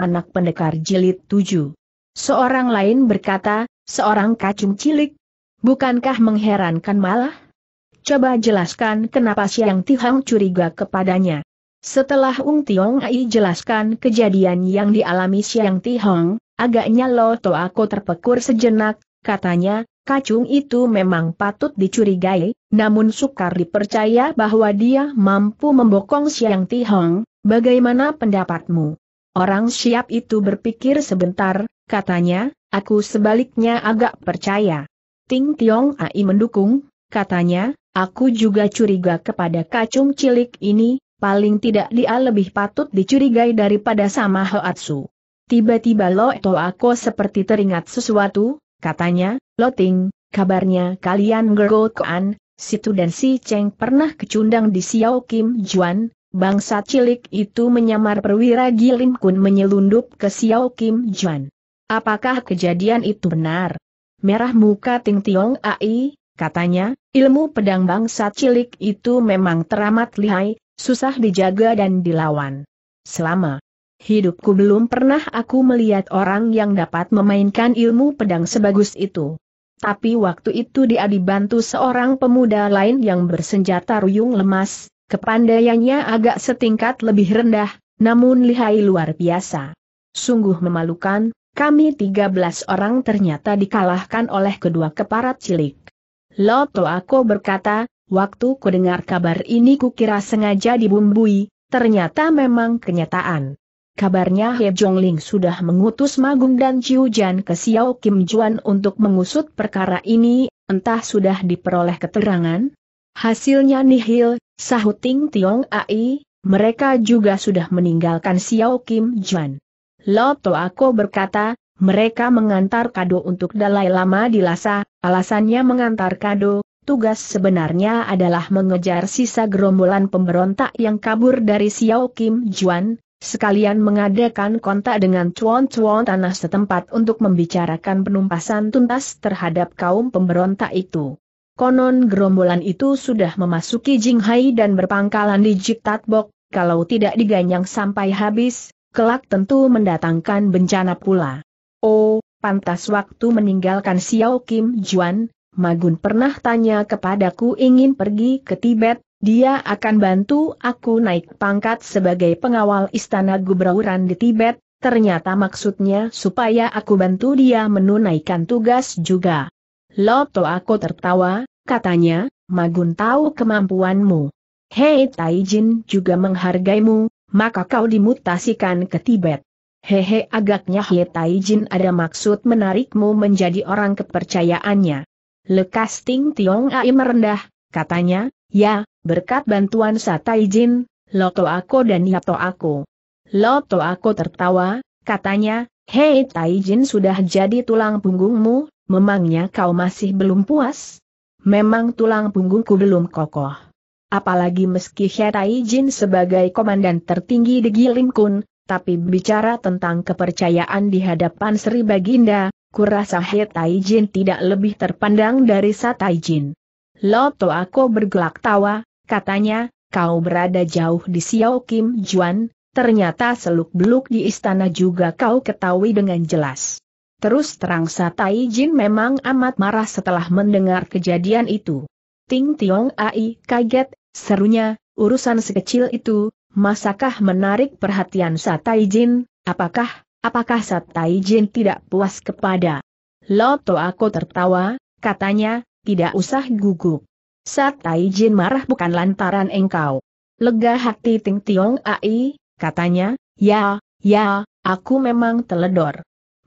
anak pendekar jilid tujuh. Seorang lain berkata, seorang kacung cilik. Bukankah mengherankan malah? Coba jelaskan kenapa Siang Tihang curiga kepadanya. Setelah Ung Tiong Ai jelaskan kejadian yang dialami Siang Tihang, agaknya Lo To Ako terpekur sejenak, katanya, kacung itu memang patut dicurigai, namun sukar dipercaya bahwa dia mampu membokong Siang Tihang, bagaimana pendapatmu? Orang siap itu berpikir sebentar, katanya, aku sebaliknya agak percaya. Ting Tiong Ai mendukung, katanya, aku juga curiga kepada kacung cilik ini, paling tidak dia lebih patut dicurigai daripada sama Hoatsu. Tiba-tiba Lo aku seperti teringat sesuatu, katanya, Lo Ting, kabarnya kalian koan, Situ dan si Cheng pernah kecundang di Xiao Kim Juan, Bangsa cilik itu menyamar perwira Gilim Kun menyelundup ke Xiao Kim Juan. Apakah kejadian itu benar? Merah muka Ting Tiong Ai, katanya, ilmu pedang bangsa cilik itu memang teramat lihai, susah dijaga dan dilawan. Selama hidupku belum pernah aku melihat orang yang dapat memainkan ilmu pedang sebagus itu. Tapi waktu itu dia dibantu seorang pemuda lain yang bersenjata ruyung lemas, Kepandaiannya agak setingkat lebih rendah, namun lihai luar biasa. Sungguh memalukan, kami 13 orang ternyata dikalahkan oleh kedua keparat cilik. Loto aku berkata, waktu ku dengar kabar ini kukira sengaja dibumbui, ternyata memang kenyataan. Kabarnya He Jongling sudah mengutus Magung dan Jan ke Xiao Kim Juan untuk mengusut perkara ini, entah sudah diperoleh keterangan? Hasilnya nihil, sahut Ting Tiong Ai, mereka juga sudah meninggalkan Xiao Kim Juan. Loto aku berkata, mereka mengantar kado untuk Dalai Lama di Lhasa, alasannya mengantar kado, tugas sebenarnya adalah mengejar sisa gerombolan pemberontak yang kabur dari Xiao Kim Juan, sekalian mengadakan kontak dengan cuan-cuan tanah setempat untuk membicarakan penumpasan tuntas terhadap kaum pemberontak itu. Konon gerombolan itu sudah memasuki Jinghai dan berpangkalan di Jiktatbok, kalau tidak diganyang sampai habis, kelak tentu mendatangkan bencana pula. Oh, pantas waktu meninggalkan Xiao Kim Juan, Magun pernah tanya kepadaku ingin pergi ke Tibet, dia akan bantu aku naik pangkat sebagai pengawal istana gubrauran di Tibet, ternyata maksudnya supaya aku bantu dia menunaikan tugas juga. Loto aku tertawa, katanya, Magun tahu kemampuanmu. Hei Taijin juga menghargaimu, maka kau dimutasikan ke Tibet. Hehe agaknya Hei Taijin ada maksud menarikmu menjadi orang kepercayaannya. Lekas Ting Tiong Ai merendah, katanya, ya, berkat bantuan Sataijin, Loto aku dan Yato aku. Loto aku tertawa, katanya, Hei Taijin sudah jadi tulang punggungmu, memangnya kau masih belum puas? memang tulang punggungku belum kokoh. Apalagi meski Hetai Jin sebagai komandan tertinggi di Gilim Kun, tapi bicara tentang kepercayaan di hadapan Sri Baginda, kurasa Hetai Jin tidak lebih terpandang dari Satai Jin. Loto aku bergelak tawa, katanya, kau berada jauh di Xiao Kim Juan, ternyata seluk-beluk di istana juga kau ketahui dengan jelas. Terus terang Satai Jin memang amat marah setelah mendengar kejadian itu. Ting Tiong Ai kaget, serunya, urusan sekecil itu, masakah menarik perhatian Satai Jin, apakah, apakah Satai Jin tidak puas kepada? Loto aku tertawa, katanya, tidak usah gugup. Satai Jin marah bukan lantaran engkau. Lega hati Ting Tiong Ai, katanya, ya, ya, aku memang teledor.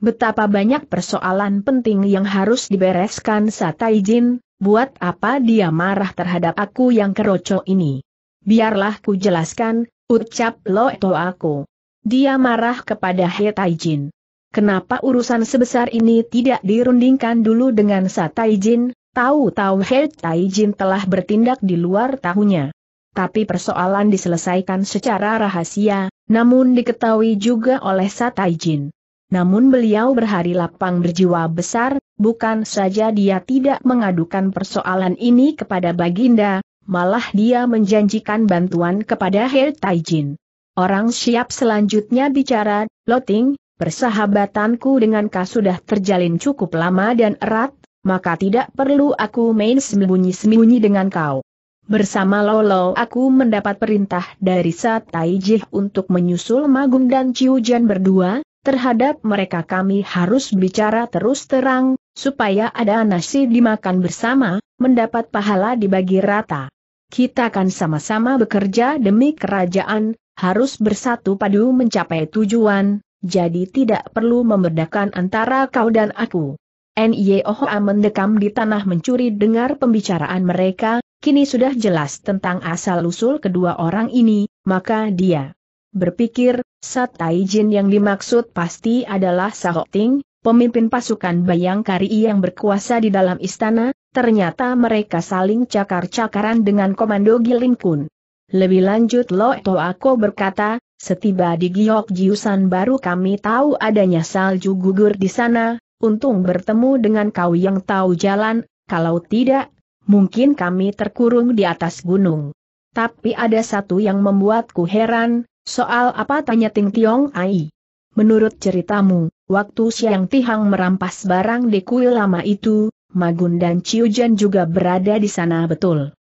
Betapa banyak persoalan penting yang harus dibereskan Satai Jin, buat apa dia marah terhadap aku yang keroco ini? Biarlah ku jelaskan, ucap Lo to aku. Dia marah kepada He Tai Jin. Kenapa urusan sebesar ini tidak dirundingkan dulu dengan Satai Jin, tahu-tahu He Tai Jin telah bertindak di luar tahunya. Tapi persoalan diselesaikan secara rahasia, namun diketahui juga oleh Satai Jin namun beliau berhari lapang berjiwa besar, bukan saja dia tidak mengadukan persoalan ini kepada Baginda, malah dia menjanjikan bantuan kepada Her Taijin. Orang siap selanjutnya bicara, Loting, persahabatanku dengan kau sudah terjalin cukup lama dan erat, maka tidak perlu aku main sembunyi-sembunyi dengan kau. Bersama Lolo aku mendapat perintah dari Taijih untuk menyusul Magum dan Ciujan berdua, Terhadap mereka kami harus bicara terus terang, supaya ada nasi dimakan bersama, mendapat pahala dibagi rata. Kita akan sama-sama bekerja demi kerajaan, harus bersatu padu mencapai tujuan, jadi tidak perlu membedakan antara kau dan aku. NIOHA e mendekam di tanah mencuri dengar pembicaraan mereka, kini sudah jelas tentang asal-usul kedua orang ini, maka dia berpikir, Satai Jin yang dimaksud pasti adalah ting, pemimpin pasukan Bayangkari yang berkuasa di dalam istana, ternyata mereka saling cakar-cakaran dengan komando Giling Kun. Lebih lanjut Lo Ako berkata, setiba di Giok Jiusan baru kami tahu adanya salju gugur di sana, untung bertemu dengan kau yang tahu jalan, kalau tidak, mungkin kami terkurung di atas gunung. Tapi ada satu yang membuatku heran, Soal apa tanya Ting Tiong Ai? Menurut ceritamu, waktu Siang Tihang merampas barang di kuil lama itu, Magun dan Ciujan juga berada di sana betul.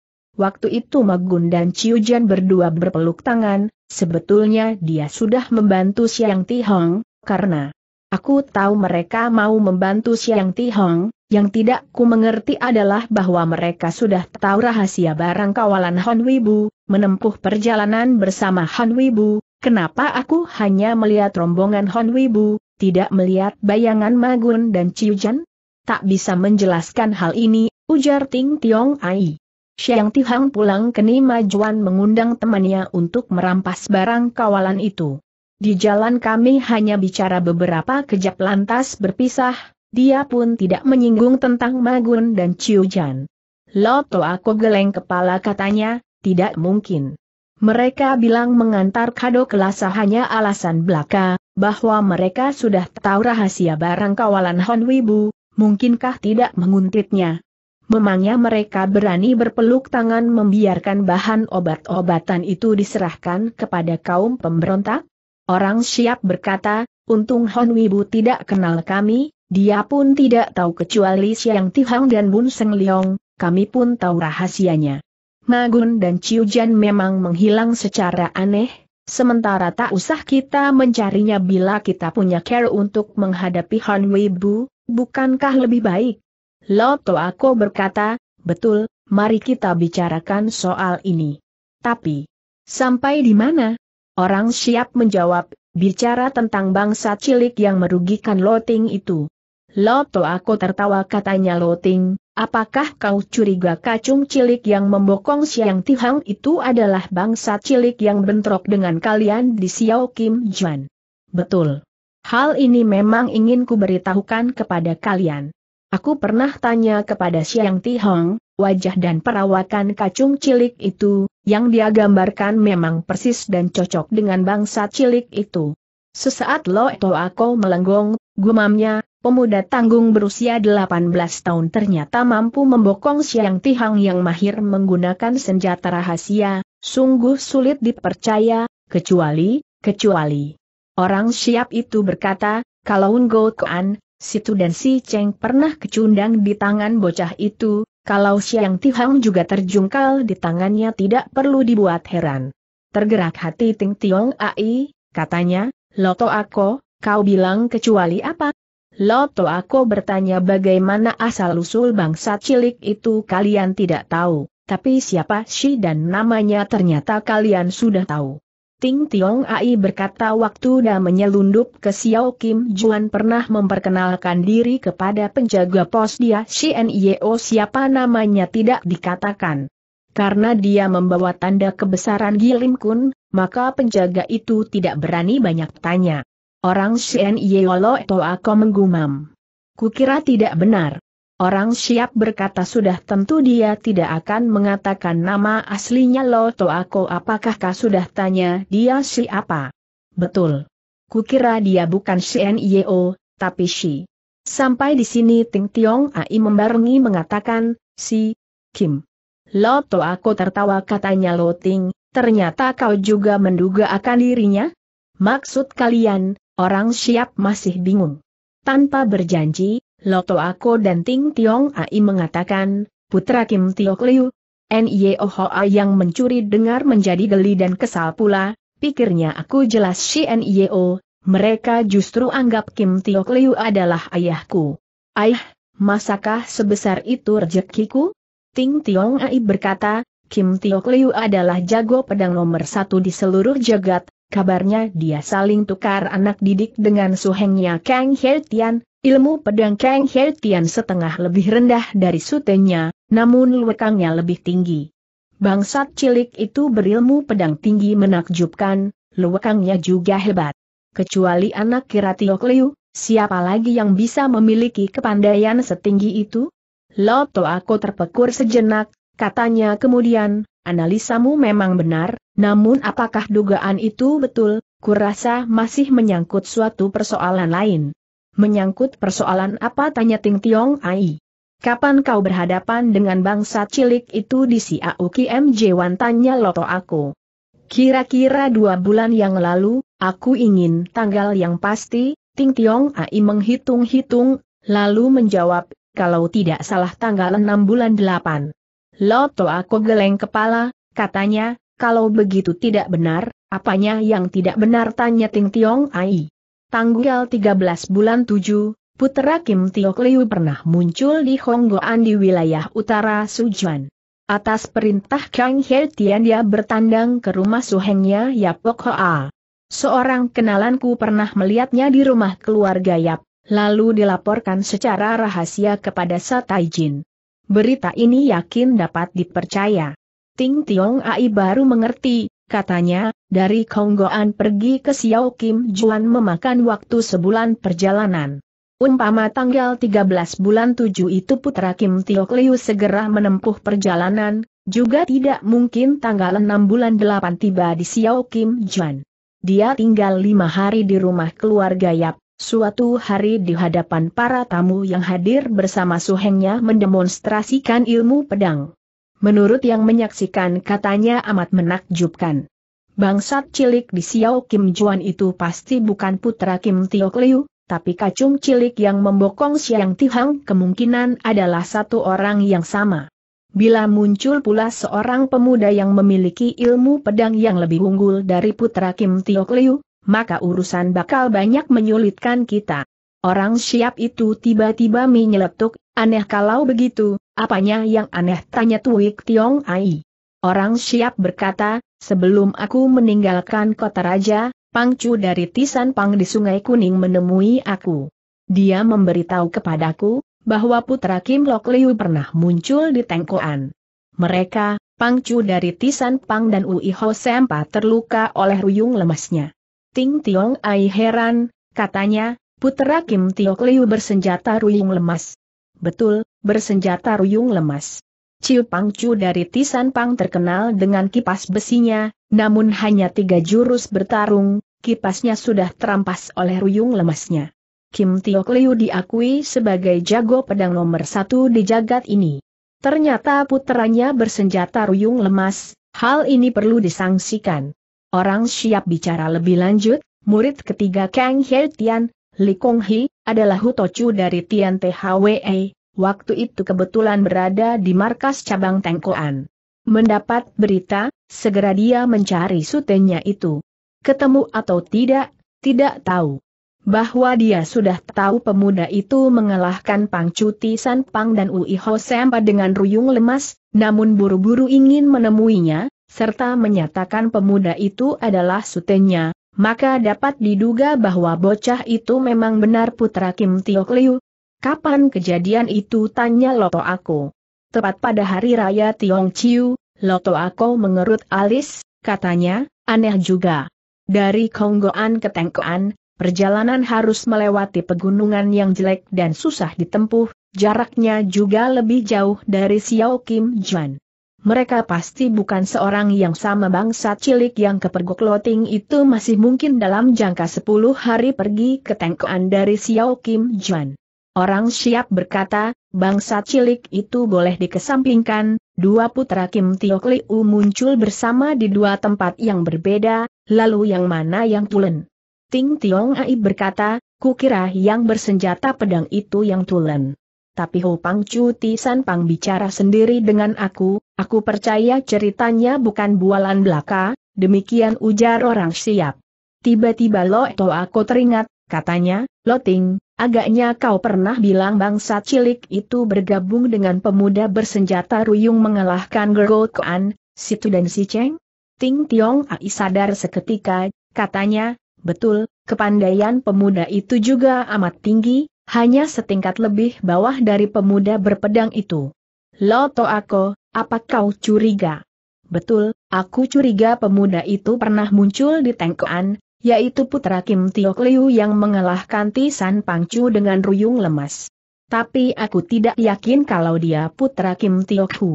Waktu itu Magun dan Ciujan berdua berpeluk tangan, sebetulnya dia sudah membantu Siang Tihang, karena aku tahu mereka mau membantu Siang Tihang, yang tidak ku mengerti adalah bahwa mereka sudah tahu rahasia barang kawalan Hon Wibu, menempuh perjalanan bersama Han Wibu, kenapa aku hanya melihat rombongan Han Wibu, tidak melihat bayangan Magun dan Ciujan? Tak bisa menjelaskan hal ini, ujar Ting Tiong Ai. Siang Tihang pulang ke Nima Juan mengundang temannya untuk merampas barang kawalan itu. Di jalan kami hanya bicara beberapa kejap lantas berpisah, dia pun tidak menyinggung tentang Magun dan Ciujan. Loto aku geleng kepala katanya, tidak mungkin. Mereka bilang mengantar kado kelasa hanya alasan belaka, bahwa mereka sudah tahu rahasia barang kawalan Hon Wibu, mungkinkah tidak menguntitnya? Memangnya mereka berani berpeluk tangan membiarkan bahan obat-obatan itu diserahkan kepada kaum pemberontak? Orang siap berkata, untung Hon Wibu tidak kenal kami, dia pun tidak tahu kecuali Siang Tihang dan Bun Seng Leong, kami pun tahu rahasianya. Magun dan Ciujan memang menghilang secara aneh, sementara tak usah kita mencarinya bila kita punya care untuk menghadapi Han Weibu, bukankah lebih baik? Lo Loto aku berkata, betul, mari kita bicarakan soal ini. Tapi, sampai di mana? Orang siap menjawab, bicara tentang bangsa cilik yang merugikan loting itu. Loto aku tertawa katanya Loting, apakah kau curiga kacung cilik yang membokong Siang Tihang itu adalah bangsa cilik yang bentrok dengan kalian di Xiao Kim Juan? Betul. Hal ini memang ingin kuberitahukan kepada kalian. Aku pernah tanya kepada Siang Tihang, wajah dan perawakan kacung cilik itu, yang dia gambarkan memang persis dan cocok dengan bangsa cilik itu. Sesaat Lo aku melenggong, gumamnya, pemuda tanggung berusia 18 tahun ternyata mampu membokong Siang Tihang yang mahir menggunakan senjata rahasia, sungguh sulit dipercaya, kecuali, kecuali. Orang siap itu berkata, kalau Ungo Kuan, Situ dan Si Cheng pernah kecundang di tangan bocah itu, kalau Siang Tihang juga terjungkal di tangannya tidak perlu dibuat heran. Tergerak hati Ting Tiong Ai, katanya, Loto Ako, kau bilang kecuali apa? Loto aku bertanya bagaimana asal-usul bangsa cilik itu kalian tidak tahu, tapi siapa si dan namanya ternyata kalian sudah tahu. Ting Tiong Ai berkata waktu dah menyelundup ke Xiao Kim Juan pernah memperkenalkan diri kepada penjaga pos dia Shen Nio. siapa namanya tidak dikatakan. Karena dia membawa tanda kebesaran Gilim Kun, maka penjaga itu tidak berani banyak tanya. Orang Sien Yeolo Toako menggumam. Kukira tidak benar. Orang siap berkata sudah tentu dia tidak akan mengatakan nama aslinya Lo aku. apakah kau sudah tanya dia siapa? Betul. Kukira dia bukan Sien Yeo, tapi si. Sampai di sini Ting Tiong Ai membarengi mengatakan, si Kim. Lo aku tertawa katanya Lo Ting, ternyata kau juga menduga akan dirinya? Maksud kalian, Orang siap masih bingung. Tanpa berjanji, Loto Ako dan Ting Tiong Ai mengatakan, putra Kim Tiok Liu, Nyeo Hoa yang mencuri dengar menjadi geli dan kesal pula, pikirnya aku jelas si N.Y.O., mereka justru anggap Kim Tiok Liu adalah ayahku. Ayah, masakah sebesar itu rezekiku? Ting Tiong Ai berkata, Kim Tiok Liu adalah jago pedang nomor satu di seluruh jagat, Kabarnya dia saling tukar anak didik dengan suhengnya Kang Tian. ilmu pedang Kang Tian setengah lebih rendah dari sutenya, namun lekangnya lebih tinggi. Bangsat cilik itu berilmu pedang tinggi menakjubkan, luwekangnya juga hebat. Kecuali anak Kiratiok Liu, siapa lagi yang bisa memiliki kepandaian setinggi itu? Loto aku terpekur sejenak, katanya kemudian, analisamu memang benar, namun apakah dugaan itu betul, kurasa masih menyangkut suatu persoalan lain. Menyangkut persoalan apa tanya Ting Tiong Ai. Kapan kau berhadapan dengan bangsa cilik itu di Siau Kim Jewan tanya Loto aku. Kira-kira dua bulan yang lalu, aku ingin tanggal yang pasti, Ting Tiong Ai menghitung-hitung, lalu menjawab, kalau tidak salah tanggal enam bulan delapan. Loto aku geleng kepala, katanya, kalau begitu tidak benar, apanya yang tidak benar tanya Ting Tiong Ai. Tanggal 13 bulan 7, putera Kim Tiok Liu pernah muncul di Honggoan di wilayah utara Sujuan. Atas perintah Kang He Tian dia bertandang ke rumah suhengnya Yapok Hoa. Seorang kenalanku pernah melihatnya di rumah keluarga Yap, lalu dilaporkan secara rahasia kepada Satai Jin. Berita ini yakin dapat dipercaya. Ting Tiong Ai baru mengerti, katanya, dari Konggoan pergi ke Xiao Kim Juan memakan waktu sebulan perjalanan. Umpama tanggal 13 bulan 7 itu putra Kim Tiok Liu segera menempuh perjalanan, juga tidak mungkin tanggal 6 bulan 8 tiba di Xiao Kim Juan. Dia tinggal lima hari di rumah keluarga Yap, suatu hari di hadapan para tamu yang hadir bersama suhengnya mendemonstrasikan ilmu pedang. Menurut yang menyaksikan katanya amat menakjubkan. Bangsat cilik di Xiao Kim Juan itu pasti bukan putra Kim Tio Liu, tapi kacung cilik yang membokong Siang Tihang kemungkinan adalah satu orang yang sama. Bila muncul pula seorang pemuda yang memiliki ilmu pedang yang lebih unggul dari putra Kim Tio Liu, maka urusan bakal banyak menyulitkan kita. Orang siap itu tiba-tiba menyeletuk, aneh kalau begitu, Apanya yang aneh tanya Tuik Tiong Ai. Orang siap berkata, sebelum aku meninggalkan kota raja, Pangcu dari Tisan Pang di Sungai Kuning menemui aku. Dia memberitahu kepadaku, bahwa putra Kim Lok Liu pernah muncul di Tengkoan. Mereka, Pangcu dari Tisan Pang dan Ui Ho Sempa terluka oleh ruyung lemasnya. Ting Tiong Ai heran, katanya, putra Kim Tiok Liu bersenjata ruyung lemas. Betul, bersenjata ruyung lemas. Ciu Pangcu dari Tisan Pang terkenal dengan kipas besinya, namun hanya tiga jurus bertarung, kipasnya sudah terampas oleh ruyung lemasnya. Kim Tio Liu diakui sebagai jago pedang nomor satu di jagat ini. Ternyata putranya bersenjata ruyung lemas, hal ini perlu disangsikan. Orang siap bicara lebih lanjut, murid ketiga Kang Hei Tian, Li Kong Hi, adalah Hu Tochu dari Tian THWE, waktu itu kebetulan berada di markas cabang Tengkoan. Mendapat berita, segera dia mencari sutenya itu. Ketemu atau tidak, tidak tahu. Bahwa dia sudah tahu pemuda itu mengalahkan Pang Cuti San Pang dan Ui Ho Sempa dengan ruyung lemas, namun buru-buru ingin menemuinya, serta menyatakan pemuda itu adalah sutenya, maka dapat diduga bahwa bocah itu memang benar putra Kim Tiok Liu, Kapan kejadian itu tanya Loto Ako. Tepat pada hari raya Tiong Chiu, Loto Ako mengerut alis, katanya, aneh juga. Dari Konggoan ke Tengkoan, perjalanan harus melewati pegunungan yang jelek dan susah ditempuh, jaraknya juga lebih jauh dari Xiao Kim Juan. Mereka pasti bukan seorang yang sama bangsa cilik yang kepergok loting itu masih mungkin dalam jangka 10 hari pergi ke Tengkoan dari Xiao Kim Juan. Orang siap berkata, bangsa cilik itu boleh dikesampingkan, dua putra Kim Tiok Liu muncul bersama di dua tempat yang berbeda, lalu yang mana yang tulen? Ting Tiong Ai berkata, kukira yang bersenjata pedang itu yang tulen. Tapi Ho Pang Chu Tisan Pang bicara sendiri dengan aku, aku percaya ceritanya bukan bualan belaka, demikian ujar orang siap. Tiba-tiba Lo Toa aku teringat, Katanya, Loting, agaknya kau pernah bilang bangsa cilik itu bergabung dengan pemuda bersenjata Ruyung mengalahkan Gergo Koan, Situ dan Si Cheng? Ting Tiong Ai sadar seketika, katanya, betul, kepandaian pemuda itu juga amat tinggi, hanya setingkat lebih bawah dari pemuda berpedang itu. Loto Ako, apa kau curiga? Betul, aku curiga pemuda itu pernah muncul di Tengkoan, yaitu putra Kim Tiok Liu yang mengalahkan Tisan Pangcu dengan ruyung lemas. Tapi aku tidak yakin kalau dia putra Kim Tiok Hu.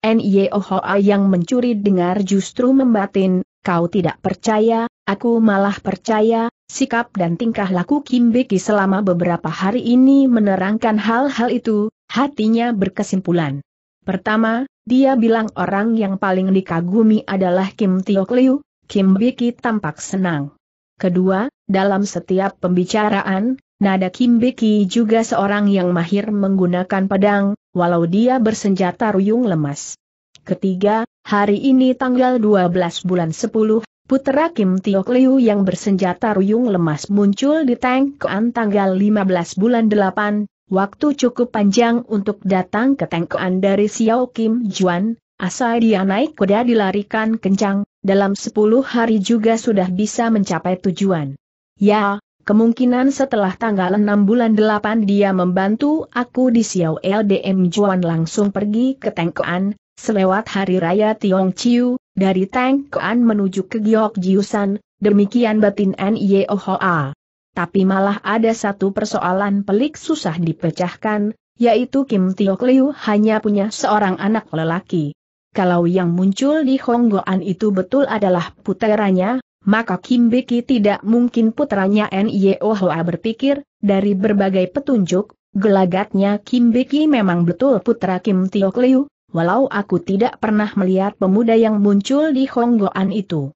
N.Y.O. Hoa yang mencuri dengar justru membatin, kau tidak percaya, aku malah percaya, sikap dan tingkah laku Kim Beki selama beberapa hari ini menerangkan hal-hal itu, hatinya berkesimpulan. Pertama, dia bilang orang yang paling dikagumi adalah Kim Tiok Liu, Kim Beki tampak senang. Kedua, dalam setiap pembicaraan, Nada Kim Becky juga seorang yang mahir menggunakan pedang, walau dia bersenjata ruyung lemas. Ketiga, hari ini tanggal 12 bulan 10, putra Kim Tiok Liu yang bersenjata ruyung lemas muncul di Tengkoan tanggal 15 bulan 8, waktu cukup panjang untuk datang ke Tengkoan dari Xiao Kim Juan, Asal dia naik kuda dilarikan kencang, dalam sepuluh hari juga sudah bisa mencapai tujuan. Ya, kemungkinan setelah tanggal enam bulan delapan dia membantu aku di Xiao LDM Juan langsung pergi ke Tengkoan, selewat hari raya Tiong Chiu, dari Tengkoan menuju ke Giok Jiusan, demikian batin NYOHA. Tapi malah ada satu persoalan pelik susah dipecahkan, yaitu Kim Tiok Liu hanya punya seorang anak lelaki kalau yang muncul di Honggoan itu betul adalah puteranya, maka Kim Beki tidak mungkin putranya N.Y.O. Hoa berpikir, dari berbagai petunjuk, gelagatnya Kim Beki memang betul putra Kim Tiok Liu, walau aku tidak pernah melihat pemuda yang muncul di Honggoan itu.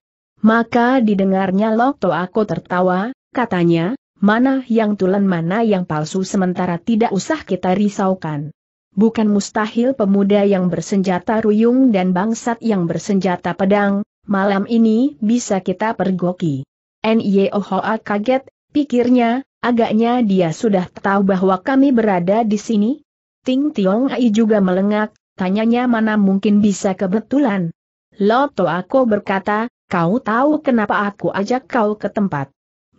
Maka didengarnya To aku tertawa, katanya, mana yang tulen mana yang palsu sementara tidak usah kita risaukan. Bukan mustahil pemuda yang bersenjata ruyung dan bangsat yang bersenjata pedang, malam ini bisa kita pergoki. N.Y.O. Hoa kaget, pikirnya, agaknya dia sudah tahu bahwa kami berada di sini. Ting Tiong Ai juga melengak, tanyanya mana mungkin bisa kebetulan. Loto aku berkata, kau tahu kenapa aku ajak kau ke tempat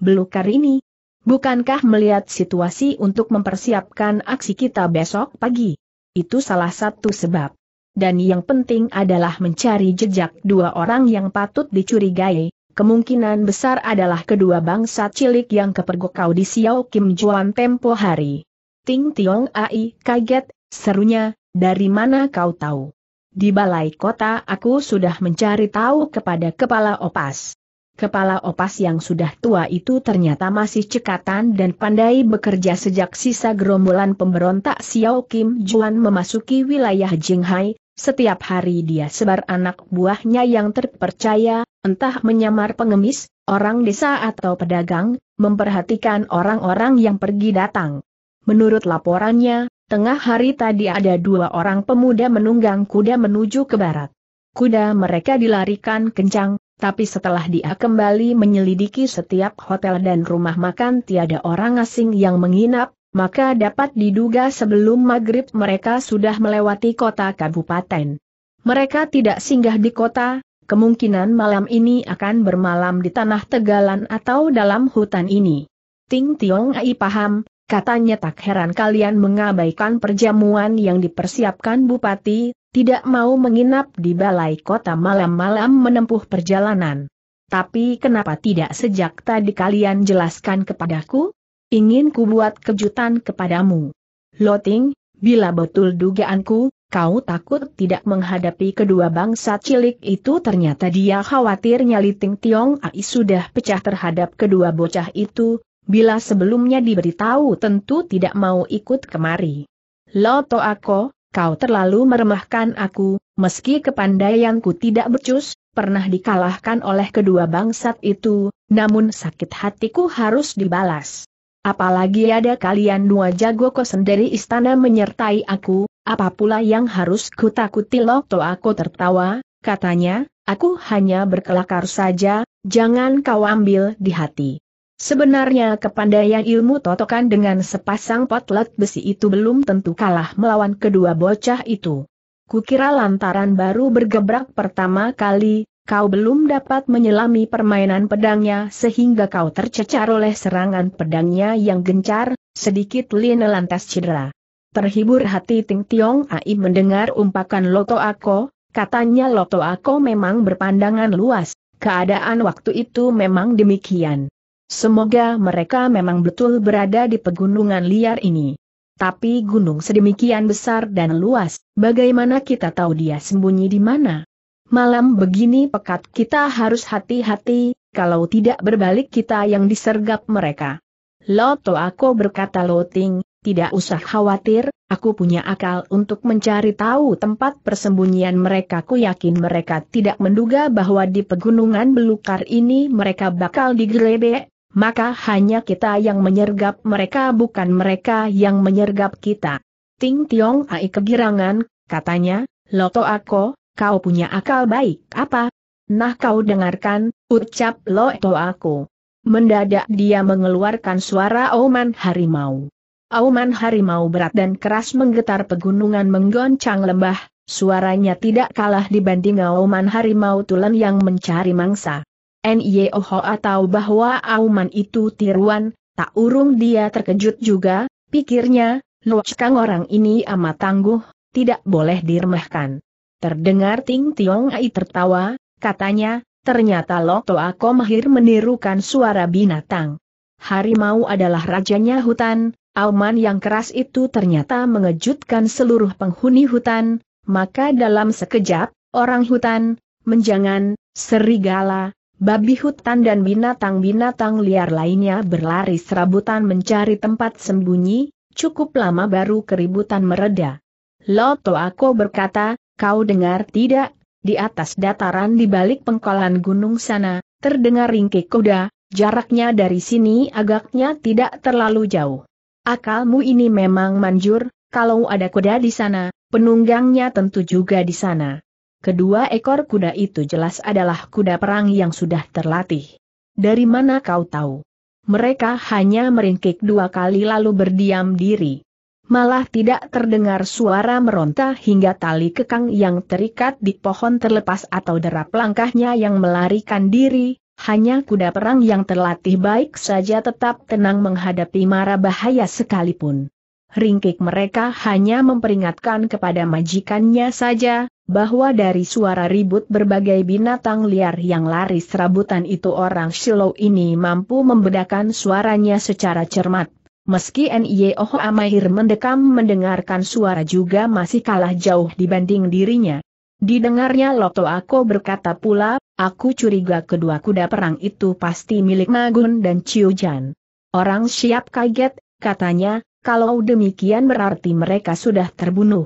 belukar ini? Bukankah melihat situasi untuk mempersiapkan aksi kita besok pagi? Itu salah satu sebab. Dan yang penting adalah mencari jejak dua orang yang patut dicurigai, kemungkinan besar adalah kedua bangsa cilik yang kepergok kau di Xiao Kim Juan tempo hari. Ting Tiong Ai kaget, serunya, dari mana kau tahu? Di balai kota aku sudah mencari tahu kepada kepala opas. Kepala opas yang sudah tua itu ternyata masih cekatan dan pandai bekerja sejak sisa gerombolan pemberontak Xiao Kim Juan memasuki wilayah Jinghai. Setiap hari dia sebar anak buahnya yang terpercaya, entah menyamar pengemis, orang desa atau pedagang, memperhatikan orang-orang yang pergi datang. Menurut laporannya, tengah hari tadi ada dua orang pemuda menunggang kuda menuju ke barat. Kuda mereka dilarikan kencang, tapi setelah dia kembali menyelidiki setiap hotel dan rumah makan tiada orang asing yang menginap, maka dapat diduga sebelum maghrib mereka sudah melewati kota kabupaten. Mereka tidak singgah di kota, kemungkinan malam ini akan bermalam di tanah tegalan atau dalam hutan ini. Ting Tiong Ai paham, katanya tak heran kalian mengabaikan perjamuan yang dipersiapkan bupati, tidak mau menginap di balai kota malam-malam menempuh perjalanan. Tapi kenapa tidak sejak tadi kalian jelaskan kepadaku? Ingin ku buat kejutan kepadamu. Loting, bila betul dugaanku, kau takut tidak menghadapi kedua bangsa cilik itu ternyata dia khawatir nyali Ting Tiong Ai sudah pecah terhadap kedua bocah itu, bila sebelumnya diberitahu tentu tidak mau ikut kemari. Loto aku, kau terlalu meremahkan aku, meski kepandaianku tidak becus, pernah dikalahkan oleh kedua bangsat itu, namun sakit hatiku harus dibalas. Apalagi ada kalian dua jago kosen dari istana menyertai aku, apa pula yang harus kutakuti Lokto aku tertawa, katanya, aku hanya berkelakar saja, jangan kau ambil di hati. Sebenarnya kepandaian ilmu totokan dengan sepasang potlet besi itu belum tentu kalah melawan kedua bocah itu. Kukira lantaran baru bergebrak pertama kali, kau belum dapat menyelami permainan pedangnya sehingga kau tercecar oleh serangan pedangnya yang gencar, sedikit Lin lantas cedera. Terhibur hati Ting Tiong Ai mendengar umpakan Loto Ako, katanya Loto Ako memang berpandangan luas, keadaan waktu itu memang demikian. Semoga mereka memang betul berada di pegunungan liar ini. Tapi gunung sedemikian besar dan luas, bagaimana kita tahu dia sembunyi di mana? Malam begini pekat kita harus hati-hati, kalau tidak berbalik kita yang disergap mereka. Loto aku berkata Loting, tidak usah khawatir, aku punya akal untuk mencari tahu tempat persembunyian mereka. Ku yakin mereka tidak menduga bahwa di pegunungan belukar ini mereka bakal digerebek, maka hanya kita yang menyergap mereka bukan mereka yang menyergap kita. Ting Tiong Ai kegirangan, katanya, Loto Ako, kau punya akal baik apa? Nah kau dengarkan, ucap Loto Ako. Mendadak dia mengeluarkan suara Oman Harimau. Auman harimau berat dan keras menggetar pegunungan menggoncang lembah, suaranya tidak kalah dibanding auman harimau tulen yang mencari mangsa. Nyoho atau bahwa auman itu tiruan, tak urung dia terkejut juga, pikirnya, Nochkang orang ini amat tangguh, tidak boleh diremehkan. Terdengar Ting Tiong Ai tertawa, katanya, ternyata Lokto Ako mahir menirukan suara binatang. Harimau adalah rajanya hutan, auman yang keras itu ternyata mengejutkan seluruh penghuni hutan, maka dalam sekejap, orang hutan, menjangan, serigala, Babi hutan dan binatang-binatang liar lainnya berlari serabutan mencari tempat sembunyi, cukup lama baru keributan mereda. Loto aku berkata, kau dengar tidak, di atas dataran di balik pengkolan gunung sana, terdengar ringkik kuda, jaraknya dari sini agaknya tidak terlalu jauh. Akalmu ini memang manjur, kalau ada kuda di sana, penunggangnya tentu juga di sana. Kedua ekor kuda itu jelas adalah kuda perang yang sudah terlatih. Dari mana kau tahu? Mereka hanya meringkik dua kali lalu berdiam diri. Malah tidak terdengar suara meronta hingga tali kekang yang terikat di pohon terlepas atau derap langkahnya yang melarikan diri, hanya kuda perang yang terlatih baik saja tetap tenang menghadapi mara bahaya sekalipun ringkik mereka hanya memperingatkan kepada majikannya saja, bahwa dari suara ribut berbagai binatang liar yang lari serabutan itu orang Shiloh ini mampu membedakan suaranya secara cermat. Meski N.I.O.H. E Amahir mendekam mendengarkan suara juga masih kalah jauh dibanding dirinya. Didengarnya Loto Ako berkata pula, aku curiga kedua kuda perang itu pasti milik Magun dan Jan. Orang siap kaget, katanya, kalau demikian berarti mereka sudah terbunuh.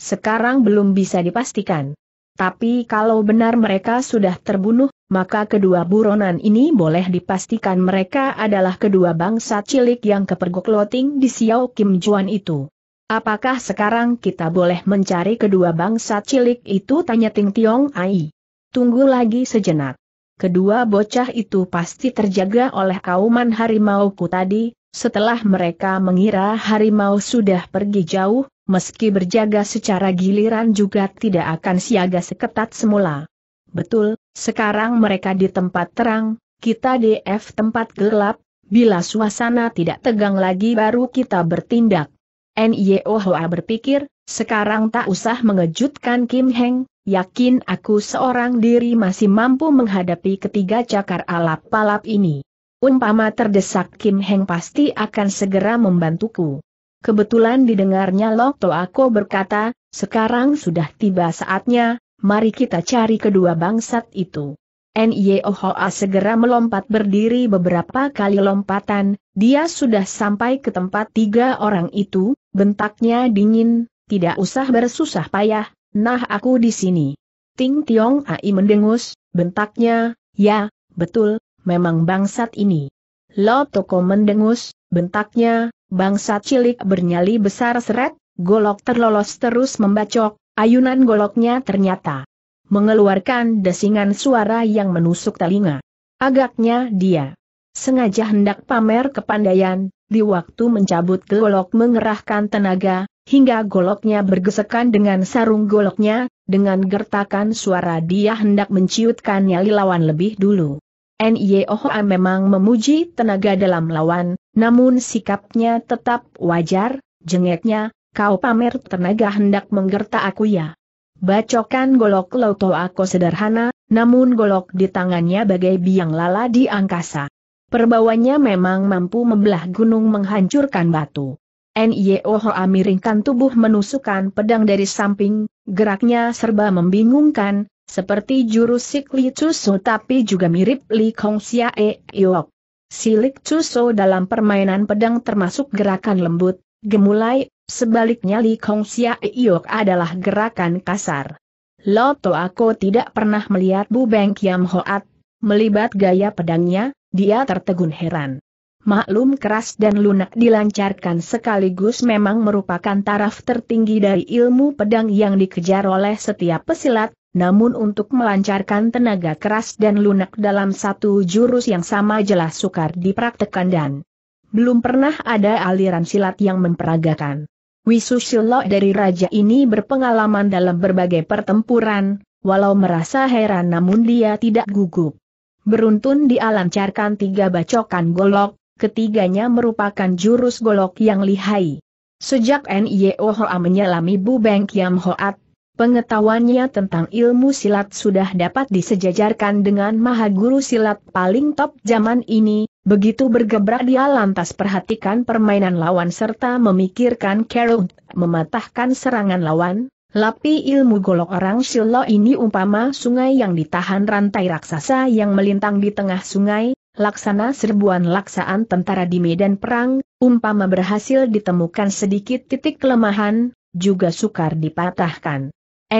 Sekarang belum bisa dipastikan. Tapi kalau benar mereka sudah terbunuh, maka kedua buronan ini boleh dipastikan mereka adalah kedua bangsa cilik yang kepergok loting di Xiao Kim Juan itu. Apakah sekarang kita boleh mencari kedua bangsa cilik itu tanya Ting Tiong Ai. Tunggu lagi sejenak. Kedua bocah itu pasti terjaga oleh kauman harimauku tadi, setelah mereka mengira harimau sudah pergi jauh, meski berjaga secara giliran juga tidak akan siaga seketat semula. Betul, sekarang mereka di tempat terang, kita DF tempat gelap, bila suasana tidak tegang lagi baru kita bertindak. Nyohoa berpikir, sekarang tak usah mengejutkan Kim Heng, yakin aku seorang diri masih mampu menghadapi ketiga cakar alap-alap ini. Umpama terdesak Kim Heng pasti akan segera membantuku. Kebetulan didengarnya Lok Toako berkata, sekarang sudah tiba saatnya, mari kita cari kedua bangsat itu. Nyeohoa segera melompat berdiri beberapa kali lompatan, dia sudah sampai ke tempat tiga orang itu, bentaknya dingin, tidak usah bersusah payah, nah aku di sini. Ting Tiong Ai mendengus, bentaknya, ya, betul, memang bangsat ini. Lo Toko mendengus, bentaknya, bangsat cilik bernyali besar seret, golok terlolos terus membacok, ayunan goloknya ternyata mengeluarkan desingan suara yang menusuk telinga. Agaknya dia sengaja hendak pamer kepandaian, di waktu mencabut golok mengerahkan tenaga, hingga goloknya bergesekan dengan sarung goloknya, dengan gertakan suara dia hendak menciutkan nyali lawan lebih dulu. N.Y.O.H.A. E memang memuji tenaga dalam lawan, namun sikapnya tetap wajar, jengeknya, kau pamer tenaga hendak menggerta aku ya. Bacokan golok lauto aku sederhana, namun golok di tangannya bagai biang lala di angkasa. Perbawanya memang mampu membelah gunung menghancurkan batu. N.Y.O.H.A. E miringkan tubuh menusukkan pedang dari samping, geraknya serba membingungkan, seperti jurus sik Li Chuso tapi juga mirip Li Kong Xia E Yok. Li Chuso dalam permainan pedang termasuk gerakan lembut, gemulai, sebaliknya Li Kong Xia E Yok adalah gerakan kasar. Loto aku tidak pernah melihat Bu Beng Kiam Hoat, melibat gaya pedangnya, dia tertegun heran. Maklum keras dan lunak dilancarkan sekaligus memang merupakan taraf tertinggi dari ilmu pedang yang dikejar oleh setiap pesilat, namun untuk melancarkan tenaga keras dan lunak dalam satu jurus yang sama jelas sukar dipraktekkan dan belum pernah ada aliran silat yang memperagakan. Wisu Wisusilo dari raja ini berpengalaman dalam berbagai pertempuran, walau merasa heran namun dia tidak gugup. Beruntun dialancarkan tiga bacokan golok, ketiganya merupakan jurus golok yang lihai. Sejak Nio Hoa menyelami Beng Kiam Hoat, Pengetahuannya tentang ilmu silat sudah dapat disejajarkan dengan maha guru silat paling top zaman ini, begitu bergebrak dia lantas perhatikan permainan lawan serta memikirkan Carol mematahkan serangan lawan, lapi ilmu golok orang silo ini umpama sungai yang ditahan rantai raksasa yang melintang di tengah sungai, laksana serbuan laksaan tentara di medan perang, umpama berhasil ditemukan sedikit titik kelemahan, juga sukar dipatahkan.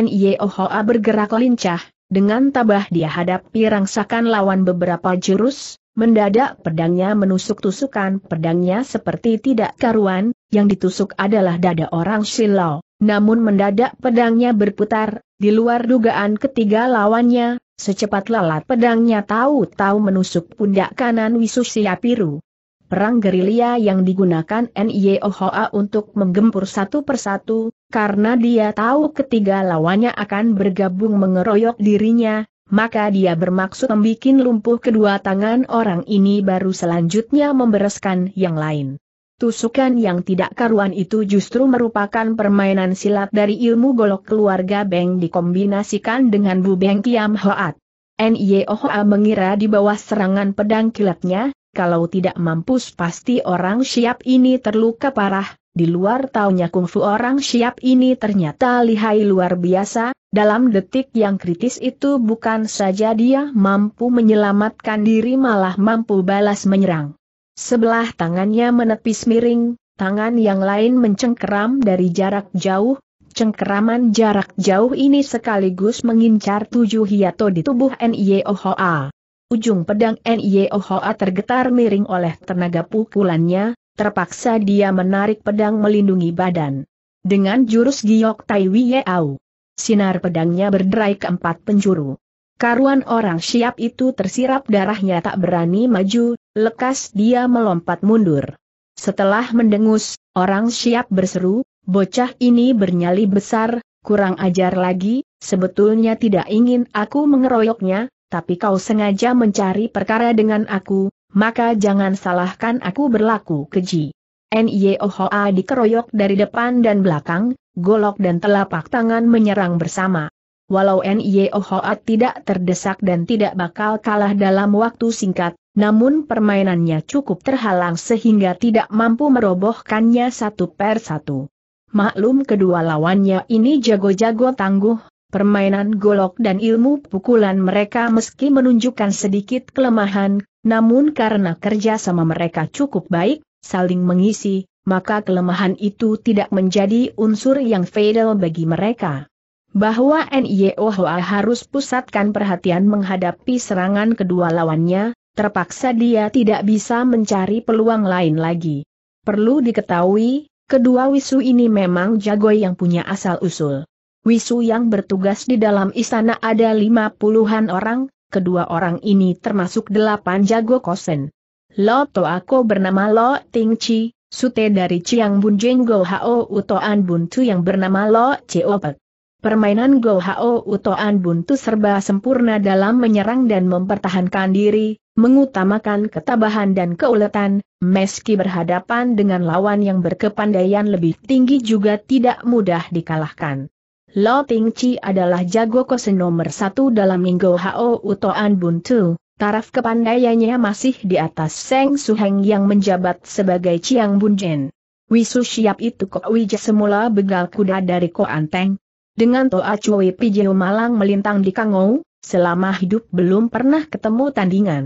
NIOHA bergerak lincah, dengan tabah dia hadapi rangsakan lawan beberapa jurus, mendadak pedangnya menusuk-tusukan pedangnya seperti tidak karuan, yang ditusuk adalah dada orang Silau. Namun mendadak pedangnya berputar, di luar dugaan ketiga lawannya, secepat lalat pedangnya tahu-tahu menusuk pundak kanan Wisusia Piru. Perang gerilya yang digunakan NIOHA untuk menggempur satu persatu, karena dia tahu ketiga lawannya akan bergabung mengeroyok dirinya, maka dia bermaksud membuat lumpuh kedua tangan orang ini baru selanjutnya membereskan yang lain. Tusukan yang tidak karuan itu justru merupakan permainan silat dari ilmu golok keluarga Beng dikombinasikan dengan Bu Beng Kiam Hoat. N.Y.O.H.A. mengira di bawah serangan pedang kilatnya, kalau tidak mampus pasti orang siap ini terluka parah, di luar taunya kungfu orang siap ini ternyata lihai luar biasa, dalam detik yang kritis itu bukan saja dia mampu menyelamatkan diri malah mampu balas menyerang. Sebelah tangannya menepis miring, tangan yang lain mencengkeram dari jarak jauh, cengkeraman jarak jauh ini sekaligus mengincar tujuh hiato di tubuh N.I.O.H.A. Ujung pedang N.I.O.H.A. tergetar miring oleh tenaga pukulannya, terpaksa dia menarik pedang melindungi badan. Dengan jurus giok tai Au, Sinar pedangnya berderai ke empat penjuru. Karuan orang siap itu tersirap darahnya tak berani maju, lekas dia melompat mundur. Setelah mendengus, orang siap berseru, bocah ini bernyali besar, kurang ajar lagi, sebetulnya tidak ingin aku mengeroyoknya, tapi kau sengaja mencari perkara dengan aku, maka jangan salahkan aku berlaku keji. N.Y.O.H.A. dikeroyok dari depan dan belakang, golok dan telapak tangan menyerang bersama. Walau N.Y.O.H.A. tidak terdesak dan tidak bakal kalah dalam waktu singkat, namun permainannya cukup terhalang sehingga tidak mampu merobohkannya satu per satu. Maklum kedua lawannya ini jago-jago tangguh, permainan golok dan ilmu pukulan mereka meski menunjukkan sedikit kelemahan, namun karena kerja sama mereka cukup baik, saling mengisi, maka kelemahan itu tidak menjadi unsur yang fatal bagi mereka. Bahwa NIOHA harus pusatkan perhatian menghadapi serangan kedua lawannya, terpaksa dia tidak bisa mencari peluang lain lagi. Perlu diketahui, Kedua wisu ini memang jago yang punya asal-usul. Wisu yang bertugas di dalam istana ada lima puluhan orang, kedua orang ini termasuk delapan jago kosen. Lo To aku bernama Lo Ting Chi, sute dari Chiang Bun Jeng Go Hao Utoan Buntu yang bernama Lo Cheopek. Permainan Go Hao Utoan Buntu serba sempurna dalam menyerang dan mempertahankan diri, mengutamakan ketabahan dan keuletan, meski berhadapan dengan lawan yang berkepandaian lebih tinggi juga tidak mudah dikalahkan. Lo Ting Chi adalah jago kose nomor satu dalam Minggu Hao Utoan Buntu, taraf kepandaiannya masih di atas Seng Suheng yang menjabat sebagai Chiang Bunjen. Wisu siap itu kok wija semula begal kuda dari Ko Anteng, Dengan Toa Cui Pijio Malang melintang di Kangou, selama hidup belum pernah ketemu tandingan.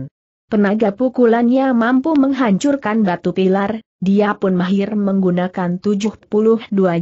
Tenaga pukulannya mampu menghancurkan batu pilar, dia pun mahir menggunakan 72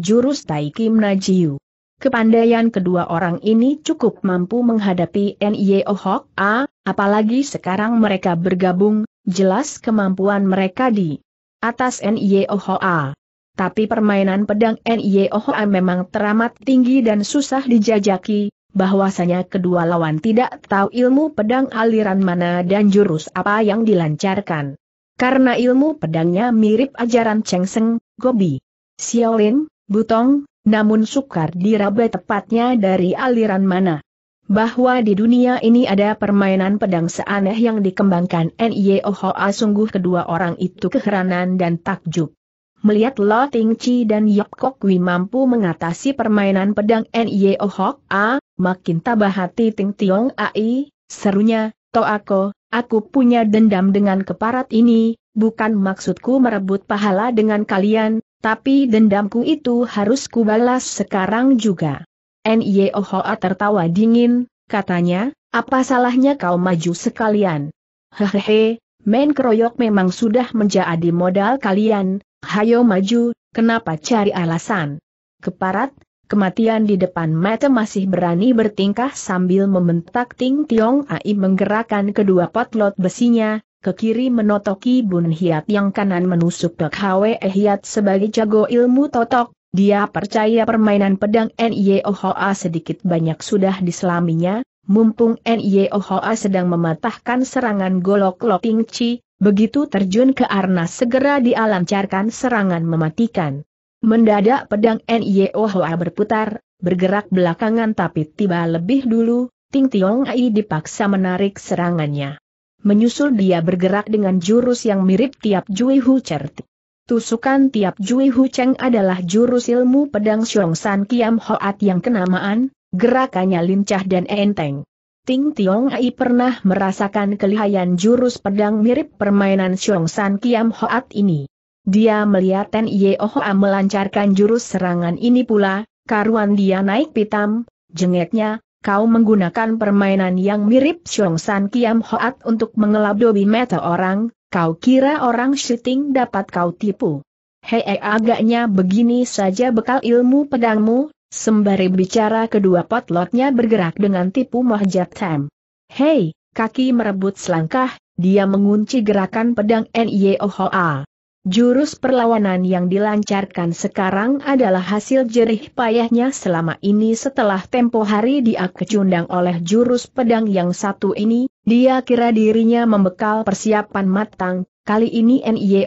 jurus Taikim Najiu. Kepandaian kedua orang ini cukup mampu menghadapi NIO Hok A, apalagi sekarang mereka bergabung, jelas kemampuan mereka di atas NIO Hok A. Tapi permainan pedang NIO Hok A memang teramat tinggi dan susah dijajaki, bahwasanya kedua lawan tidak tahu ilmu pedang aliran mana dan jurus apa yang dilancarkan. Karena ilmu pedangnya mirip ajaran Cheng Seng, Gobi, Xiaolin, Butong, namun sukar diraba tepatnya dari aliran mana. Bahwa di dunia ini ada permainan pedang seaneh yang dikembangkan N.I.O. Hoa sungguh kedua orang itu keheranan dan takjub. Melihat Lo Ting Chi dan Yap Kok Wi mampu mengatasi permainan pedang N.I.O. Hoa, makin tabah hati Ting Tiong Ai, serunya, Toako, aku punya dendam dengan keparat ini, bukan maksudku merebut pahala dengan kalian, tapi dendamku itu harus kubalas sekarang juga. N.Y.O. Hoa tertawa dingin, katanya, apa salahnya kau maju sekalian? Hehehe, main keroyok memang sudah menjadi modal kalian, hayo maju, kenapa cari alasan? Keparat, kematian di depan mata masih berani bertingkah sambil membentak Ting Tiong Ai menggerakkan kedua potlot besinya, ke kiri menotoki Bun Hiat yang kanan menusuk ke Hwe eh Hiat sebagai jago ilmu totok, dia percaya permainan pedang N.Y.O.H.A. sedikit banyak sudah diselaminya, mumpung N.Y.O.H.A. sedang mematahkan serangan golok Loting Chi, begitu terjun ke arnas segera dialancarkan serangan mematikan. Mendadak pedang N.Y.O.H.A. berputar, bergerak belakangan tapi tiba lebih dulu, Ting Tiong Ai dipaksa menarik serangannya menyusul dia bergerak dengan jurus yang mirip tiap Jui Hu Chert. Tusukan tiap Jui Hu Cheng adalah jurus ilmu pedang Xiong San Kiam Hoat yang kenamaan, gerakannya lincah dan enteng. Ting Tiong Ai pernah merasakan kelihayan jurus pedang mirip permainan Xiong San Kiam Hoat ini. Dia melihat Ten Ye Hoa melancarkan jurus serangan ini pula, karuan dia naik pitam, jengeknya, kau menggunakan permainan yang mirip Xiong San Kiam Hoat untuk mengelabui meta orang, kau kira orang syuting dapat kau tipu. Hei agaknya begini saja bekal ilmu pedangmu, sembari bicara kedua potlotnya bergerak dengan tipu mahjat tem. Hei, kaki merebut selangkah, dia mengunci gerakan pedang N.Y.O.H.A. Jurus perlawanan yang dilancarkan sekarang adalah hasil jerih payahnya selama ini setelah tempo hari dia kecundang oleh jurus pedang yang satu ini, dia kira dirinya membekal persiapan matang, kali ini NIE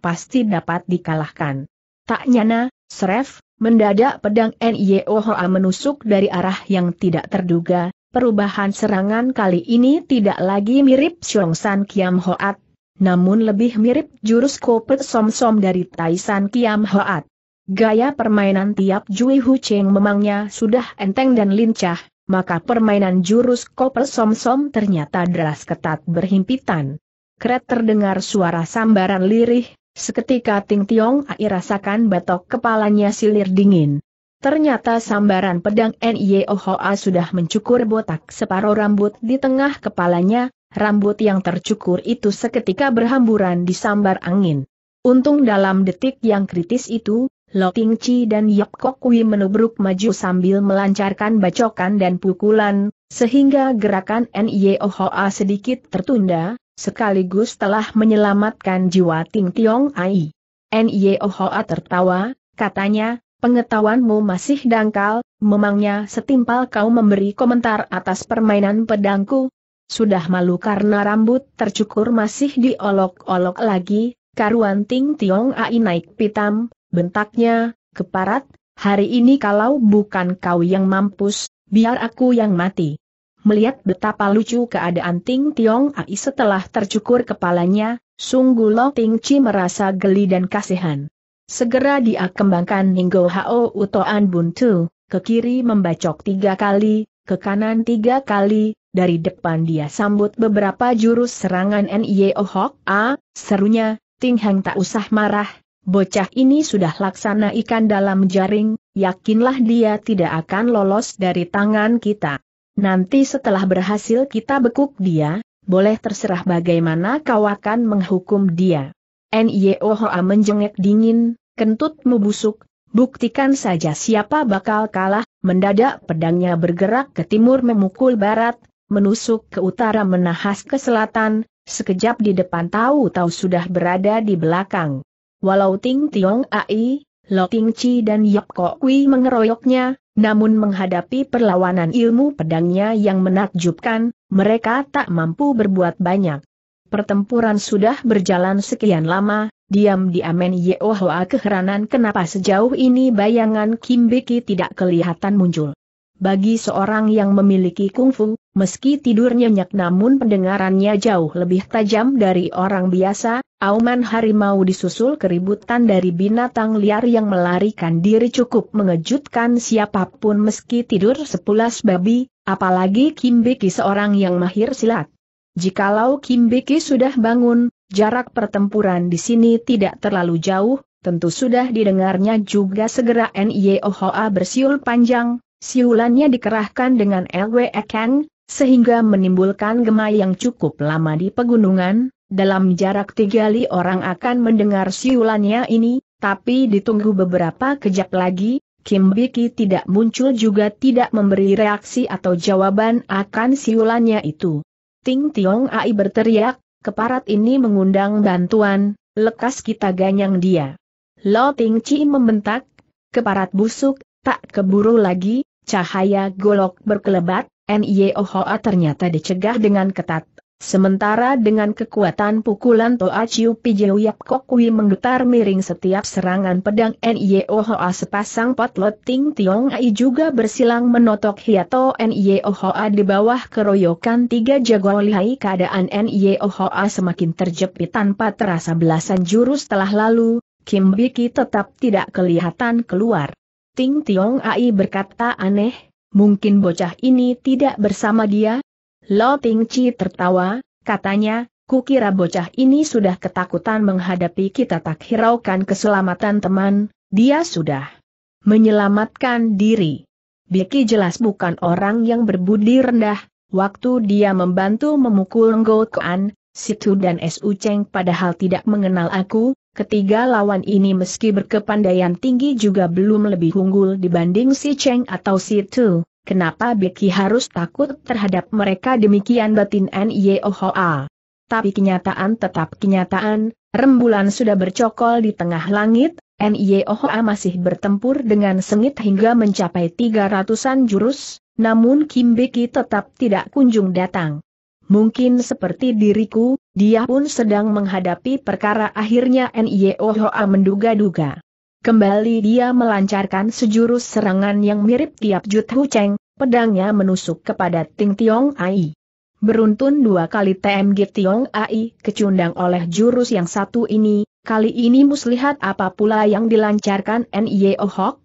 pasti dapat dikalahkan. Tak nyana, Sref, mendadak pedang NIE menusuk dari arah yang tidak terduga, perubahan serangan kali ini tidak lagi mirip Xiong San Kiam Hoat, namun lebih mirip jurus kopet som-som dari Taisan Kiam Hoat. Gaya permainan tiap Jui Hu Cheng memangnya sudah enteng dan lincah, maka permainan jurus kopet som-som ternyata deras ketat berhimpitan. Kret terdengar suara sambaran lirih, seketika Ting Tiong Ai rasakan batok kepalanya silir dingin. Ternyata sambaran pedang N.Y.O.H.A. sudah mencukur botak separuh rambut di tengah kepalanya, rambut yang tercukur itu seketika berhamburan disambar angin. Untung dalam detik yang kritis itu, Lo Ting Chi dan Yap Kok Kui menubruk maju sambil melancarkan bacokan dan pukulan, sehingga gerakan N.I.O. Hoa sedikit tertunda, sekaligus telah menyelamatkan jiwa Ting Tiong Ai. N.I.O. Hoa tertawa, katanya, pengetahuanmu masih dangkal, memangnya setimpal kau memberi komentar atas permainan pedangku, sudah malu karena rambut tercukur masih diolok-olok lagi, karuan Ting Tiong Ai naik pitam, bentaknya, keparat, hari ini kalau bukan kau yang mampus, biar aku yang mati. Melihat betapa lucu keadaan Ting Tiong Ai setelah tercukur kepalanya, sungguh Lo Ting Chi merasa geli dan kasihan. Segera dia kembangkan Ninggo Hao Utoan Buntu, ke kiri membacok tiga kali, ke kanan tiga kali, dari depan dia sambut beberapa jurus serangan N.I.O. E oh Hok A, ah, serunya, Ting Hang tak usah marah, bocah ini sudah laksana ikan dalam jaring, yakinlah dia tidak akan lolos dari tangan kita. Nanti setelah berhasil kita bekuk dia, boleh terserah bagaimana kau akan menghukum dia. N.I.O. E oh A menjengek dingin, kentutmu busuk, buktikan saja siapa bakal kalah, mendadak pedangnya bergerak ke timur memukul barat, menusuk ke utara menahas ke selatan, sekejap di depan tahu-tahu sudah berada di belakang. Walau Ting Tiong Ai, Lo Ting Chi dan Yap Kok Kui mengeroyoknya, namun menghadapi perlawanan ilmu pedangnya yang menakjubkan, mereka tak mampu berbuat banyak. Pertempuran sudah berjalan sekian lama, diam-diam Yeo Hoa keheranan kenapa sejauh ini bayangan Kim Biki tidak kelihatan muncul. Bagi seorang yang memiliki kungfu, Meski tidur nyenyak namun pendengarannya jauh lebih tajam dari orang biasa, auman harimau disusul keributan dari binatang liar yang melarikan diri cukup mengejutkan siapapun meski tidur sepulas babi, apalagi Kimbiki seorang yang mahir silat. Jikalau Kimbiki sudah bangun, jarak pertempuran di sini tidak terlalu jauh, tentu sudah didengarnya juga segera N.I.O.H.A. bersiul panjang, siulannya dikerahkan dengan L.W.E.K.N., sehingga menimbulkan gema yang cukup lama di pegunungan, dalam jarak tiga li orang akan mendengar siulannya ini, tapi ditunggu beberapa kejap lagi, Kim Biki tidak muncul juga tidak memberi reaksi atau jawaban akan siulannya itu. Ting Tiong Ai berteriak, keparat ini mengundang bantuan, lekas kita ganyang dia. Lo Ting Chi membentak, keparat busuk, tak keburu lagi, cahaya golok berkelebat, NIOHA ternyata dicegah dengan ketat. Sementara dengan kekuatan pukulan Toa Chiu Pijiu Yap Kokui menggetar miring setiap serangan pedang NIOHA sepasang potlot Ting Tiong Ai juga bersilang menotok hiato NIOHA di bawah keroyokan tiga jago lihai keadaan NIOHA semakin terjepit tanpa terasa belasan jurus telah lalu, Kim Biki tetap tidak kelihatan keluar. Ting Tiong Ai berkata aneh, mungkin bocah ini tidak bersama dia? Lo Ting Chi tertawa, katanya, kukira bocah ini sudah ketakutan menghadapi kita tak hiraukan keselamatan teman, dia sudah menyelamatkan diri. Biki jelas bukan orang yang berbudi rendah, waktu dia membantu memukul Ngo Kuan, Situ dan Su Cheng padahal tidak mengenal aku, Ketiga lawan ini meski berkepandaian tinggi juga belum lebih unggul dibanding si Cheng atau si Tu. Kenapa Becky harus takut terhadap mereka demikian batin N.Y.O.H.A. Tapi kenyataan tetap kenyataan, rembulan sudah bercokol di tengah langit, N.Y.O.H.A. masih bertempur dengan sengit hingga mencapai tiga ratusan jurus, namun Kim Becky tetap tidak kunjung datang. Mungkin seperti diriku, dia pun sedang menghadapi perkara akhirnya Nyeohoa menduga-duga. Kembali dia melancarkan sejurus serangan yang mirip tiap Jut Hu Cheng, pedangnya menusuk kepada Ting Tiong Ai. Beruntun dua kali TMG Tiong Ai kecundang oleh jurus yang satu ini, kali ini muslihat apa pula yang dilancarkan Nyeohoa,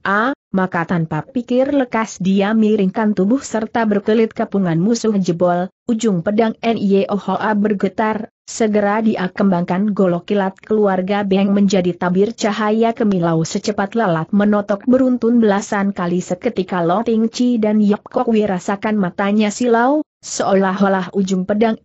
maka tanpa pikir lekas dia miringkan tubuh serta berkelit kepungan musuh jebol, ujung pedang Ohoa bergetar, segera dia kembangkan golok kilat keluarga Beng menjadi tabir cahaya kemilau secepat lalat menotok beruntun belasan kali seketika Lo Ting Chi dan Yap Kok rasakan matanya silau, seolah-olah ujung pedang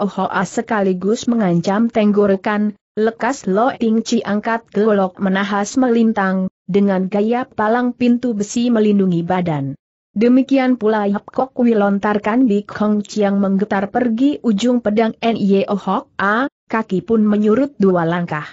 Ohoa sekaligus mengancam tenggorokan, Lekas Lo Ting Chi angkat golok menahas melintang, dengan gaya palang pintu besi melindungi badan. Demikian pula Yap Kok Wi lontarkan Big Hong Chiang menggetar pergi ujung pedang N.I.O. Oh Hok A, kaki pun menyurut dua langkah.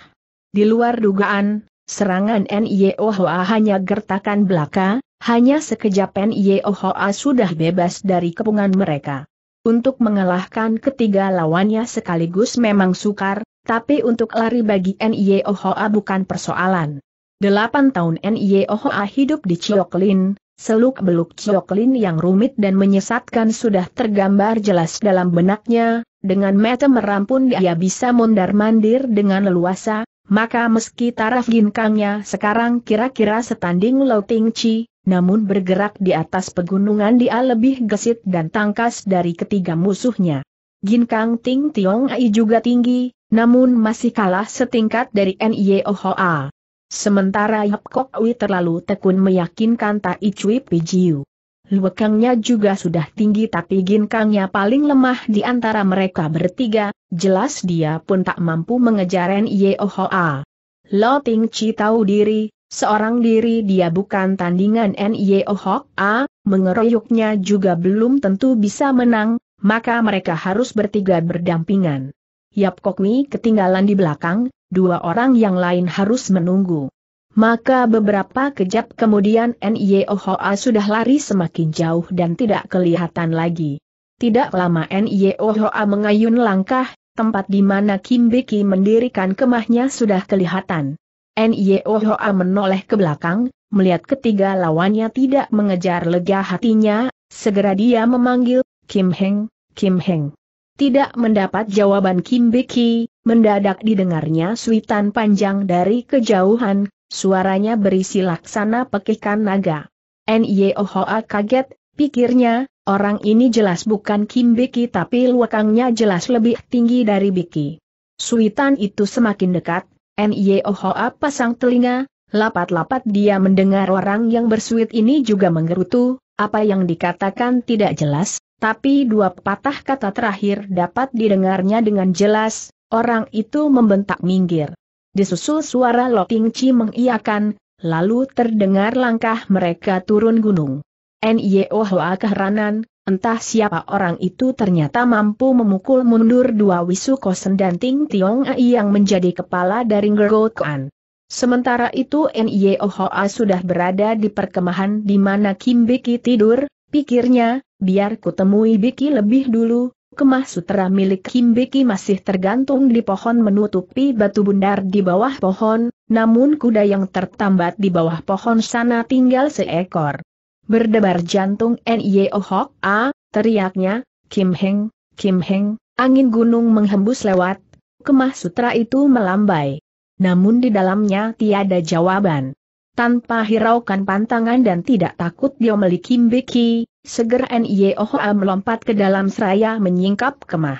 Di luar dugaan, serangan N.I.O. Oh A hanya gertakan belaka, hanya sekejap N.I.O. Oh A sudah bebas dari kepungan mereka. Untuk mengalahkan ketiga lawannya sekaligus memang sukar, tapi untuk lari bagi N.I.O. A bukan persoalan. Delapan tahun Ohoa hidup di Cioklin, seluk-beluk Cioklin yang rumit dan menyesatkan sudah tergambar jelas dalam benaknya, dengan mata merampun dia bisa mondar-mandir dengan leluasa, maka meski taraf ginkangnya sekarang kira-kira setanding Ting Chi, namun bergerak di atas pegunungan dia lebih gesit dan tangkas dari ketiga musuhnya. Ginkang Ting Tiong Ai juga tinggi, namun masih kalah setingkat dari Ohoa. Sementara Yap Kok Wi terlalu tekun meyakinkan Tai Cui Pijiu. Luekangnya juga sudah tinggi tapi ginkangnya paling lemah di antara mereka bertiga, jelas dia pun tak mampu mengejar Yeo Hoa. Lo Ting Chi tahu diri, seorang diri dia bukan tandingan Yeo Hoa, mengeroyoknya juga belum tentu bisa menang, maka mereka harus bertiga berdampingan. Yap Kok Kokwi ketinggalan di belakang, dua orang yang lain harus menunggu. Maka beberapa kejap kemudian N.Y.O. E Hoa sudah lari semakin jauh dan tidak kelihatan lagi. Tidak lama N.Y.O. E Hoa mengayun langkah, tempat di mana Kim Beki mendirikan kemahnya sudah kelihatan. N.Y.O. E Hoa menoleh ke belakang, melihat ketiga lawannya tidak mengejar lega hatinya, segera dia memanggil, Kim Heng, Kim Heng. Tidak mendapat jawaban Kim Beki, Mendadak didengarnya suitan panjang dari kejauhan, suaranya berisi laksana pekikan naga. Nyehoa kaget, pikirnya, orang ini jelas bukan Kim Biki tapi luakangnya jelas lebih tinggi dari Biki. Suitan itu semakin dekat, Nyehoa pasang telinga, lapat-lapat dia mendengar orang yang bersuit ini juga menggerutu, apa yang dikatakan tidak jelas, tapi dua patah kata terakhir dapat didengarnya dengan jelas, Orang itu membentak minggir. Disusul suara Ting Chi mengiakan, lalu terdengar langkah mereka turun gunung. N.Y.O. Oh Hoa keheranan, entah siapa orang itu ternyata mampu memukul mundur dua wisu kosen dan Ting Tiong Ai yang menjadi kepala dari Ngergokan. Sementara itu N.Y.O. Oh Hoa sudah berada di perkemahan di mana Kim Biki tidur, pikirnya, biar kutemui temui Biki lebih dulu, kemah sutera milik Biki masih tergantung di pohon menutupi batu bundar di bawah pohon, namun kuda yang tertambat di bawah pohon sana tinggal seekor. Berdebar jantung N.Y.O. Hok A, teriaknya, Kim Heng, Kim Heng, angin gunung menghembus lewat, kemah sutra itu melambai. Namun di dalamnya tiada jawaban. Tanpa hiraukan pantangan dan tidak takut dia memiliki Mbeki, segera e Nyehoa melompat ke dalam seraya menyingkap kemah.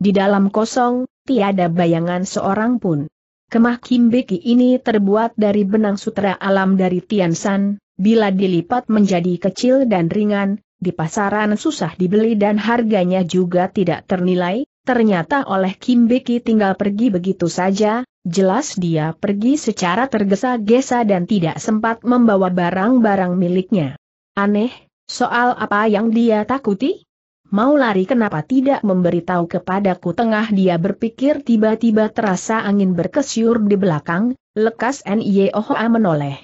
Di dalam kosong, tiada bayangan seorang pun. Kemah Kimbeki ini terbuat dari benang sutra alam dari Tiansan, bila dilipat menjadi kecil dan ringan, di pasaran susah dibeli dan harganya juga tidak ternilai, Ternyata oleh Kim Beki tinggal pergi begitu saja, jelas dia pergi secara tergesa-gesa dan tidak sempat membawa barang-barang miliknya. Aneh, soal apa yang dia takuti? Mau lari kenapa tidak memberitahu kepadaku tengah dia berpikir tiba-tiba terasa angin berkesyur di belakang, lekas N.Y.O.H.A. E menoleh.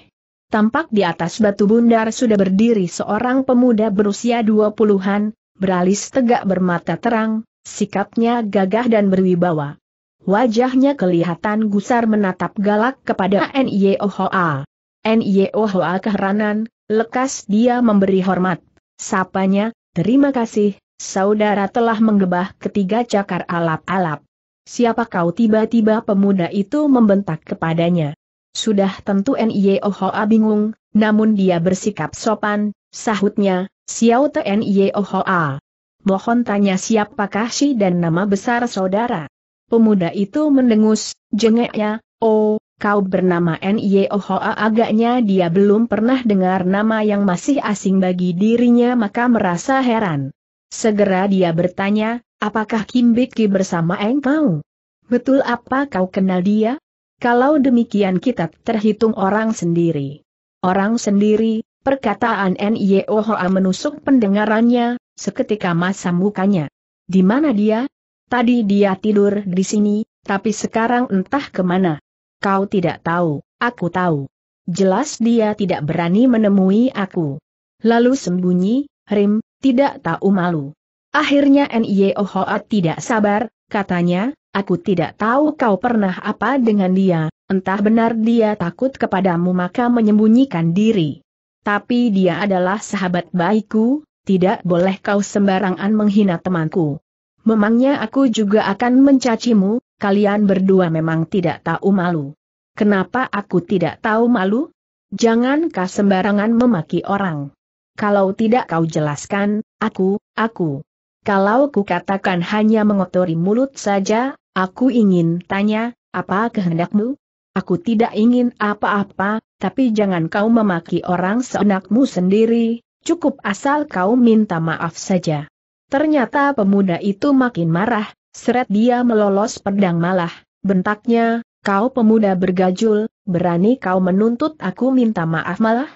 Tampak di atas batu bundar sudah berdiri seorang pemuda berusia dua puluhan, beralis tegak bermata terang, Sikapnya gagah dan berwibawa. Wajahnya kelihatan gusar menatap galak kepada Niohoa. Niohoa keheranan, lekas dia memberi hormat. Sapanya, terima kasih, saudara telah menggebah ketiga cakar alap-alap. Siapa kau tiba-tiba pemuda itu membentak kepadanya. Sudah tentu Niohoa bingung, namun dia bersikap sopan, sahutnya, Xiao Niohoa? mohon tanya siapakah si dan nama besar saudara. Pemuda itu mendengus, jengeknya, oh, kau bernama N.I.O.H.A. agaknya dia belum pernah dengar nama yang masih asing bagi dirinya maka merasa heran. Segera dia bertanya, apakah Kim Biki bersama engkau? Betul apa kau kenal dia? Kalau demikian kita terhitung orang sendiri. Orang sendiri, Perkataan N.I.O. E menusuk pendengarannya, seketika masa mukanya. Di mana dia? Tadi dia tidur di sini, tapi sekarang entah kemana. Kau tidak tahu, aku tahu. Jelas dia tidak berani menemui aku. Lalu sembunyi, Rim, tidak tahu malu. Akhirnya N.I.O. E tidak sabar, katanya, aku tidak tahu kau pernah apa dengan dia, entah benar dia takut kepadamu maka menyembunyikan diri tapi dia adalah sahabat baikku, tidak boleh kau sembarangan menghina temanku. Memangnya aku juga akan mencacimu, kalian berdua memang tidak tahu malu. Kenapa aku tidak tahu malu? Jangan kau sembarangan memaki orang. Kalau tidak kau jelaskan, aku, aku. Kalau ku katakan hanya mengotori mulut saja, aku ingin tanya, apa kehendakmu? Aku tidak ingin apa-apa, tapi jangan kau memaki orang seenakmu sendiri, cukup asal kau minta maaf saja. Ternyata pemuda itu makin marah, seret dia melolos pedang malah, bentaknya, kau pemuda bergajul, berani kau menuntut aku minta maaf malah?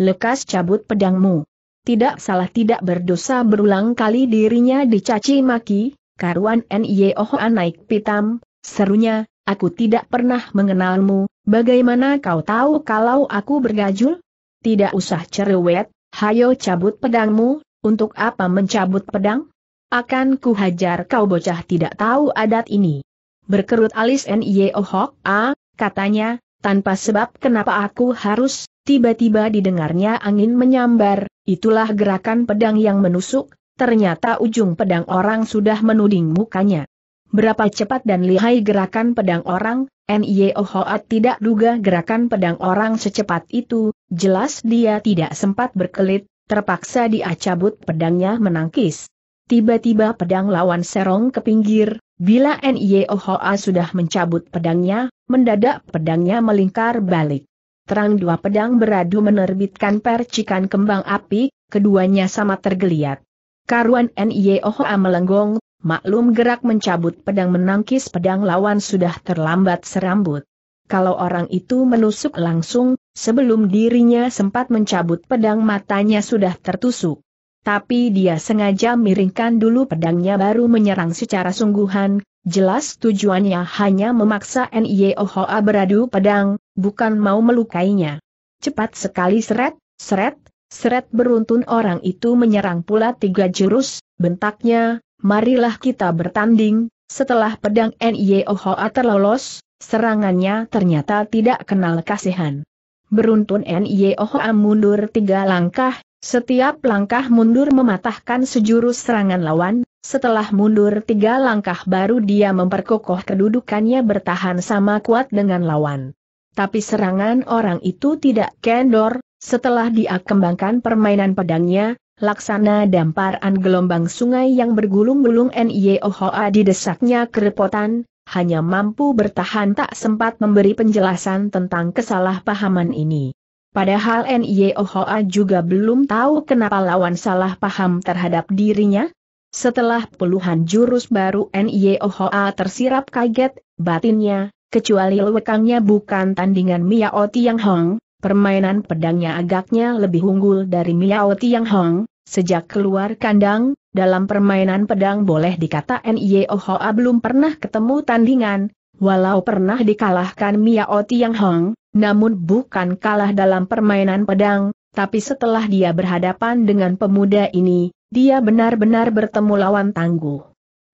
Lekas cabut pedangmu. Tidak salah tidak berdosa berulang kali dirinya dicaci maki, karuan N.Y.O.H.A. naik pitam, serunya, Aku tidak pernah mengenalmu, bagaimana kau tahu kalau aku bergajul? Tidak usah cerewet, hayo cabut pedangmu, untuk apa mencabut pedang? Akan kuhajar kau bocah tidak tahu adat ini. Berkerut alis Nyo Hok A, katanya, tanpa sebab kenapa aku harus, tiba-tiba didengarnya angin menyambar, itulah gerakan pedang yang menusuk, ternyata ujung pedang orang sudah menuding mukanya. Berapa cepat dan lihai gerakan pedang orang, N.I.O. tidak duga gerakan pedang orang secepat itu, jelas dia tidak sempat berkelit, terpaksa dia cabut pedangnya menangkis. Tiba-tiba pedang lawan serong ke pinggir, bila N.I.O. sudah mencabut pedangnya, mendadak pedangnya melingkar balik. Terang dua pedang beradu menerbitkan percikan kembang api, keduanya sama tergeliat. Karuan N.I.O. melenggong, maklum gerak mencabut pedang menangkis pedang lawan sudah terlambat serambut. Kalau orang itu menusuk langsung, sebelum dirinya sempat mencabut pedang matanya sudah tertusuk. Tapi dia sengaja miringkan dulu pedangnya baru menyerang secara sungguhan, jelas tujuannya hanya memaksa Nyeohoa beradu pedang, bukan mau melukainya. Cepat sekali seret, seret, seret beruntun orang itu menyerang pula tiga jurus, bentaknya, marilah kita bertanding, setelah pedang N.I.O. Hoa terlolos, serangannya ternyata tidak kenal kasihan. Beruntun N.I.O. Hoa mundur tiga langkah, setiap langkah mundur mematahkan sejurus serangan lawan, setelah mundur tiga langkah baru dia memperkokoh kedudukannya bertahan sama kuat dengan lawan. Tapi serangan orang itu tidak kendor, setelah dia kembangkan permainan pedangnya, laksana damparan gelombang sungai yang bergulung-gulung e di didesaknya kerepotan, hanya mampu bertahan tak sempat memberi penjelasan tentang kesalahpahaman ini. Padahal Niohoa e juga belum tahu kenapa lawan salah paham terhadap dirinya. Setelah puluhan jurus baru Niohoa e tersirap kaget, batinnya, kecuali lewekangnya bukan tandingan Miao yang Hong, Permainan pedangnya agaknya lebih unggul dari Miao Tiang Hong, sejak keluar kandang, dalam permainan pedang boleh dikata Nio e oh Hoa belum pernah ketemu tandingan, walau pernah dikalahkan Miao Tiang Hong, namun bukan kalah dalam permainan pedang, tapi setelah dia berhadapan dengan pemuda ini, dia benar-benar bertemu lawan tangguh.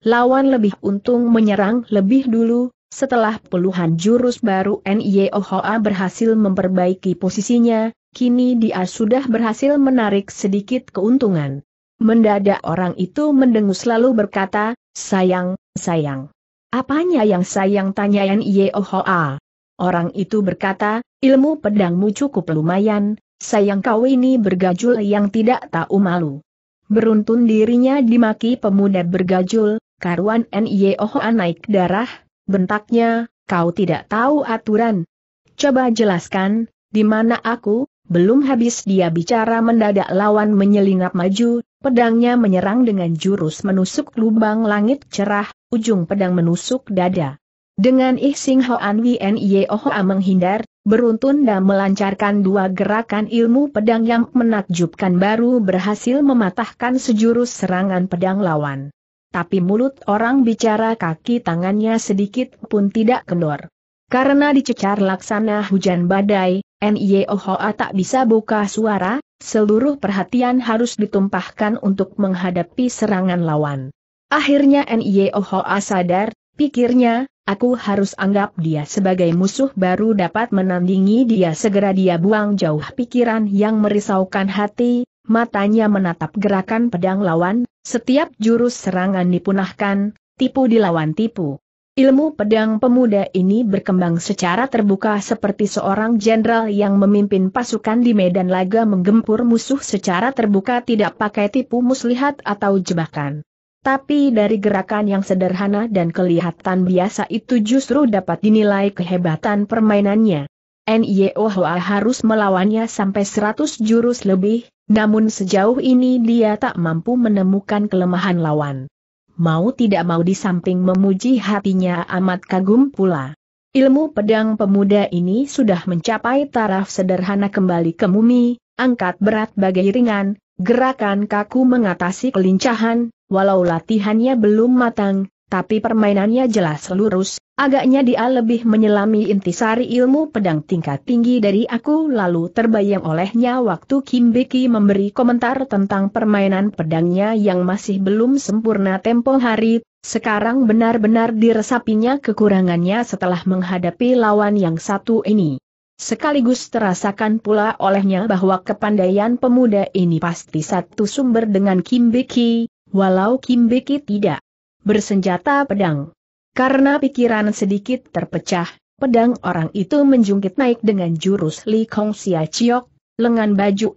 Lawan lebih untung menyerang lebih dulu, setelah puluhan jurus baru NIOHA berhasil memperbaiki posisinya, kini dia sudah berhasil menarik sedikit keuntungan. Mendadak orang itu mendengus lalu berkata, sayang, sayang. Apanya yang sayang tanya NIOHA. Orang itu berkata, ilmu pedangmu cukup lumayan, sayang kau ini bergajul yang tidak tahu malu. Beruntun dirinya dimaki pemuda bergajul, karuan NIOHA naik darah, bentaknya, kau tidak tahu aturan. Coba jelaskan, di mana aku, belum habis dia bicara mendadak lawan menyelinap maju, pedangnya menyerang dengan jurus menusuk lubang langit cerah, ujung pedang menusuk dada. Dengan Ih Sing Hoan Wien Yeohoa menghindar, beruntun dan melancarkan dua gerakan ilmu pedang yang menakjubkan baru berhasil mematahkan sejurus serangan pedang lawan tapi mulut orang bicara kaki tangannya sedikit pun tidak kendor. Karena dicecar laksana hujan badai, Nyehoa tak bisa buka suara, seluruh perhatian harus ditumpahkan untuk menghadapi serangan lawan. Akhirnya Nyehoa sadar, pikirnya, aku harus anggap dia sebagai musuh baru dapat menandingi dia segera dia buang jauh pikiran yang merisaukan hati, matanya menatap gerakan pedang lawan, setiap jurus serangan dipunahkan, tipu dilawan tipu. Ilmu pedang pemuda ini berkembang secara terbuka seperti seorang jenderal yang memimpin pasukan di medan laga menggempur musuh secara terbuka tidak pakai tipu muslihat atau jebakan. Tapi dari gerakan yang sederhana dan kelihatan biasa itu justru dapat dinilai kehebatan permainannya. NIO Hoa harus melawannya sampai 100 jurus lebih, namun sejauh ini dia tak mampu menemukan kelemahan lawan. Mau tidak mau di samping memuji hatinya amat kagum pula. Ilmu pedang pemuda ini sudah mencapai taraf sederhana kembali ke mumi, angkat berat bagai ringan, gerakan kaku mengatasi kelincahan, walau latihannya belum matang, tapi permainannya jelas lurus, agaknya dia lebih menyelami intisari ilmu pedang tingkat tinggi dari aku lalu terbayang olehnya waktu Kim Beki memberi komentar tentang permainan pedangnya yang masih belum sempurna tempo hari, sekarang benar-benar diresapinya kekurangannya setelah menghadapi lawan yang satu ini. Sekaligus terasakan pula olehnya bahwa kepandaian pemuda ini pasti satu sumber dengan Kim Beki, walau Kim Beki tidak bersenjata pedang. Karena pikiran sedikit terpecah, pedang orang itu menjungkit naik dengan jurus Li Kong Xia Chiok, lengan baju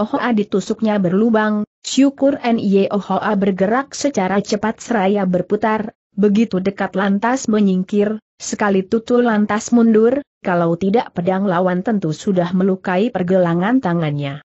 Ohoa ditusuknya berlubang, syukur Ohoa bergerak secara cepat seraya berputar, begitu dekat lantas menyingkir, sekali tutul lantas mundur, kalau tidak pedang lawan tentu sudah melukai pergelangan tangannya.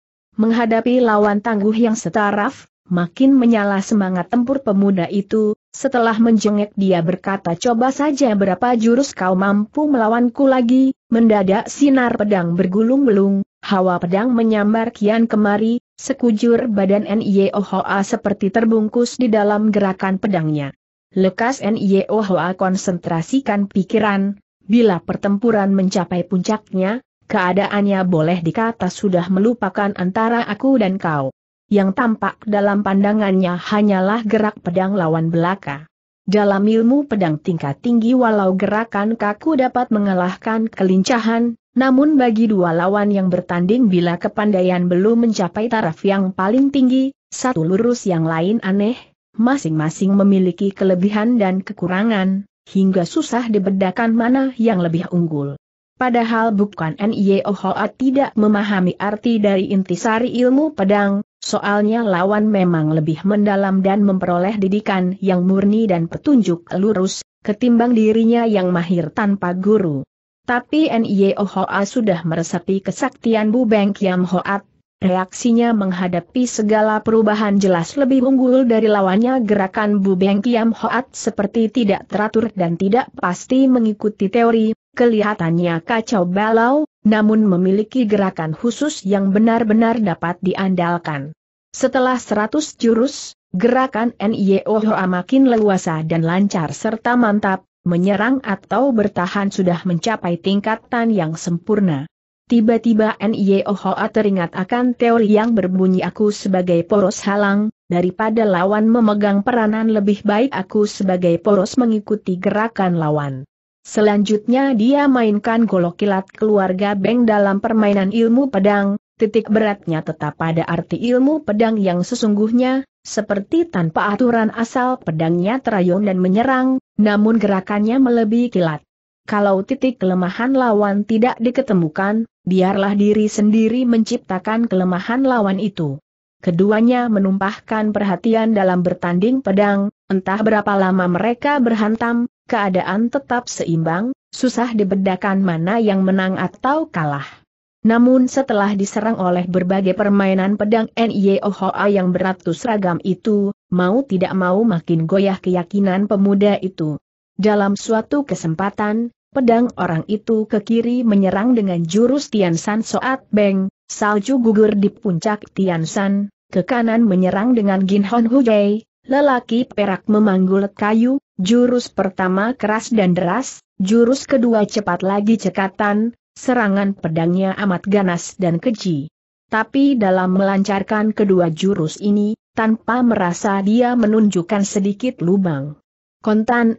Menghadapi lawan tangguh yang setaraf, makin menyala semangat tempur pemuda itu, setelah menjengek dia berkata coba saja berapa jurus kau mampu melawanku lagi, mendadak sinar pedang bergulung gulung hawa pedang menyambar kian kemari, sekujur badan Hoa seperti terbungkus di dalam gerakan pedangnya. Lekas Hoa konsentrasikan pikiran, bila pertempuran mencapai puncaknya, keadaannya boleh dikata sudah melupakan antara aku dan kau yang tampak dalam pandangannya hanyalah gerak pedang lawan belaka. Dalam ilmu pedang tingkat tinggi walau gerakan kaku dapat mengalahkan kelincahan, namun bagi dua lawan yang bertanding bila kepandaian belum mencapai taraf yang paling tinggi, satu lurus yang lain aneh, masing-masing memiliki kelebihan dan kekurangan, hingga susah dibedakan mana yang lebih unggul. Padahal bukan N.I.O.H.A. E tidak memahami arti dari intisari ilmu pedang, Soalnya lawan memang lebih mendalam dan memperoleh didikan yang murni dan petunjuk lurus, ketimbang dirinya yang mahir tanpa guru. Tapi Nio e Hoa sudah meresapi kesaktian Bu Beng Kiam Hoat, reaksinya menghadapi segala perubahan jelas lebih unggul dari lawannya gerakan Bu Beng Kiam Hoat seperti tidak teratur dan tidak pasti mengikuti teori, kelihatannya kacau balau, namun memiliki gerakan khusus yang benar-benar dapat diandalkan. Setelah 100 jurus, gerakan Nieohoa makin leluasa dan lancar serta mantap, menyerang atau bertahan sudah mencapai tingkatan yang sempurna. Tiba-tiba Nieohoa teringat akan teori yang berbunyi aku sebagai poros halang, daripada lawan memegang peranan lebih baik aku sebagai poros mengikuti gerakan lawan. Selanjutnya dia mainkan golok kilat keluarga Beng dalam permainan ilmu pedang, titik beratnya tetap pada arti ilmu pedang yang sesungguhnya, seperti tanpa aturan asal pedangnya terayun dan menyerang, namun gerakannya melebihi kilat. Kalau titik kelemahan lawan tidak diketemukan, biarlah diri sendiri menciptakan kelemahan lawan itu. Keduanya menumpahkan perhatian dalam bertanding pedang, entah berapa lama mereka berhantam, keadaan tetap seimbang, susah dibedakan mana yang menang atau kalah. Namun setelah diserang oleh berbagai permainan pedang NIOHA yang beratus ragam itu, mau tidak mau makin goyah keyakinan pemuda itu. Dalam suatu kesempatan, pedang orang itu ke kiri menyerang dengan jurus Tiansan Soat Beng, salju gugur di puncak Tiansan. ke kanan menyerang dengan Ginhon Hujai. Lelaki perak memanggul kayu, jurus pertama keras dan deras, jurus kedua cepat lagi cekatan, serangan pedangnya amat ganas dan keji. Tapi dalam melancarkan kedua jurus ini, tanpa merasa dia menunjukkan sedikit lubang. Kontan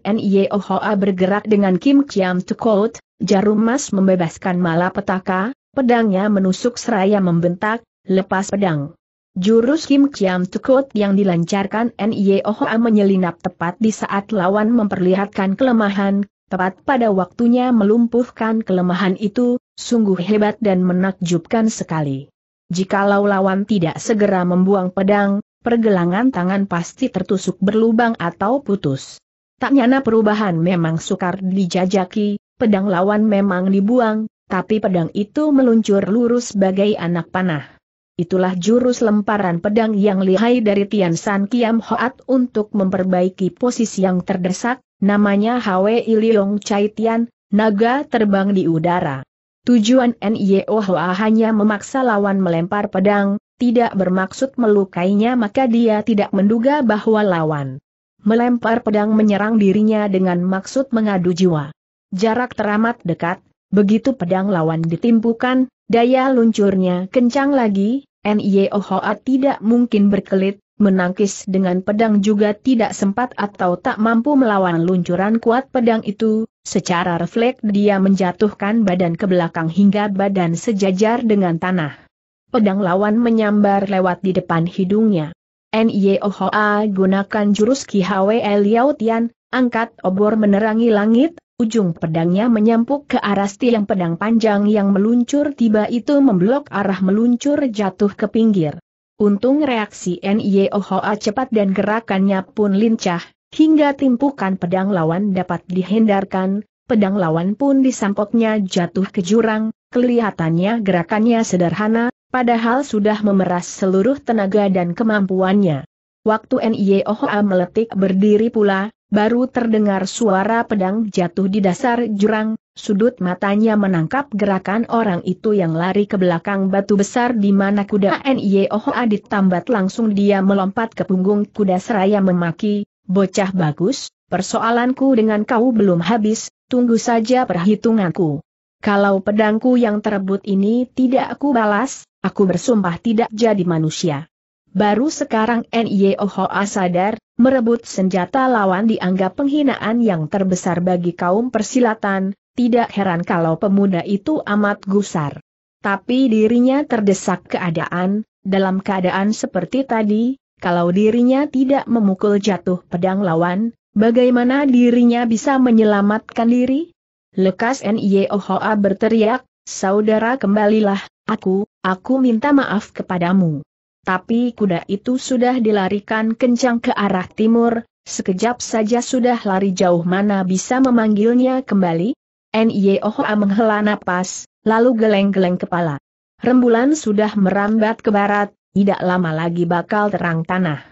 Hoa bergerak dengan Kim Kiam Tukot, jarum emas membebaskan malapetaka, pedangnya menusuk seraya membentak, lepas pedang. Jurus Kim Chiam Tukut yang dilancarkan N.I.O. E Hoa menyelinap tepat di saat lawan memperlihatkan kelemahan, tepat pada waktunya melumpuhkan kelemahan itu, sungguh hebat dan menakjubkan sekali. Jikalau lawan tidak segera membuang pedang, pergelangan tangan pasti tertusuk berlubang atau putus. Tak nyana perubahan memang sukar dijajaki, pedang lawan memang dibuang, tapi pedang itu meluncur lurus bagai anak panah itulah jurus lemparan pedang yang lihai dari Tian San Kiam Hoat untuk memperbaiki posisi yang terdesak, namanya Hwe Iliong Chai Tian, naga terbang di udara. Tujuan Nio Hoa hanya memaksa lawan melempar pedang, tidak bermaksud melukainya maka dia tidak menduga bahwa lawan melempar pedang menyerang dirinya dengan maksud mengadu jiwa. Jarak teramat dekat, begitu pedang lawan ditimpukan, Daya luncurnya kencang lagi, N.I.O. Hoa tidak mungkin berkelit, menangkis dengan pedang juga tidak sempat atau tak mampu melawan luncuran kuat pedang itu, secara refleks dia menjatuhkan badan ke belakang hingga badan sejajar dengan tanah. Pedang lawan menyambar lewat di depan hidungnya. N.I.O. Hoa gunakan jurus Ki Hwe Liao Tian, angkat obor menerangi langit, Ujung pedangnya menyampuk ke arah tiang pedang panjang yang meluncur tiba itu memblok arah meluncur jatuh ke pinggir. Untung reaksi NIOHA cepat dan gerakannya pun lincah, hingga timpukan pedang lawan dapat dihindarkan, pedang lawan pun disampoknya jatuh ke jurang, kelihatannya gerakannya sederhana, padahal sudah memeras seluruh tenaga dan kemampuannya. Waktu NIOHA meletik berdiri pula, baru terdengar suara pedang jatuh di dasar jurang, sudut matanya menangkap gerakan orang itu yang lari ke belakang batu besar di mana kuda N.I.O.H.A. ditambat langsung dia melompat ke punggung kuda seraya memaki, bocah bagus, persoalanku dengan kau belum habis, tunggu saja perhitunganku. Kalau pedangku yang terebut ini tidak aku balas, aku bersumpah tidak jadi manusia. Baru sekarang Nyohoa sadar, merebut senjata lawan dianggap penghinaan yang terbesar bagi kaum persilatan, tidak heran kalau pemuda itu amat gusar. Tapi dirinya terdesak keadaan, dalam keadaan seperti tadi, kalau dirinya tidak memukul jatuh pedang lawan, bagaimana dirinya bisa menyelamatkan diri? Lekas Nyohoa berteriak, saudara kembalilah, aku, aku minta maaf kepadamu tapi kuda itu sudah dilarikan kencang ke arah timur, sekejap saja sudah lari jauh mana bisa memanggilnya kembali? N.I.O.H.A. menghela napas, lalu geleng-geleng kepala. Rembulan sudah merambat ke barat, tidak lama lagi bakal terang tanah.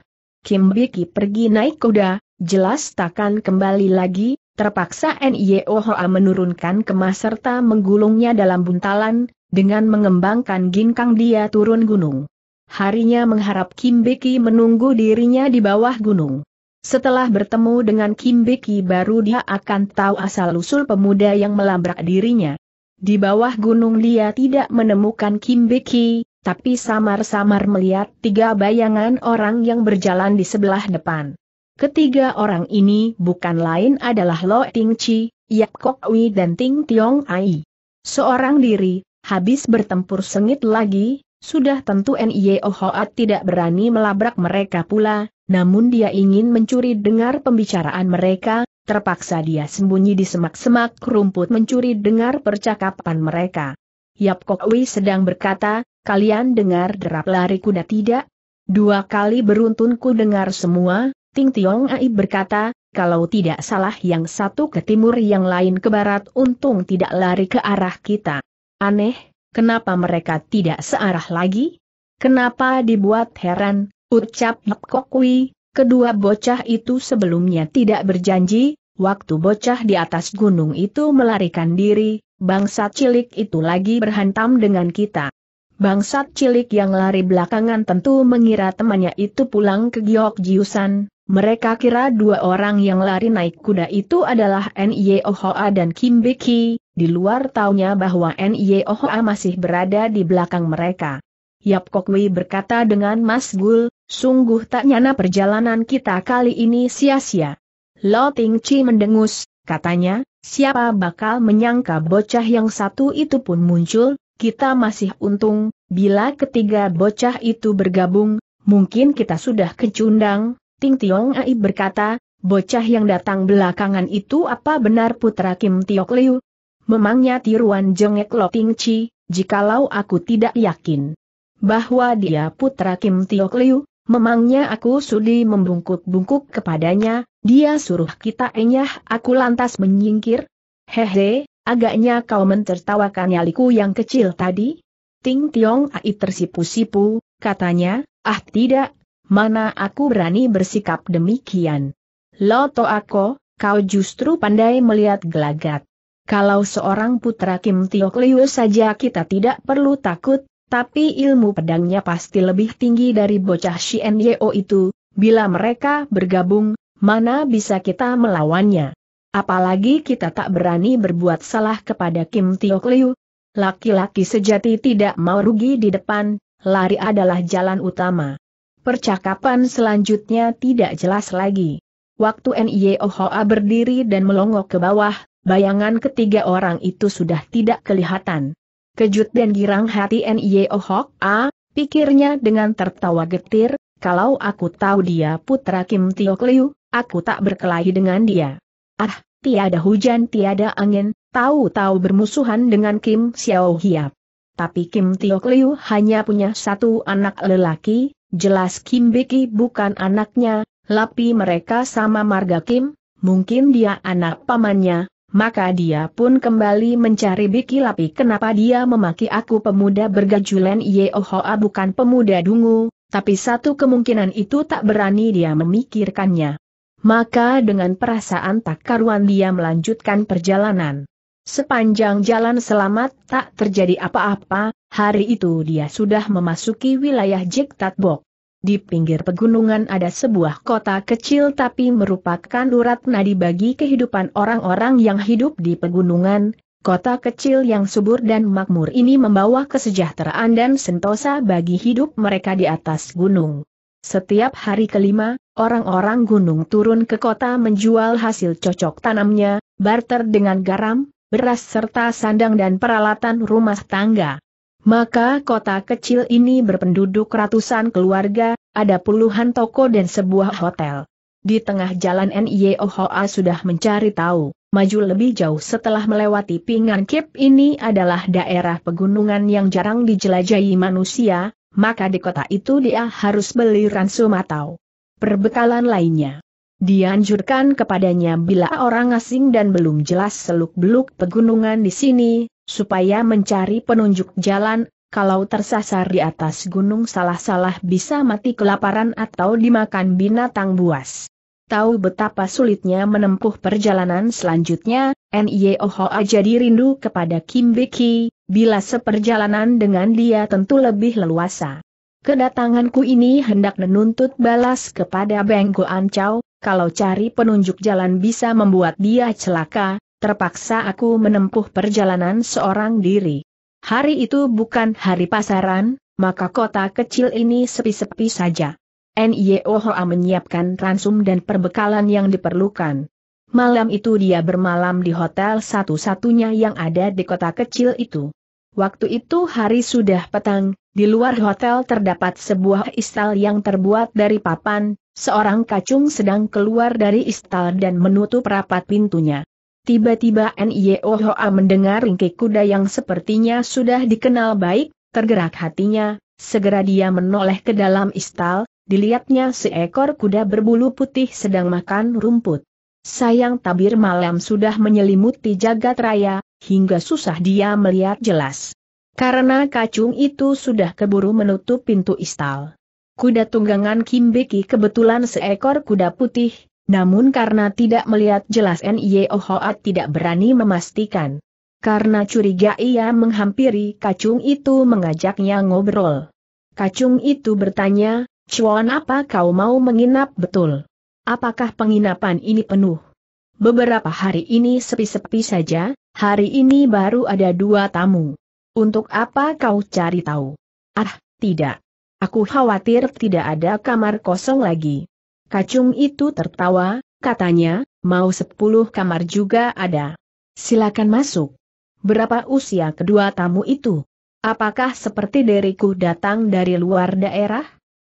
Kim Biki pergi naik kuda, jelas takkan kembali lagi, terpaksa N.I.O.H.A. menurunkan kemah serta menggulungnya dalam buntalan, dengan mengembangkan ginkang dia turun gunung harinya mengharap Kim Beki menunggu dirinya di bawah gunung. Setelah bertemu dengan Kim Beki baru dia akan tahu asal-usul pemuda yang melabrak dirinya. Di bawah gunung dia tidak menemukan Kim Beki, tapi samar-samar melihat tiga bayangan orang yang berjalan di sebelah depan. Ketiga orang ini bukan lain adalah Lo Ting Chi, Yap Kok Wi dan Ting Tiong Ai. Seorang diri, habis bertempur sengit lagi, sudah tentu NIO Hoat tidak berani melabrak mereka pula, namun dia ingin mencuri dengar pembicaraan mereka, terpaksa dia sembunyi di semak-semak rumput mencuri dengar percakapan mereka. Yap Kok Wei sedang berkata, kalian dengar derap lari kuda tidak? Dua kali beruntun ku dengar semua, Ting Tiong Ai berkata, kalau tidak salah yang satu ke timur yang lain ke barat untung tidak lari ke arah kita. Aneh, Kenapa mereka tidak searah lagi? Kenapa dibuat heran, ucap Yap Kokwi, kedua bocah itu sebelumnya tidak berjanji, waktu bocah di atas gunung itu melarikan diri, bangsa cilik itu lagi berhantam dengan kita. Bangsat cilik yang lari belakangan tentu mengira temannya itu pulang ke Giok Jiusan, mereka kira dua orang yang lari naik kuda itu adalah N.Y.O.H.A. dan Kim Beki, di luar taunya bahwa N.Y.O.H.A. masih berada di belakang mereka. Yap Kok Wei berkata dengan Mas Gul, sungguh tak nyana perjalanan kita kali ini sia-sia. Lo Ting Chi mendengus, katanya, siapa bakal menyangka bocah yang satu itu pun muncul, kita masih untung, bila ketiga bocah itu bergabung, mungkin kita sudah kecundang, Ting Tiong Ai berkata, bocah yang datang belakangan itu apa benar putra Kim Tiok Liu? Memangnya tiruan jengek Lo Ting Chi, jikalau aku tidak yakin bahwa dia putra Kim Tiok Liu, memangnya aku sudi membungkuk-bungkuk kepadanya, dia suruh kita enyah aku lantas menyingkir? Hehe, agaknya kau mencertawakan nyaliku yang kecil tadi? Ting Tiong Ai tersipu-sipu, katanya, ah tidak, mana aku berani bersikap demikian. Loto aku, kau justru pandai melihat gelagat. Kalau seorang putra Kim Tiok Liu saja kita tidak perlu takut, tapi ilmu pedangnya pasti lebih tinggi dari bocah Shien Yeo itu, bila mereka bergabung, mana bisa kita melawannya. Apalagi kita tak berani berbuat salah kepada Kim Tiok Liu. Laki-laki sejati tidak mau rugi di depan, lari adalah jalan utama. Percakapan selanjutnya tidak jelas lagi. Waktu NIO Hoa berdiri dan melongok ke bawah, bayangan ketiga orang itu sudah tidak kelihatan. Kejut dan girang hati NIO Hoa, pikirnya dengan tertawa getir, kalau aku tahu dia putra Kim Tio Kliu, aku tak berkelahi dengan dia. Ah, tiada hujan tiada angin, tahu-tahu bermusuhan dengan Kim Xiao Hiap. Tapi Kim Tio Kliu hanya punya satu anak lelaki, Jelas Kim Beki bukan anaknya, tapi mereka sama marga Kim, mungkin dia anak pamannya, maka dia pun kembali mencari Beki lapi kenapa dia memaki aku pemuda bergajulan Yeohoa bukan pemuda dungu, tapi satu kemungkinan itu tak berani dia memikirkannya. Maka dengan perasaan tak karuan dia melanjutkan perjalanan. Sepanjang jalan selamat tak terjadi apa-apa, hari itu dia sudah memasuki wilayah Jektatbok. Di pinggir pegunungan ada sebuah kota kecil tapi merupakan urat nadi bagi kehidupan orang-orang yang hidup di pegunungan, Kota kecil yang subur dan makmur ini membawa kesejahteraan dan sentosa bagi hidup mereka di atas gunung. Setiap hari kelima, orang-orang gunung turun ke kota menjual hasil cocok tanamnya, barter dengan garam, beras serta sandang dan peralatan rumah tangga. Maka kota kecil ini berpenduduk ratusan keluarga, ada puluhan toko dan sebuah hotel. Di tengah jalan NIOHA sudah mencari tahu, maju lebih jauh setelah melewati Pingan Kip ini adalah daerah pegunungan yang jarang dijelajahi manusia, maka di kota itu dia harus beli ransum atau Perbekalan lainnya Dianjurkan kepadanya bila orang asing dan belum jelas seluk-beluk pegunungan di sini, supaya mencari penunjuk jalan, kalau tersasar di atas gunung salah-salah bisa mati kelaparan atau dimakan binatang buas. Tahu betapa sulitnya menempuh perjalanan selanjutnya, Nyeohoa aja dirindu kepada Kim Beki, bila seperjalanan dengan dia tentu lebih leluasa. Kedatanganku ini hendak menuntut balas kepada Beng Goan Chow, kalau cari penunjuk jalan bisa membuat dia celaka, terpaksa aku menempuh perjalanan seorang diri. Hari itu bukan hari pasaran, maka kota kecil ini sepi-sepi saja. Nyoha menyiapkan ransum dan perbekalan yang diperlukan. Malam itu dia bermalam di hotel satu-satunya yang ada di kota kecil itu. Waktu itu hari sudah petang, di luar hotel terdapat sebuah istal yang terbuat dari papan, seorang kacung sedang keluar dari istal dan menutup rapat pintunya. Tiba-tiba N.I.O. Hoa mendengar ringkik kuda yang sepertinya sudah dikenal baik, tergerak hatinya, segera dia menoleh ke dalam istal, dilihatnya seekor kuda berbulu putih sedang makan rumput. Sayang tabir malam sudah menyelimuti jagat raya, hingga susah dia melihat jelas. Karena kacung itu sudah keburu menutup pintu istal. Kuda tunggangan Kim Beki kebetulan seekor kuda putih, namun karena tidak melihat jelas N.I.O. Hoat tidak berani memastikan. Karena curiga ia menghampiri kacung itu mengajaknya ngobrol. Kacung itu bertanya, Cuan apa kau mau menginap betul? Apakah penginapan ini penuh? Beberapa hari ini sepi-sepi saja, hari ini baru ada dua tamu. Untuk apa kau cari tahu? Ah, tidak. Aku khawatir tidak ada kamar kosong lagi. Kacung itu tertawa, katanya, mau sepuluh kamar juga ada. Silakan masuk. Berapa usia kedua tamu itu? Apakah seperti diriku datang dari luar daerah?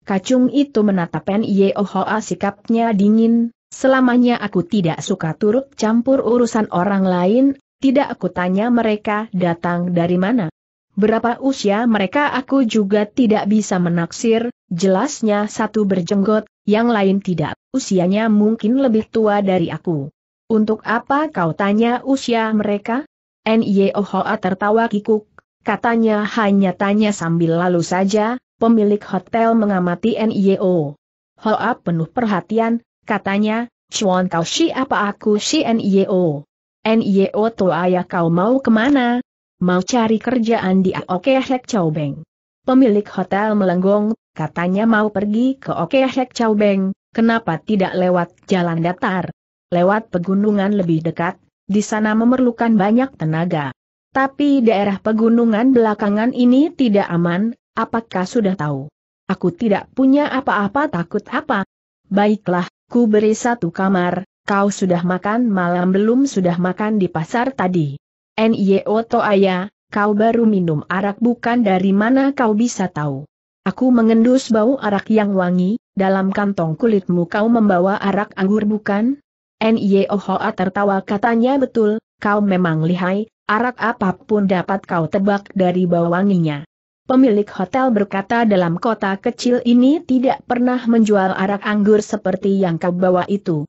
Kacung itu menatap Nyehoa sikapnya dingin, selamanya aku tidak suka turut campur urusan orang lain, tidak aku tanya mereka datang dari mana. Berapa usia mereka aku juga tidak bisa menaksir, jelasnya satu berjenggot, yang lain tidak, usianya mungkin lebih tua dari aku. Untuk apa kau tanya usia mereka? Nyehoa tertawa kikuk, katanya hanya tanya sambil lalu saja, pemilik hotel mengamati Nyeo. Hoa penuh perhatian, katanya, cuan kau si apa aku si Nyeo? NIO ayah kau mau kemana? Mau cari kerjaan di Chow Beng. Pemilik hotel melenggong, katanya mau pergi ke Okehek Beng. kenapa tidak lewat jalan datar? Lewat pegunungan lebih dekat, di sana memerlukan banyak tenaga. Tapi daerah pegunungan belakangan ini tidak aman, apakah sudah tahu? Aku tidak punya apa-apa takut apa. Baiklah, ku beri satu kamar, Kau sudah makan malam belum sudah makan di pasar tadi. N.Y.O. Toaya, kau baru minum arak bukan dari mana kau bisa tahu. Aku mengendus bau arak yang wangi, dalam kantong kulitmu kau membawa arak anggur bukan? N.Y.O. Hoa tertawa katanya betul, kau memang lihai, arak apapun dapat kau tebak dari bau wanginya. Pemilik hotel berkata dalam kota kecil ini tidak pernah menjual arak anggur seperti yang kau bawa itu.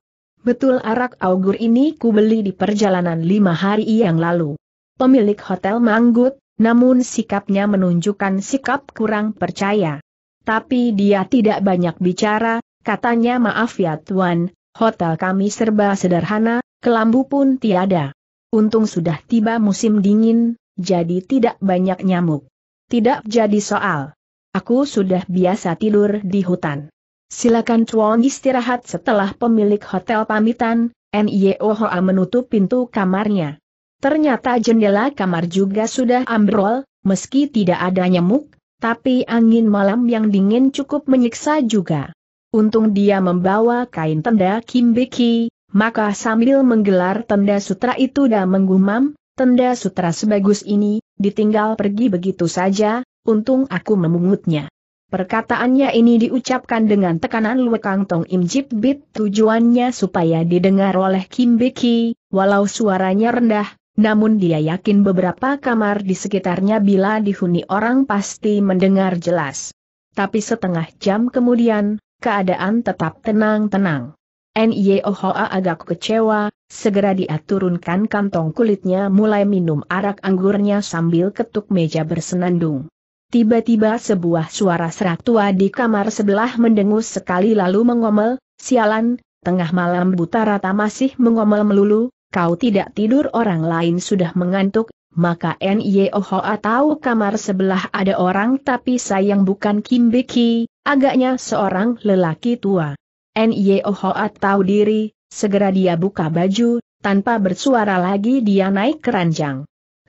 Betul arak augur ini ku beli di perjalanan lima hari yang lalu. Pemilik hotel manggut, namun sikapnya menunjukkan sikap kurang percaya. Tapi dia tidak banyak bicara, katanya maaf ya tuan, hotel kami serba sederhana, kelambu pun tiada. Untung sudah tiba musim dingin, jadi tidak banyak nyamuk. Tidak jadi soal. Aku sudah biasa tidur di hutan. Silakan Chuan istirahat setelah pemilik hotel pamitan, N.I.O. E Hoa menutup pintu kamarnya. Ternyata jendela kamar juga sudah ambrol, meski tidak ada nyamuk, tapi angin malam yang dingin cukup menyiksa juga. Untung dia membawa kain tenda Kimbeki, maka sambil menggelar tenda sutra itu dan menggumam, tenda sutra sebagus ini, ditinggal pergi begitu saja, untung aku memungutnya. Perkataannya ini diucapkan dengan tekanan Lue Kang Tong Im Jip Bit tujuannya supaya didengar oleh Kim Beki, walau suaranya rendah, namun dia yakin beberapa kamar di sekitarnya bila dihuni orang pasti mendengar jelas. Tapi setengah jam kemudian, keadaan tetap tenang-tenang. Nye Hoa agak kecewa, segera dia turunkan kantong kulitnya mulai minum arak anggurnya sambil ketuk meja bersenandung. Tiba-tiba sebuah suara serak tua di kamar sebelah mendengus sekali lalu mengomel, sialan, tengah malam buta rata masih mengomel melulu, kau tidak tidur orang lain sudah mengantuk, maka N.Y.O.H.O. tahu kamar sebelah ada orang tapi sayang bukan Kim Biki, agaknya seorang lelaki tua. N.Y.O.H.A. tahu diri, segera dia buka baju, tanpa bersuara lagi dia naik keranjang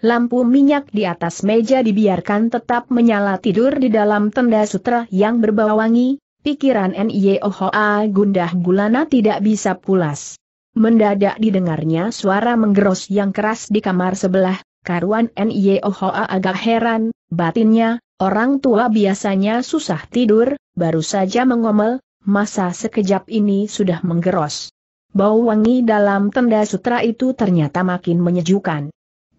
lampu minyak di atas meja dibiarkan tetap menyala tidur di dalam tenda sutra yang berbau wangi, pikiran Niohoa gundah gulana tidak bisa pulas. Mendadak didengarnya suara menggeros yang keras di kamar sebelah, karuan Niohoa agak heran, batinnya, orang tua biasanya susah tidur, baru saja mengomel, masa sekejap ini sudah menggeros. Bau wangi dalam tenda sutra itu ternyata makin menyejukkan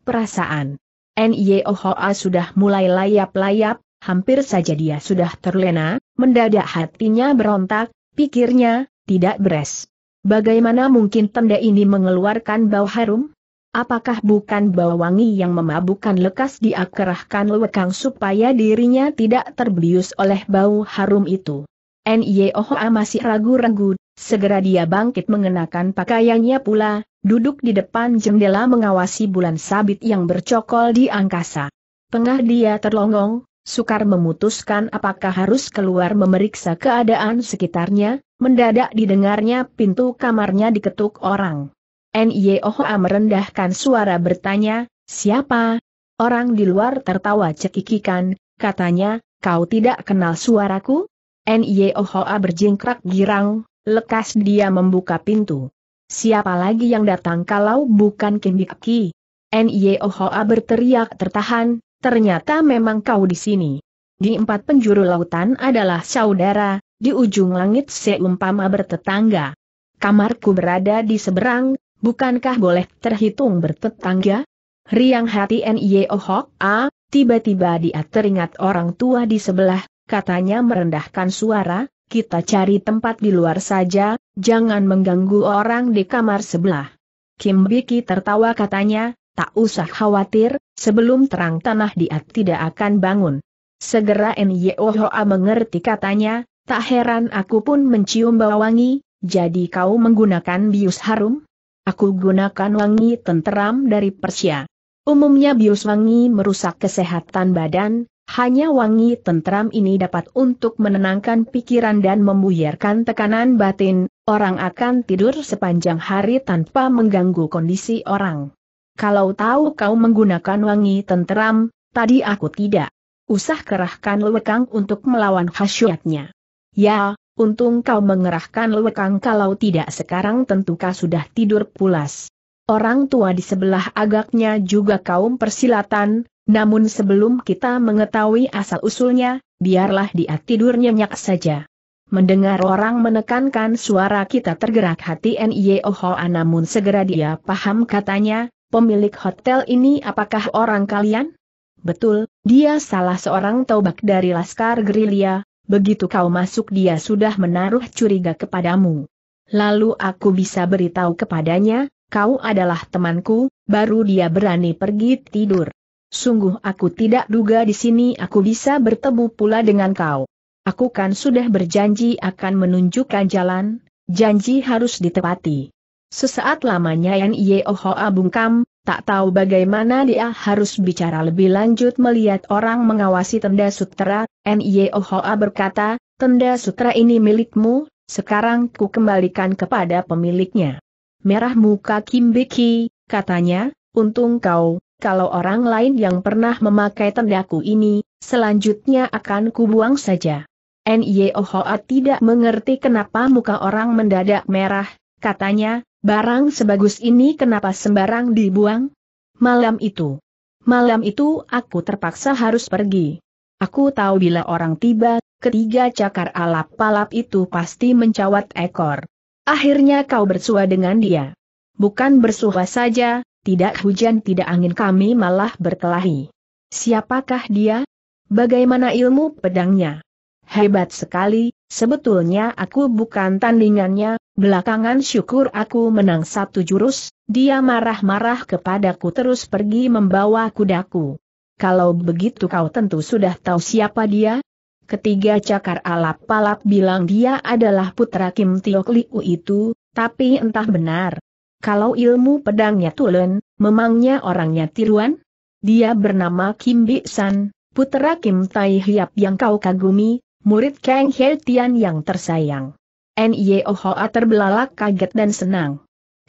perasaan. Nyohoa sudah mulai layap-layap, hampir saja dia sudah terlena, mendadak hatinya berontak, pikirnya, tidak beres. Bagaimana mungkin tenda ini mengeluarkan bau harum? Apakah bukan bau wangi yang memabukkan lekas diakerahkan lekang supaya dirinya tidak terbius oleh bau harum itu? Nyohoa masih ragu-ragu, segera dia bangkit mengenakan pakaiannya pula, duduk di depan jendela mengawasi bulan sabit yang bercokol di angkasa. Pengah dia terlongong, sukar memutuskan apakah harus keluar memeriksa keadaan sekitarnya, mendadak didengarnya pintu kamarnya diketuk orang. N.Y.O.H.A. merendahkan suara bertanya, siapa? Orang di luar tertawa cekikikan, katanya, kau tidak kenal suaraku? N.Y.O.H.A. berjingkrak girang, lekas dia membuka pintu. Siapa lagi yang datang kalau bukan Kindiki? Nyeohoa berteriak tertahan, ternyata memang kau di sini. Di empat penjuru lautan adalah saudara, di ujung langit seumpama bertetangga. Kamarku berada di seberang, bukankah boleh terhitung bertetangga? Riang hati Nyeohoa, tiba-tiba dia teringat orang tua di sebelah, katanya merendahkan suara, kita cari tempat di luar saja, Jangan mengganggu orang di kamar sebelah. Kim Biki tertawa katanya, tak usah khawatir, sebelum terang tanah dia tidak akan bangun. Segera Hoa mengerti katanya, tak heran aku pun mencium bau wangi, jadi kau menggunakan bius harum? Aku gunakan wangi tenteram dari Persia. Umumnya bius wangi merusak kesehatan badan, hanya wangi tentram ini dapat untuk menenangkan pikiran dan membuyarkan tekanan batin, orang akan tidur sepanjang hari tanpa mengganggu kondisi orang. Kalau tahu kau menggunakan wangi tentram, tadi aku tidak. Usah kerahkan lewekang untuk melawan khasyuatnya. Ya, untung kau mengerahkan lewekang kalau tidak sekarang tentu kau sudah tidur pulas. Orang tua di sebelah agaknya juga kaum persilatan, namun sebelum kita mengetahui asal-usulnya, biarlah dia tidur nyenyak saja. Mendengar orang menekankan suara kita tergerak hati N.Y.O. Hoa namun segera dia paham katanya, pemilik hotel ini apakah orang kalian? Betul, dia salah seorang taubak dari Laskar Gerilya, begitu kau masuk dia sudah menaruh curiga kepadamu. Lalu aku bisa beritahu kepadanya, kau adalah temanku, baru dia berani pergi tidur. Sungguh aku tidak duga di sini aku bisa bertemu pula dengan kau. Aku kan sudah berjanji akan menunjukkan jalan, janji harus ditepati. Sesaat lamanya Nye Ohoa bungkam, tak tahu bagaimana dia harus bicara lebih lanjut melihat orang mengawasi tenda sutera, Nye Ohoa berkata, tenda sutra ini milikmu, sekarang ku kembalikan kepada pemiliknya. Merah muka Kim Biki, katanya, untung kau, kalau orang lain yang pernah memakai tendaku ini, selanjutnya akan kubuang saja. Nyehoa tidak mengerti kenapa muka orang mendadak merah, katanya, barang sebagus ini kenapa sembarang dibuang? Malam itu. Malam itu aku terpaksa harus pergi. Aku tahu bila orang tiba, ketiga cakar alap palap itu pasti mencawat ekor. Akhirnya kau bersua dengan dia. Bukan bersuah saja, tidak hujan tidak angin kami malah berkelahi. Siapakah dia? Bagaimana ilmu pedangnya? Hebat sekali, sebetulnya aku bukan tandingannya, belakangan syukur aku menang satu jurus, dia marah-marah kepadaku terus pergi membawa kudaku. Kalau begitu kau tentu sudah tahu siapa dia? Ketiga cakar alap-alap bilang dia adalah putra Kim Tiok Liu itu, tapi entah benar, kalau ilmu pedangnya tulen, memangnya orangnya tiruan? Dia bernama Kim Bi San, putera Kim Tai Hiap yang kau kagumi, murid Kang Hel Tian yang tersayang. Nye Hoa terbelalak kaget dan senang.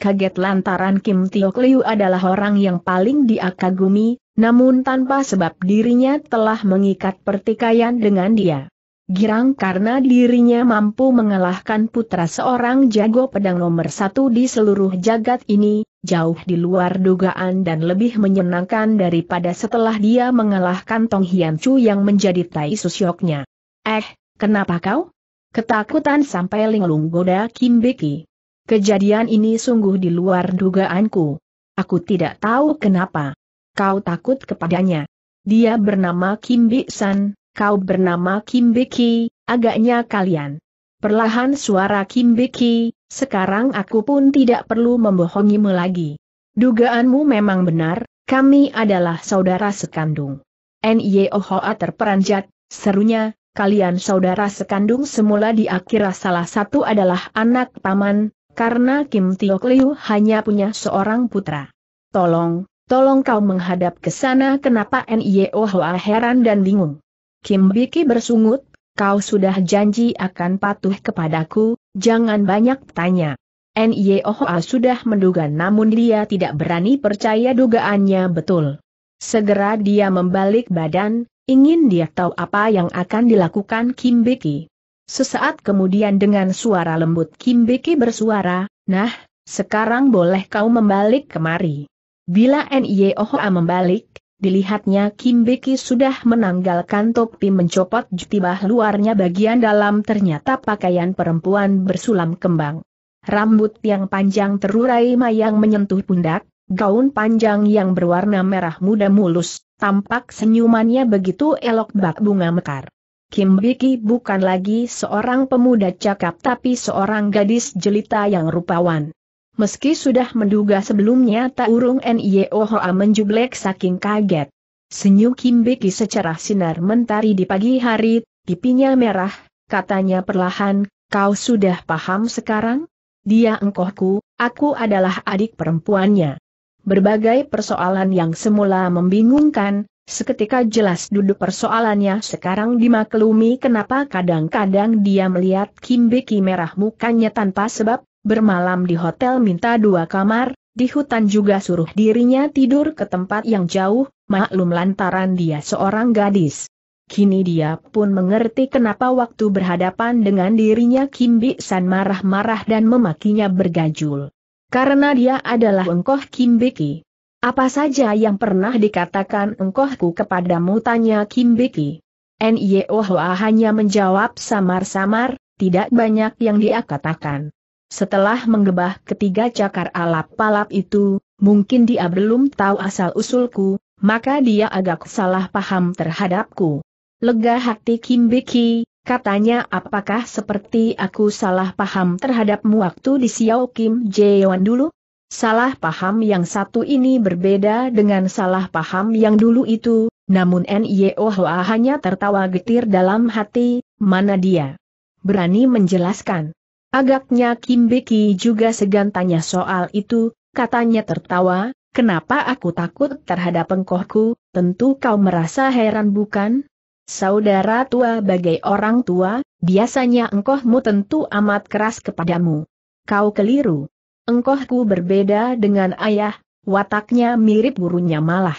Kaget lantaran Kim Tiok Liu adalah orang yang paling diakagumi, namun tanpa sebab dirinya telah mengikat pertikaian dengan dia girang karena dirinya mampu mengalahkan putra seorang jago pedang nomor satu di seluruh jagat ini, jauh di luar dugaan dan lebih menyenangkan daripada setelah dia mengalahkan Tong Hian Chu yang menjadi tai susyoknya. Eh, kenapa kau? Ketakutan sampai linglung goda Kim Beki. Kejadian ini sungguh di luar dugaanku. Aku tidak tahu kenapa. Kau takut kepadanya. Dia bernama Kim Bi San, kau bernama Kim Beki, agaknya kalian. Perlahan suara Kim Beki, sekarang aku pun tidak perlu membohongimu lagi. Dugaanmu memang benar, kami adalah saudara sekandung. N.Y.O. E Hoa terperanjat, serunya, kalian saudara sekandung semula di akhirah salah satu adalah anak paman, karena Kim Tio Liu hanya punya seorang putra. Tolong, tolong kau menghadap ke sana kenapa N.Y.O. E Hoa heran dan bingung. Kim Biki bersungut, kau sudah janji akan patuh kepadaku, jangan banyak tanya. Nyeoa oh sudah menduga namun dia tidak berani percaya dugaannya betul. Segera dia membalik badan, ingin dia tahu apa yang akan dilakukan Kim Biki. Sesaat kemudian dengan suara lembut Kim Biki bersuara, nah, sekarang boleh kau membalik kemari. Bila Nyeoa oh membalik, Dilihatnya Kim Beki sudah menanggalkan topi mencopot jutibah luarnya bagian dalam ternyata pakaian perempuan bersulam kembang. Rambut yang panjang terurai mayang menyentuh pundak, gaun panjang yang berwarna merah muda mulus, tampak senyumannya begitu elok bak bunga mekar. Kim Biki bukan lagi seorang pemuda cakap tapi seorang gadis jelita yang rupawan. Meski sudah menduga sebelumnya tak urung N.I.O. E Hoa menjublek saking kaget. Senyum Kim Beki secara sinar mentari di pagi hari, pipinya merah, katanya perlahan, kau sudah paham sekarang? Dia engkohku, aku adalah adik perempuannya. Berbagai persoalan yang semula membingungkan, seketika jelas duduk persoalannya sekarang dimaklumi kenapa kadang-kadang dia melihat Kim Beki merah mukanya tanpa sebab, Bermalam di hotel minta dua kamar, di hutan juga suruh dirinya tidur ke tempat yang jauh, maklum lantaran dia seorang gadis. Kini dia pun mengerti kenapa waktu berhadapan dengan dirinya Kim Bi San marah-marah dan memakinya bergajul. Karena dia adalah engkoh Kim Ki. Apa saja yang pernah dikatakan engkohku kepadamu tanya Kim Nye Nyeohwa hanya menjawab samar-samar, tidak banyak yang dia katakan. Setelah menggebah ketiga cakar alap palap itu, mungkin dia belum tahu asal-usulku, maka dia agak salah paham terhadapku. Lega hati Kim Biki, katanya apakah seperti aku salah paham terhadapmu waktu di Xiao Kim Jeon dulu? Salah paham yang satu ini berbeda dengan salah paham yang dulu itu, namun N.Y.O.H.A. hanya tertawa getir dalam hati, mana dia berani menjelaskan. Agaknya Kim Beki juga segan tanya soal itu, katanya tertawa, kenapa aku takut terhadap engkohku, tentu kau merasa heran bukan? Saudara tua bagai orang tua, biasanya engkohmu tentu amat keras kepadamu. Kau keliru. Engkohku berbeda dengan ayah, wataknya mirip gurunya malah.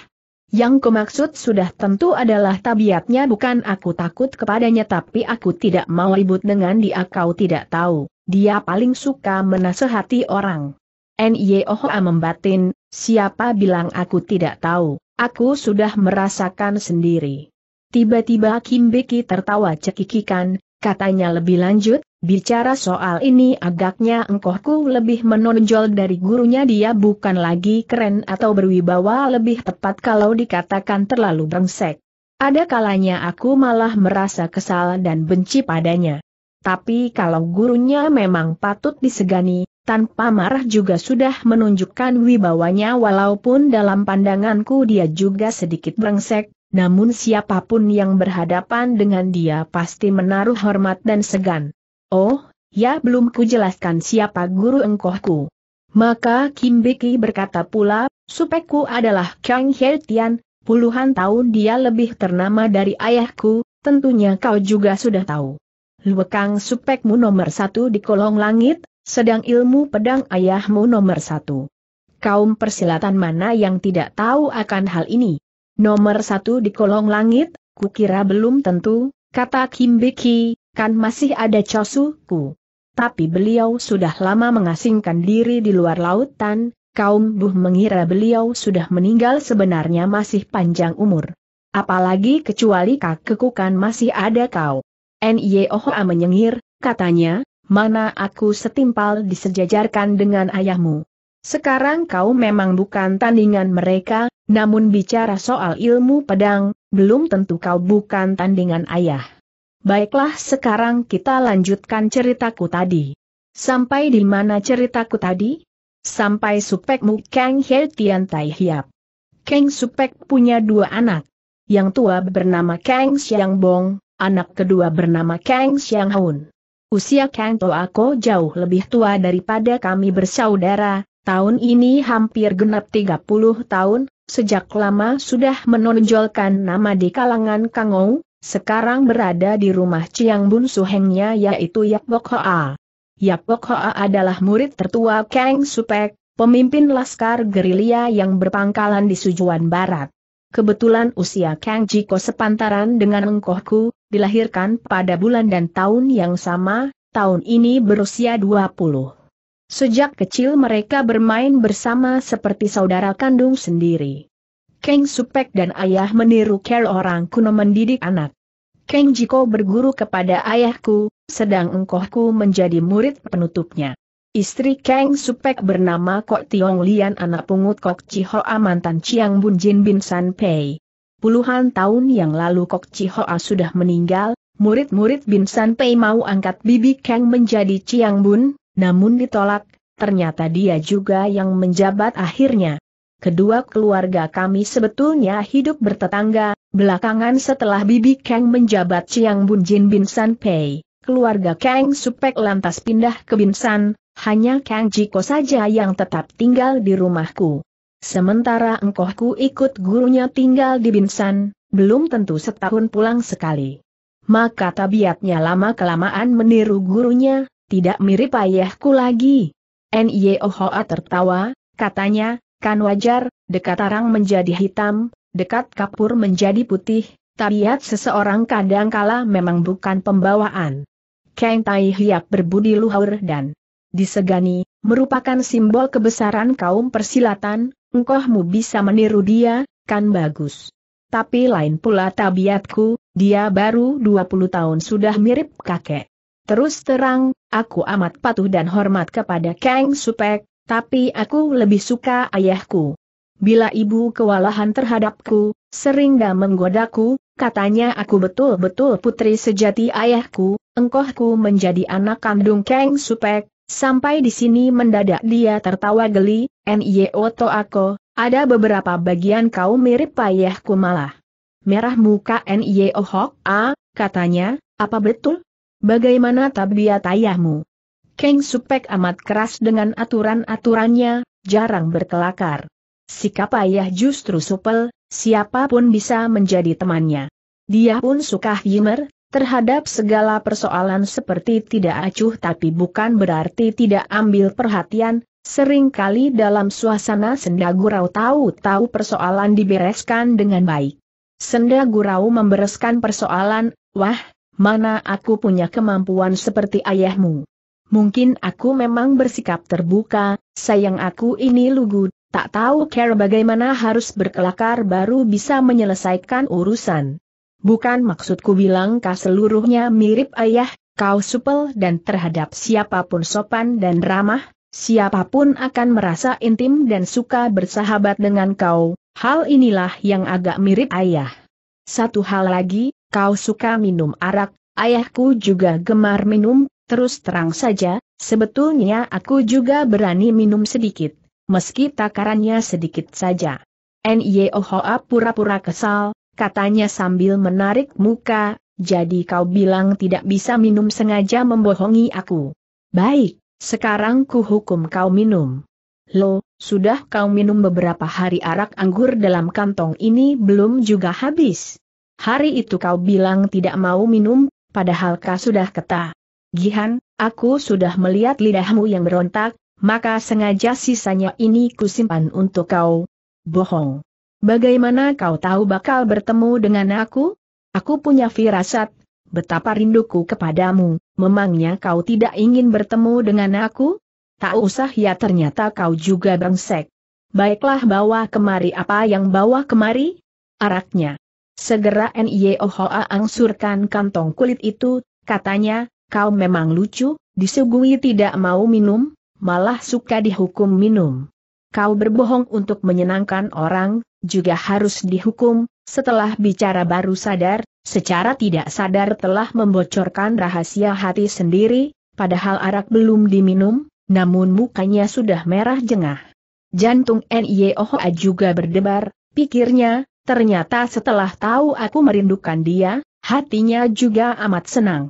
Yang kumaksud sudah tentu adalah tabiatnya bukan aku takut kepadanya tapi aku tidak mau ribut dengan dia kau tidak tahu. Dia paling suka menasehati orang. Nyehoa membatin, siapa bilang aku tidak tahu, aku sudah merasakan sendiri. Tiba-tiba Kim Beki tertawa cekikikan, katanya lebih lanjut, bicara soal ini agaknya engkohku lebih menonjol dari gurunya dia bukan lagi keren atau berwibawa lebih tepat kalau dikatakan terlalu brengsek. Ada kalanya aku malah merasa kesal dan benci padanya. Tapi kalau gurunya memang patut disegani, tanpa marah juga sudah menunjukkan wibawanya walaupun dalam pandanganku dia juga sedikit brengsek, namun siapapun yang berhadapan dengan dia pasti menaruh hormat dan segan. Oh, ya belum kujelaskan siapa guru engkohku. Maka Kim Biki berkata pula, supeku adalah Kang He puluhan tahun dia lebih ternama dari ayahku, tentunya kau juga sudah tahu. Luekang Supekmu nomor satu di kolong langit, sedang ilmu pedang ayahmu nomor satu. Kaum persilatan mana yang tidak tahu akan hal ini? Nomor satu di kolong langit, kukira belum tentu, kata Kimbiki, kan masih ada cosuku. Tapi beliau sudah lama mengasingkan diri di luar lautan, kaum buh mengira beliau sudah meninggal sebenarnya masih panjang umur. Apalagi kecuali kakekku kan masih ada kau. Nyoha menyengir, katanya, mana aku setimpal disejajarkan dengan ayahmu. Sekarang kau memang bukan tandingan mereka, namun bicara soal ilmu pedang, belum tentu kau bukan tandingan ayah. Baiklah sekarang kita lanjutkan ceritaku tadi. Sampai di mana ceritaku tadi? Sampai supekmu Kang He Tian Tai Hiap. Kang Supek punya dua anak. Yang tua bernama Kang Xiang Bong, Anak kedua bernama Kang Xiang Hun. Usia Kang Toako jauh lebih tua daripada kami bersaudara, tahun ini hampir genap 30 tahun, sejak lama sudah menonjolkan nama di kalangan Kang Kangou, sekarang berada di rumah Chiang Bun Suhengnya yaitu Yap Bok Hoa. Bok Hoa adalah murid tertua Kang Supek, pemimpin laskar gerilya yang berpangkalan di Sujuan Barat. Kebetulan usia Kang Jiko sepantaran dengan engkohku, dilahirkan pada bulan dan tahun yang sama, tahun ini berusia 20. Sejak kecil mereka bermain bersama seperti saudara kandung sendiri. Keng Supek dan ayah meniru care orang kuno mendidik anak. Keng Jiko berguru kepada ayahku, sedang engkohku menjadi murid penutupnya. Istri Keng Supek bernama Kok Tiong Lian anak pungut Kok Chihoa mantan Chiang Bun Jin Bin San Pei. Puluhan tahun yang lalu Kok Chihoa sudah meninggal, murid-murid Bin San Pei mau angkat Bibi Kang menjadi Chiang Bun, namun ditolak, ternyata dia juga yang menjabat akhirnya. Kedua keluarga kami sebetulnya hidup bertetangga, belakangan setelah Bibi Kang menjabat Chiang Bun Jin Bin San Pei, keluarga Kang Supek lantas pindah ke Bin San, hanya Kang Jiko saja yang tetap tinggal di rumahku. Sementara engkohku ikut gurunya tinggal di Binsan, belum tentu setahun pulang sekali. Maka tabiatnya lama-kelamaan meniru gurunya, tidak mirip ayahku lagi. Nyehoa tertawa, katanya, kan wajar, dekat arang menjadi hitam, dekat kapur menjadi putih, tabiat seseorang kadangkala memang bukan pembawaan. Kang Tai Hiap berbudi luhur dan disegani, merupakan simbol kebesaran kaum persilatan, engkohmu bisa meniru dia, kan bagus. Tapi lain pula tabiatku, dia baru 20 tahun sudah mirip kakek. Terus terang, aku amat patuh dan hormat kepada Kang Supek, tapi aku lebih suka ayahku. Bila ibu kewalahan terhadapku, sering gak menggodaku, katanya aku betul-betul putri sejati ayahku, engkohku menjadi anak kandung Kang Supek, Sampai di sini mendadak dia tertawa geli, N.Y.O. Toako, ada beberapa bagian kau mirip payahku malah. Merah muka N.Y.O. Oh Hok A, katanya, apa betul? Bagaimana tabiat ayahmu? Keng Supek amat keras dengan aturan-aturannya, jarang berkelakar. Sikap ayah justru supel, siapapun bisa menjadi temannya. Dia pun suka humor, Terhadap segala persoalan seperti tidak acuh tapi bukan berarti tidak ambil perhatian, seringkali dalam suasana senda gurau tahu-tahu persoalan dibereskan dengan baik. Senda gurau membereskan persoalan, wah, mana aku punya kemampuan seperti ayahmu. Mungkin aku memang bersikap terbuka, sayang aku ini lugu, tak tahu care bagaimana harus berkelakar baru bisa menyelesaikan urusan. Bukan maksudku bilang kau seluruhnya mirip ayah, kau supel dan terhadap siapapun sopan dan ramah, siapapun akan merasa intim dan suka bersahabat dengan kau, hal inilah yang agak mirip ayah. Satu hal lagi, kau suka minum arak, ayahku juga gemar minum, terus terang saja, sebetulnya aku juga berani minum sedikit, meski takarannya sedikit saja. Nyohoa pura-pura kesal, katanya sambil menarik muka, jadi kau bilang tidak bisa minum sengaja membohongi aku. Baik, sekarang ku hukum kau minum. Lo, sudah kau minum beberapa hari arak anggur dalam kantong ini belum juga habis. Hari itu kau bilang tidak mau minum, padahal kau sudah keta. Gihan, aku sudah melihat lidahmu yang berontak, maka sengaja sisanya ini kusimpan untuk kau. Bohong. Bagaimana kau tahu bakal bertemu dengan aku? Aku punya firasat, betapa rinduku kepadamu, memangnya kau tidak ingin bertemu dengan aku? Tak usah ya ternyata kau juga bangsek. Baiklah bawa kemari apa yang bawa kemari? Araknya. Segera Nyehoa angsurkan kantong kulit itu, katanya, kau memang lucu, disuguhi tidak mau minum, malah suka dihukum minum kau berbohong untuk menyenangkan orang, juga harus dihukum, setelah bicara baru sadar, secara tidak sadar telah membocorkan rahasia hati sendiri, padahal arak belum diminum, namun mukanya sudah merah jengah. Jantung N.Y.O.H.A. juga berdebar, pikirnya, ternyata setelah tahu aku merindukan dia, hatinya juga amat senang.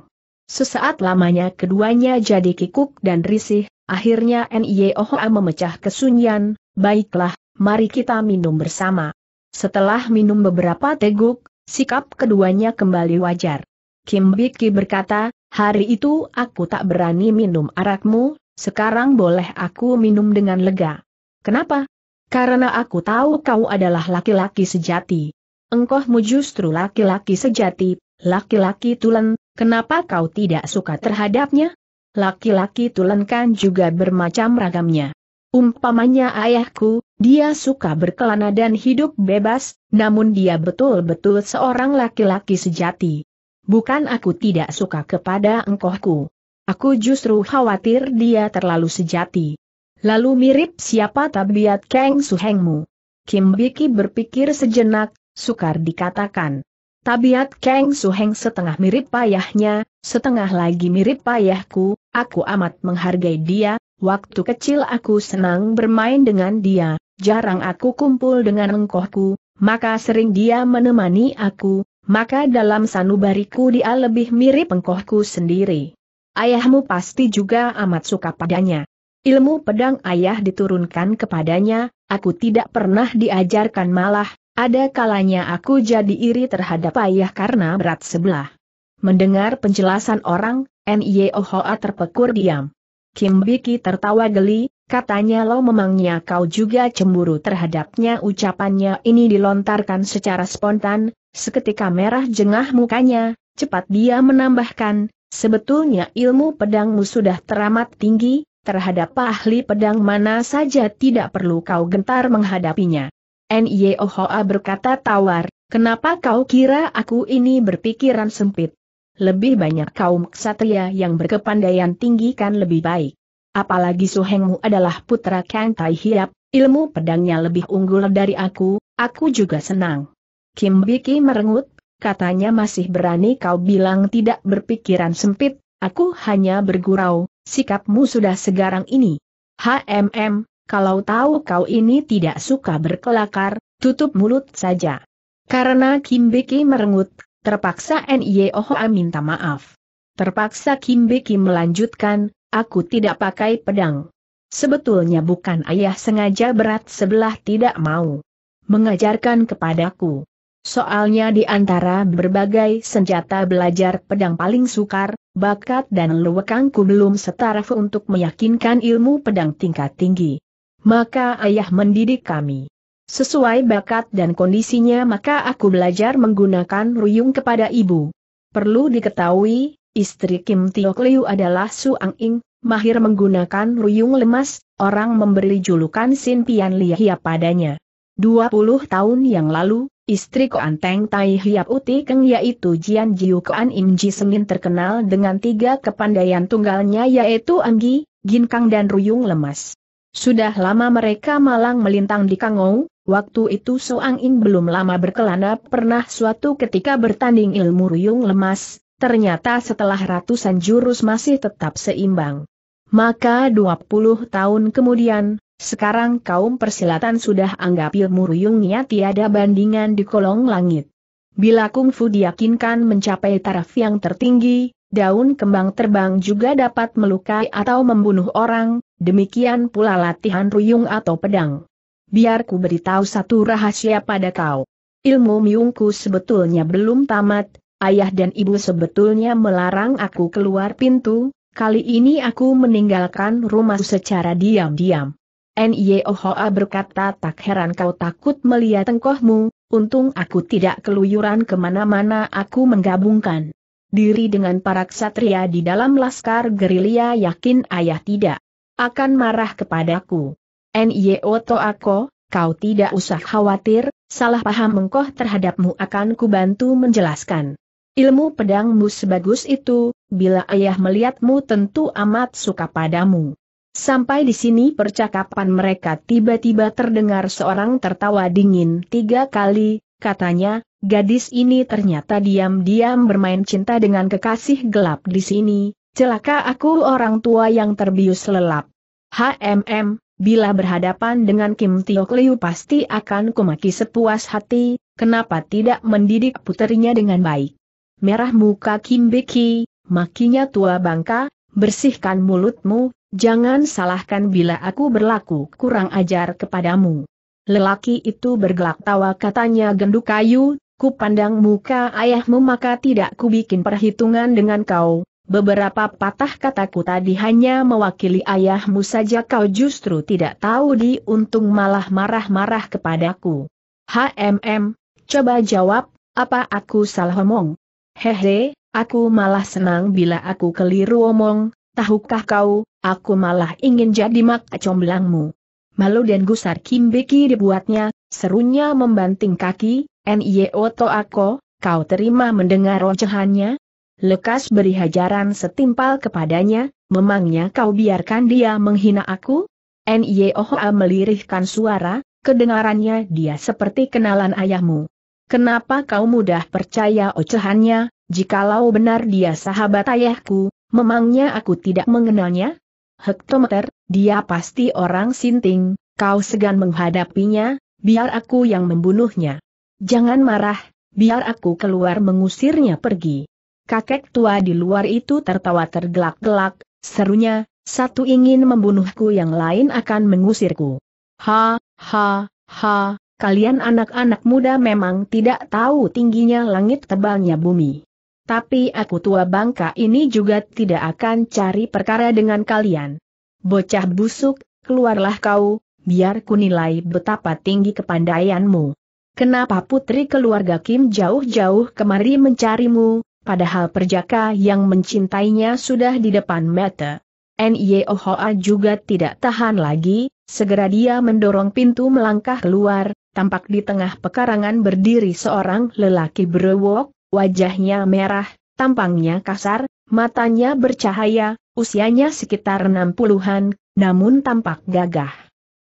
Sesaat lamanya keduanya jadi kikuk dan risih, Akhirnya A memecah kesunyian, baiklah, mari kita minum bersama. Setelah minum beberapa teguk, sikap keduanya kembali wajar. Kim Biki berkata, hari itu aku tak berani minum arakmu, sekarang boleh aku minum dengan lega. Kenapa? Karena aku tahu kau adalah laki-laki sejati. Engkohmu justru laki-laki sejati, laki-laki tulen, kenapa kau tidak suka terhadapnya? laki-laki tulenkan juga bermacam ragamnya. Umpamanya ayahku, dia suka berkelana dan hidup bebas, namun dia betul-betul seorang laki-laki sejati. Bukan aku tidak suka kepada engkohku. Aku justru khawatir dia terlalu sejati. Lalu mirip siapa tabiat Kang Suhengmu? Kim Biki berpikir sejenak, sukar dikatakan. Tabiat Kang Suheng setengah mirip payahnya, setengah lagi mirip payahku, aku amat menghargai dia, waktu kecil aku senang bermain dengan dia, jarang aku kumpul dengan engkohku, maka sering dia menemani aku, maka dalam sanubariku dia lebih mirip engkohku sendiri. Ayahmu pasti juga amat suka padanya. Ilmu pedang ayah diturunkan kepadanya, aku tidak pernah diajarkan malah, ada kalanya aku jadi iri terhadap ayah karena berat sebelah. Mendengar penjelasan orang, N.Y.O.H.A. terpekur diam. Kim Biki tertawa geli, katanya lo memangnya kau juga cemburu terhadapnya ucapannya ini dilontarkan secara spontan, seketika merah jengah mukanya, cepat dia menambahkan, sebetulnya ilmu pedangmu sudah teramat tinggi, terhadap ahli pedang mana saja tidak perlu kau gentar menghadapinya. N.Y. berkata tawar, kenapa kau kira aku ini berpikiran sempit? Lebih banyak kaum ksatria yang berkepandaian tinggi kan lebih baik. Apalagi Suhengmu adalah putra Kang Tai Hiap, ilmu pedangnya lebih unggul dari aku, aku juga senang. Kim Biki merengut, katanya masih berani kau bilang tidak berpikiran sempit, aku hanya bergurau, sikapmu sudah segarang ini. HMM, kalau tahu kau ini tidak suka berkelakar, tutup mulut saja. Karena Kim Beki merengut, terpaksa Nyeoha minta maaf. Terpaksa Kim Beki melanjutkan, aku tidak pakai pedang. Sebetulnya bukan ayah sengaja berat sebelah tidak mau mengajarkan kepadaku. Soalnya di antara berbagai senjata belajar pedang paling sukar, bakat dan lewekangku belum setaraf untuk meyakinkan ilmu pedang tingkat tinggi maka ayah mendidik kami. Sesuai bakat dan kondisinya maka aku belajar menggunakan ruyung kepada ibu. Perlu diketahui, istri Kim Tiok Liu adalah Su Ang Ing, mahir menggunakan ruyung lemas, orang memberi julukan Sin Pian Li padanya. 20 tahun yang lalu, istri Koan Teng Tai Hiap Uti Keng yaitu Jian Jiu An Im Ji Senin terkenal dengan tiga kepandaian tunggalnya yaitu Anggi, Ginkang dan Ruyung Lemas. Sudah lama mereka malang melintang di Kangou, waktu itu Soang Ing belum lama berkelana pernah suatu ketika bertanding ilmu ruyung lemas, ternyata setelah ratusan jurus masih tetap seimbang. Maka 20 tahun kemudian, sekarang kaum persilatan sudah anggap ilmu ruyungnya tiada bandingan di kolong langit. Bila kungfu diyakinkan mencapai taraf yang tertinggi, daun kembang terbang juga dapat melukai atau membunuh orang, demikian pula latihan ruyung atau pedang. Biar ku beritahu satu rahasia pada kau. Ilmu miungku sebetulnya belum tamat, ayah dan ibu sebetulnya melarang aku keluar pintu, kali ini aku meninggalkan rumah secara diam-diam. Nyehoa berkata tak heran kau takut melihat engkohmu, untung aku tidak keluyuran kemana-mana aku menggabungkan diri dengan para ksatria di dalam laskar gerilya yakin ayah tidak akan marah kepadaku. N.I.O. Toako, kau tidak usah khawatir, salah paham engkau terhadapmu akan kubantu menjelaskan. Ilmu pedangmu sebagus itu, bila ayah melihatmu tentu amat suka padamu. Sampai di sini percakapan mereka tiba-tiba terdengar seorang tertawa dingin tiga kali, katanya, Gadis ini ternyata diam-diam bermain cinta dengan kekasih gelap di sini, celaka aku orang tua yang terbius lelap. HMM, bila berhadapan dengan Kim Tio Liu pasti akan kumaki sepuas hati, kenapa tidak mendidik puterinya dengan baik. Merah muka Kim Beki, makinya tua bangka, bersihkan mulutmu, jangan salahkan bila aku berlaku kurang ajar kepadamu. Lelaki itu bergelak tawa katanya genduk kayu, ku pandang muka ayahmu maka tidak ku bikin perhitungan dengan kau. Beberapa patah kataku tadi hanya mewakili ayahmu saja kau justru tidak tahu di untung malah marah-marah kepadaku. HMM, coba jawab, apa aku salah omong? Hehe, aku malah senang bila aku keliru omong, tahukah kau, aku malah ingin jadi mak comblangmu. Malu dan gusar Kim Beki dibuatnya, serunya membanting kaki, NIO e aku, kau terima mendengar roncehannya? Lekas beri hajaran setimpal kepadanya, memangnya kau biarkan dia menghina aku? Nyeo Hoa melirihkan suara, kedengarannya dia seperti kenalan ayahmu. Kenapa kau mudah percaya ocehannya, jikalau benar dia sahabat ayahku, memangnya aku tidak mengenalnya? Hektometer, dia pasti orang sinting, kau segan menghadapinya, biar aku yang membunuhnya. Jangan marah, biar aku keluar mengusirnya pergi. Kakek tua di luar itu tertawa tergelak-gelak, serunya, satu ingin membunuhku yang lain akan mengusirku. Ha, ha, ha, kalian anak-anak muda memang tidak tahu tingginya langit tebalnya bumi. Tapi aku tua bangka ini juga tidak akan cari perkara dengan kalian. Bocah busuk, keluarlah kau, biar ku nilai betapa tinggi kepandaianmu. Kenapa putri keluarga Kim jauh-jauh kemari mencarimu, padahal perjaka yang mencintainya sudah di depan mata? N.Y.O. E Hoa juga tidak tahan lagi, segera dia mendorong pintu melangkah keluar, tampak di tengah pekarangan berdiri seorang lelaki berwok, wajahnya merah, tampangnya kasar, matanya bercahaya, usianya sekitar 60-an, namun tampak gagah.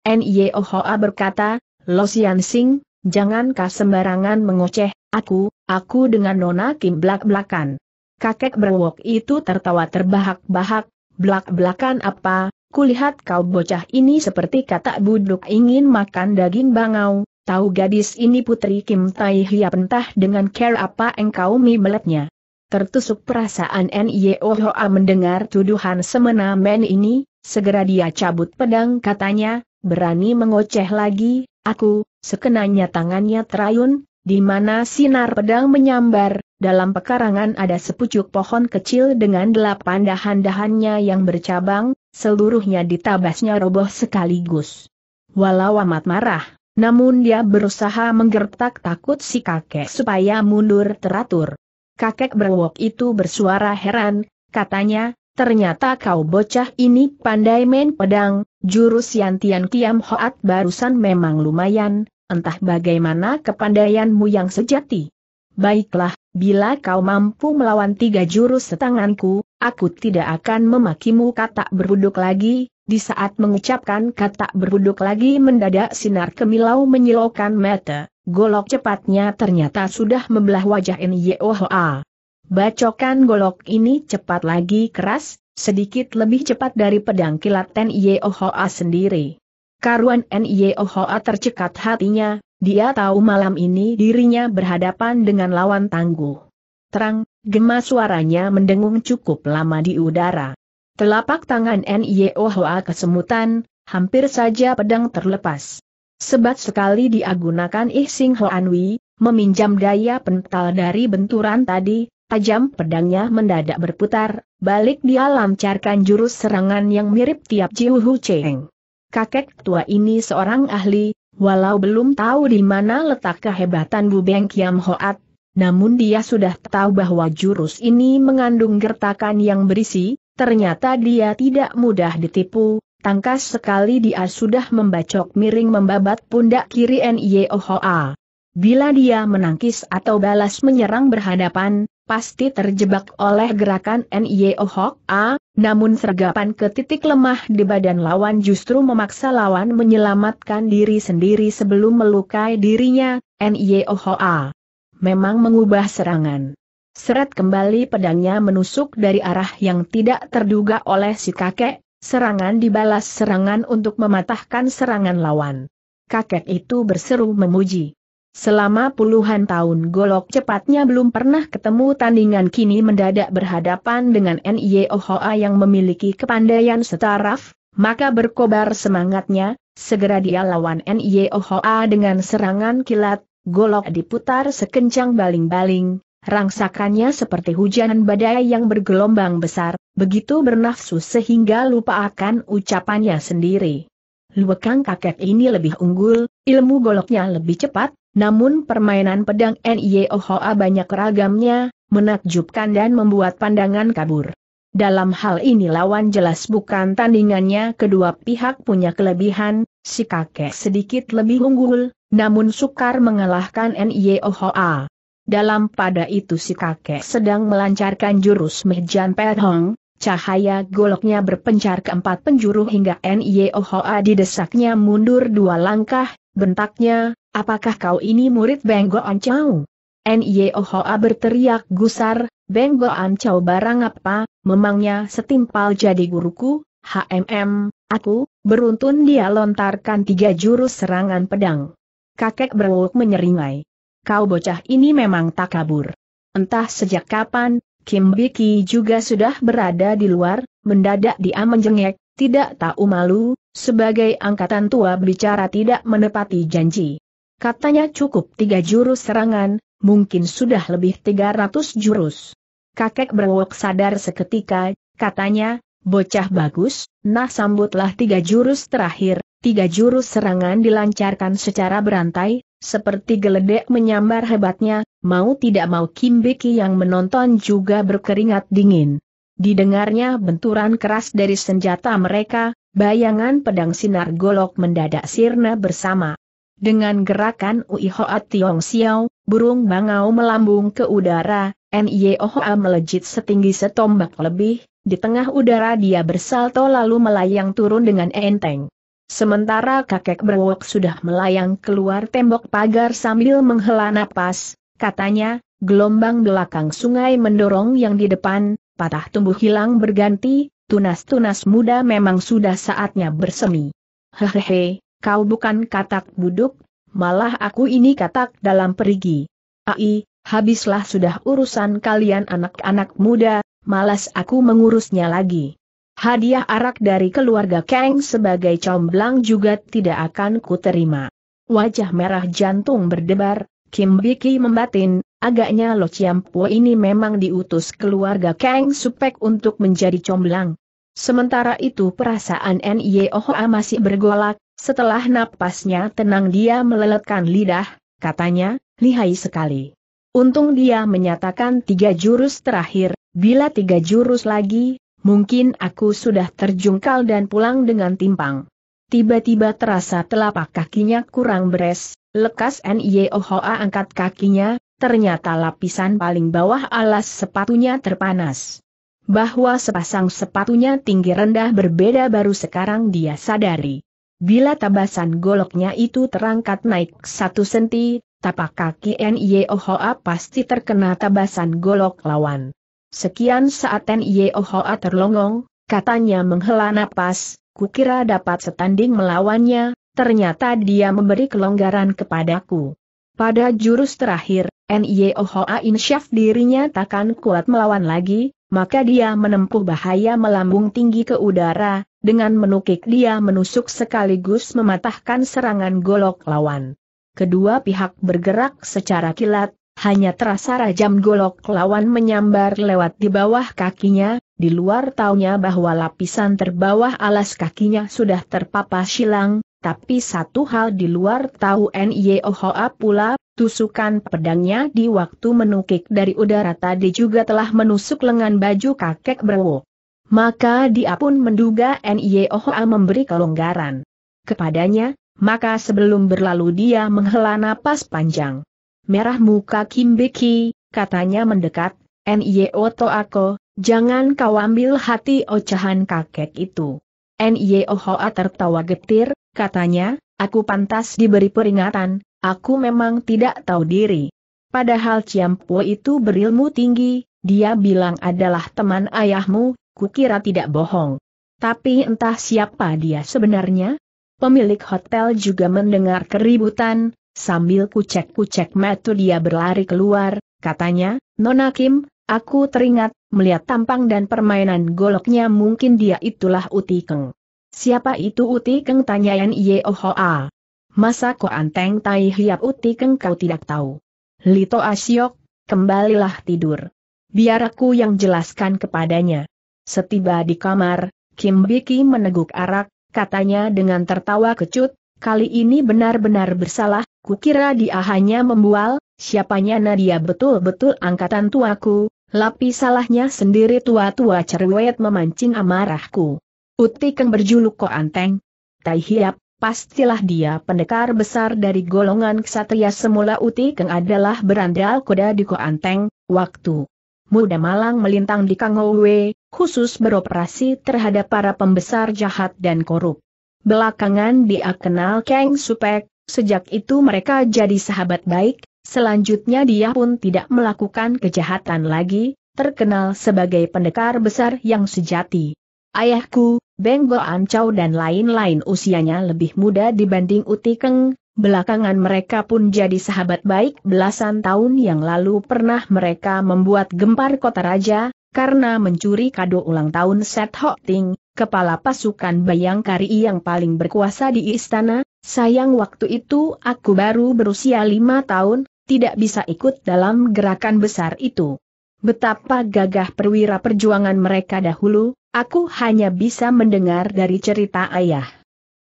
N.Y.O. E Hoa berkata, Lo Singh. Jangan jangankah sembarangan mengoceh, aku, aku dengan Nona Kim belak-belakan. Kakek berwok itu tertawa terbahak-bahak, belak-belakan apa, kulihat kau bocah ini seperti katak buduk ingin makan daging bangau, tahu gadis ini putri Kim Tai Hia pentah dengan care apa engkau mie meletnya. Tertusuk perasaan N.Y.O. Hoa mendengar tuduhan semena-men ini, segera dia cabut pedang katanya, berani mengoceh lagi, aku, Sekenanya tangannya terayun, di mana sinar pedang menyambar, dalam pekarangan ada sepucuk pohon kecil dengan delapan dahan-dahannya yang bercabang, seluruhnya ditabasnya roboh sekaligus. Walau amat marah, namun dia berusaha menggertak takut si kakek supaya mundur teratur. Kakek berwok itu bersuara heran, katanya, ternyata kau bocah ini pandai main pedang, jurus Yantian Kiam Hoat barusan memang lumayan, entah bagaimana kepandaianmu yang sejati. Baiklah, bila kau mampu melawan tiga jurus setanganku, aku tidak akan memakimu kata berbuduk lagi. Di saat mengucapkan kata berbuduk lagi mendadak sinar kemilau menyilaukan mata, golok cepatnya ternyata sudah membelah wajah Nyoha. Bacokan golok ini cepat lagi keras, sedikit lebih cepat dari pedang kilat NYOHA sendiri. Karuan Nio Hoa tercekat hatinya, dia tahu malam ini dirinya berhadapan dengan lawan tangguh. Terang, gema suaranya mendengung cukup lama di udara. Telapak tangan Nio Hoa kesemutan, hampir saja pedang terlepas. Sebat sekali diagunakan Ih Sing Hoanwi, meminjam daya pental dari benturan tadi, tajam pedangnya mendadak berputar, balik dia lancarkan jurus serangan yang mirip tiap Jiuhu Cheng kakek tua ini seorang ahli, walau belum tahu di mana letak kehebatan Bu Beng Kiam Hoat, namun dia sudah tahu bahwa jurus ini mengandung gertakan yang berisi, ternyata dia tidak mudah ditipu, tangkas sekali dia sudah membacok miring membabat pundak kiri N.I.O. E hoa. Bila dia menangkis atau balas menyerang berhadapan, pasti terjebak oleh gerakan N.I.O. E hoa. Namun sergapan ke titik lemah di badan lawan justru memaksa lawan menyelamatkan diri sendiri sebelum melukai dirinya, N.Y.O.H.A. Memang mengubah serangan. Seret kembali pedangnya menusuk dari arah yang tidak terduga oleh si kakek, serangan dibalas serangan untuk mematahkan serangan lawan. Kakek itu berseru memuji. Selama puluhan tahun Golok cepatnya belum pernah ketemu tandingan kini mendadak berhadapan dengan NIOHA e yang memiliki kepandaian setaraf, maka berkobar semangatnya, segera dia lawan NIOHA e dengan serangan kilat, Golok diputar sekencang baling-baling, rangsakannya seperti hujan badai yang bergelombang besar, begitu bernafsu sehingga lupa akan ucapannya sendiri. Luekang kakek ini lebih unggul, ilmu goloknya lebih cepat, namun permainan pedang Niohoa banyak ragamnya, menakjubkan dan membuat pandangan kabur. Dalam hal ini lawan jelas bukan tandingannya kedua pihak punya kelebihan, si kakek sedikit lebih unggul, namun sukar mengalahkan Niohoa. Dalam pada itu si kakek sedang melancarkan jurus Mejan Perhong, cahaya goloknya berpencar ke empat penjuru hingga Niohoa didesaknya mundur dua langkah, bentaknya, Apakah kau ini murid Beng Ancau? Chow? Hoa berteriak gusar, Beng Ancau barang apa, memangnya setimpal jadi guruku, HMM, aku, beruntun dia lontarkan tiga jurus serangan pedang. Kakek berwuk menyeringai. Kau bocah ini memang tak kabur. Entah sejak kapan, Kim Biki juga sudah berada di luar, mendadak dia menjengek, tidak tahu malu, sebagai angkatan tua bicara tidak menepati janji. Katanya cukup tiga jurus serangan, mungkin sudah lebih tiga ratus jurus. Kakek berwok sadar seketika, katanya, bocah bagus, nah sambutlah tiga jurus terakhir, tiga jurus serangan dilancarkan secara berantai, seperti geledek menyambar hebatnya, mau tidak mau Kim Biki yang menonton juga berkeringat dingin. Didengarnya benturan keras dari senjata mereka, bayangan pedang sinar golok mendadak sirna bersama. Dengan gerakan Ui Hoa Tiong Xiao, burung bangau melambung ke udara, Nye Hoa melejit setinggi setombak lebih, di tengah udara dia bersalto lalu melayang turun dengan enteng. Sementara kakek berwok sudah melayang keluar tembok pagar sambil menghela napas, katanya, gelombang belakang sungai mendorong yang di depan, patah tumbuh hilang berganti, tunas-tunas muda memang sudah saatnya bersemi. Hehehe, kau bukan katak buduk, malah aku ini katak dalam perigi. Ai, habislah sudah urusan kalian anak-anak muda, malas aku mengurusnya lagi. Hadiah arak dari keluarga Kang sebagai comblang juga tidak akan kuterima. Wajah merah jantung berdebar, Kim Biki membatin, agaknya Lo Po ini memang diutus keluarga Kang Supek untuk menjadi comblang. Sementara itu perasaan Nye Nyeoha masih bergolak, setelah napasnya tenang dia meleletkan lidah, katanya, lihai sekali. Untung dia menyatakan tiga jurus terakhir, bila tiga jurus lagi, mungkin aku sudah terjungkal dan pulang dengan timpang. Tiba-tiba terasa telapak kakinya kurang beres, lekas N.Y.O.H.A. angkat kakinya, ternyata lapisan paling bawah alas sepatunya terpanas. Bahwa sepasang sepatunya tinggi rendah berbeda baru sekarang dia sadari. Bila tabasan goloknya itu terangkat naik satu senti, tapak kaki N.Y.O.H.A. pasti terkena tabasan golok lawan. Sekian saat N.Y.O.H.A. terlongong, katanya menghela napas, kukira dapat setanding melawannya, ternyata dia memberi kelonggaran kepadaku. Pada jurus terakhir, N.Y.O.H.A. insyaf dirinya takkan kuat melawan lagi, maka dia menempuh bahaya melambung tinggi ke udara, dengan menukik dia menusuk sekaligus mematahkan serangan golok lawan. Kedua pihak bergerak secara kilat, hanya terasa rajam golok lawan menyambar lewat di bawah kakinya, di luar taunya bahwa lapisan terbawah alas kakinya sudah terpapar silang, tapi satu hal di luar tahu Nyohoa pula, tusukan pedangnya di waktu menukik dari udara tadi juga telah menusuk lengan baju kakek Brewo maka dia pun menduga Nyeoha memberi kelonggaran kepadanya, maka sebelum berlalu dia menghela napas panjang. Merah muka Kim Beki, katanya mendekat, Nio e aku, jangan kau ambil hati ocahan kakek itu. Nio e Hoa tertawa getir, katanya, aku pantas diberi peringatan, aku memang tidak tahu diri. Padahal Ciampo itu berilmu tinggi, dia bilang adalah teman ayahmu, kukira tidak bohong. Tapi entah siapa dia sebenarnya? Pemilik hotel juga mendengar keributan, sambil kucek-kucek metu dia berlari keluar, katanya, Nona Kim, aku teringat, melihat tampang dan permainan goloknya mungkin dia itulah Uti Keng. Siapa itu Uti Keng tanyain Yeohoa. Masa ko anteng tai hiap Uti Keng kau tidak tahu. Lito Asyok, kembalilah tidur. Biar aku yang jelaskan kepadanya. Setiba di kamar, Kim Biki meneguk arak, katanya dengan tertawa kecut, kali ini benar-benar bersalah, kukira dia hanya membual, siapanya Nadia betul-betul angkatan tuaku, lapi salahnya sendiri tua-tua cerewet memancing amarahku. Utikeng berjuluk ko anteng. Tai hiap, pastilah dia pendekar besar dari golongan ksatria semula Utikeng adalah berandal kuda di ko anteng, waktu muda malang melintang di Kangowe, khusus beroperasi terhadap para pembesar jahat dan korup. Belakangan dia kenal Kang Supek, sejak itu mereka jadi sahabat baik, selanjutnya dia pun tidak melakukan kejahatan lagi, terkenal sebagai pendekar besar yang sejati. Ayahku, Benggo Ancau dan lain-lain usianya lebih muda dibanding Uti Keng, belakangan mereka pun jadi sahabat baik belasan tahun yang lalu pernah mereka membuat gempar kota raja, karena mencuri kado ulang tahun Set Hok Ting, kepala pasukan Bayangkari yang paling berkuasa di istana, sayang waktu itu aku baru berusia lima tahun, tidak bisa ikut dalam gerakan besar itu. Betapa gagah perwira perjuangan mereka dahulu, aku hanya bisa mendengar dari cerita ayah.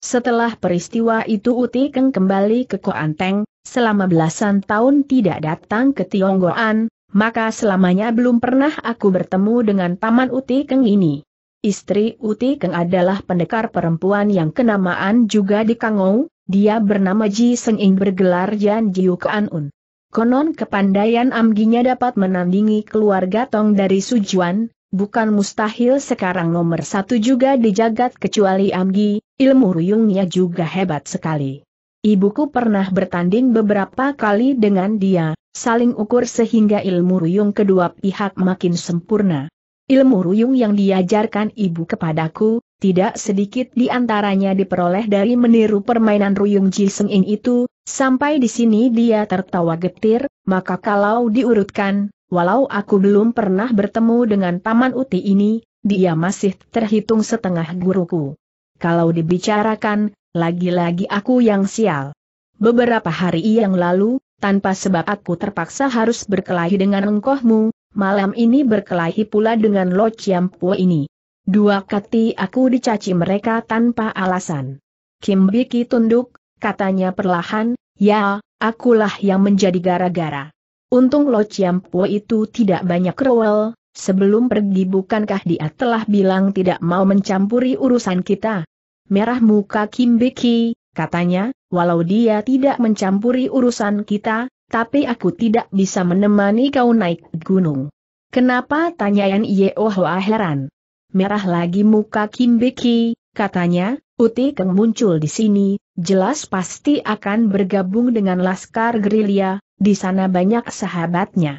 Setelah peristiwa itu Utikeng kembali ke Koanteng, selama belasan tahun tidak datang ke Tionggoan, maka selamanya belum pernah aku bertemu dengan Paman Utikeng ini. Istri Utikeng adalah pendekar perempuan yang kenamaan juga di Kangou, dia bernama Ji Senging bergelar Jan Jiu Keanun. Konon kepandaian amginya dapat menandingi keluarga Tong dari Sujuan, bukan mustahil sekarang nomor satu juga di jagat kecuali amgi, Ilmu ruyungnya juga hebat sekali. Ibuku pernah bertanding beberapa kali dengan dia, saling ukur sehingga ilmu ruyung kedua pihak makin sempurna. Ilmu ruyung yang diajarkan ibu kepadaku, tidak sedikit di antaranya diperoleh dari meniru permainan ruyung Ing itu, sampai di sini dia tertawa getir, maka kalau diurutkan, walau aku belum pernah bertemu dengan Paman Uti ini, dia masih terhitung setengah guruku kalau dibicarakan, lagi-lagi aku yang sial. Beberapa hari yang lalu, tanpa sebab aku terpaksa harus berkelahi dengan engkohmu, malam ini berkelahi pula dengan Lo Chiampu ini. Dua kati aku dicaci mereka tanpa alasan. Kim Biki tunduk, katanya perlahan, ya, akulah yang menjadi gara-gara. Untung Lo Chiampu itu tidak banyak rewel, Sebelum pergi bukankah dia telah bilang tidak mau mencampuri urusan kita? Merah muka Kim Beki, katanya, walau dia tidak mencampuri urusan kita, tapi aku tidak bisa menemani kau naik gunung. Kenapa tanya Yan Oh heran. Merah lagi muka Kim Beki, katanya, Uti Keng muncul di sini, jelas pasti akan bergabung dengan Laskar Gerilya, di sana banyak sahabatnya.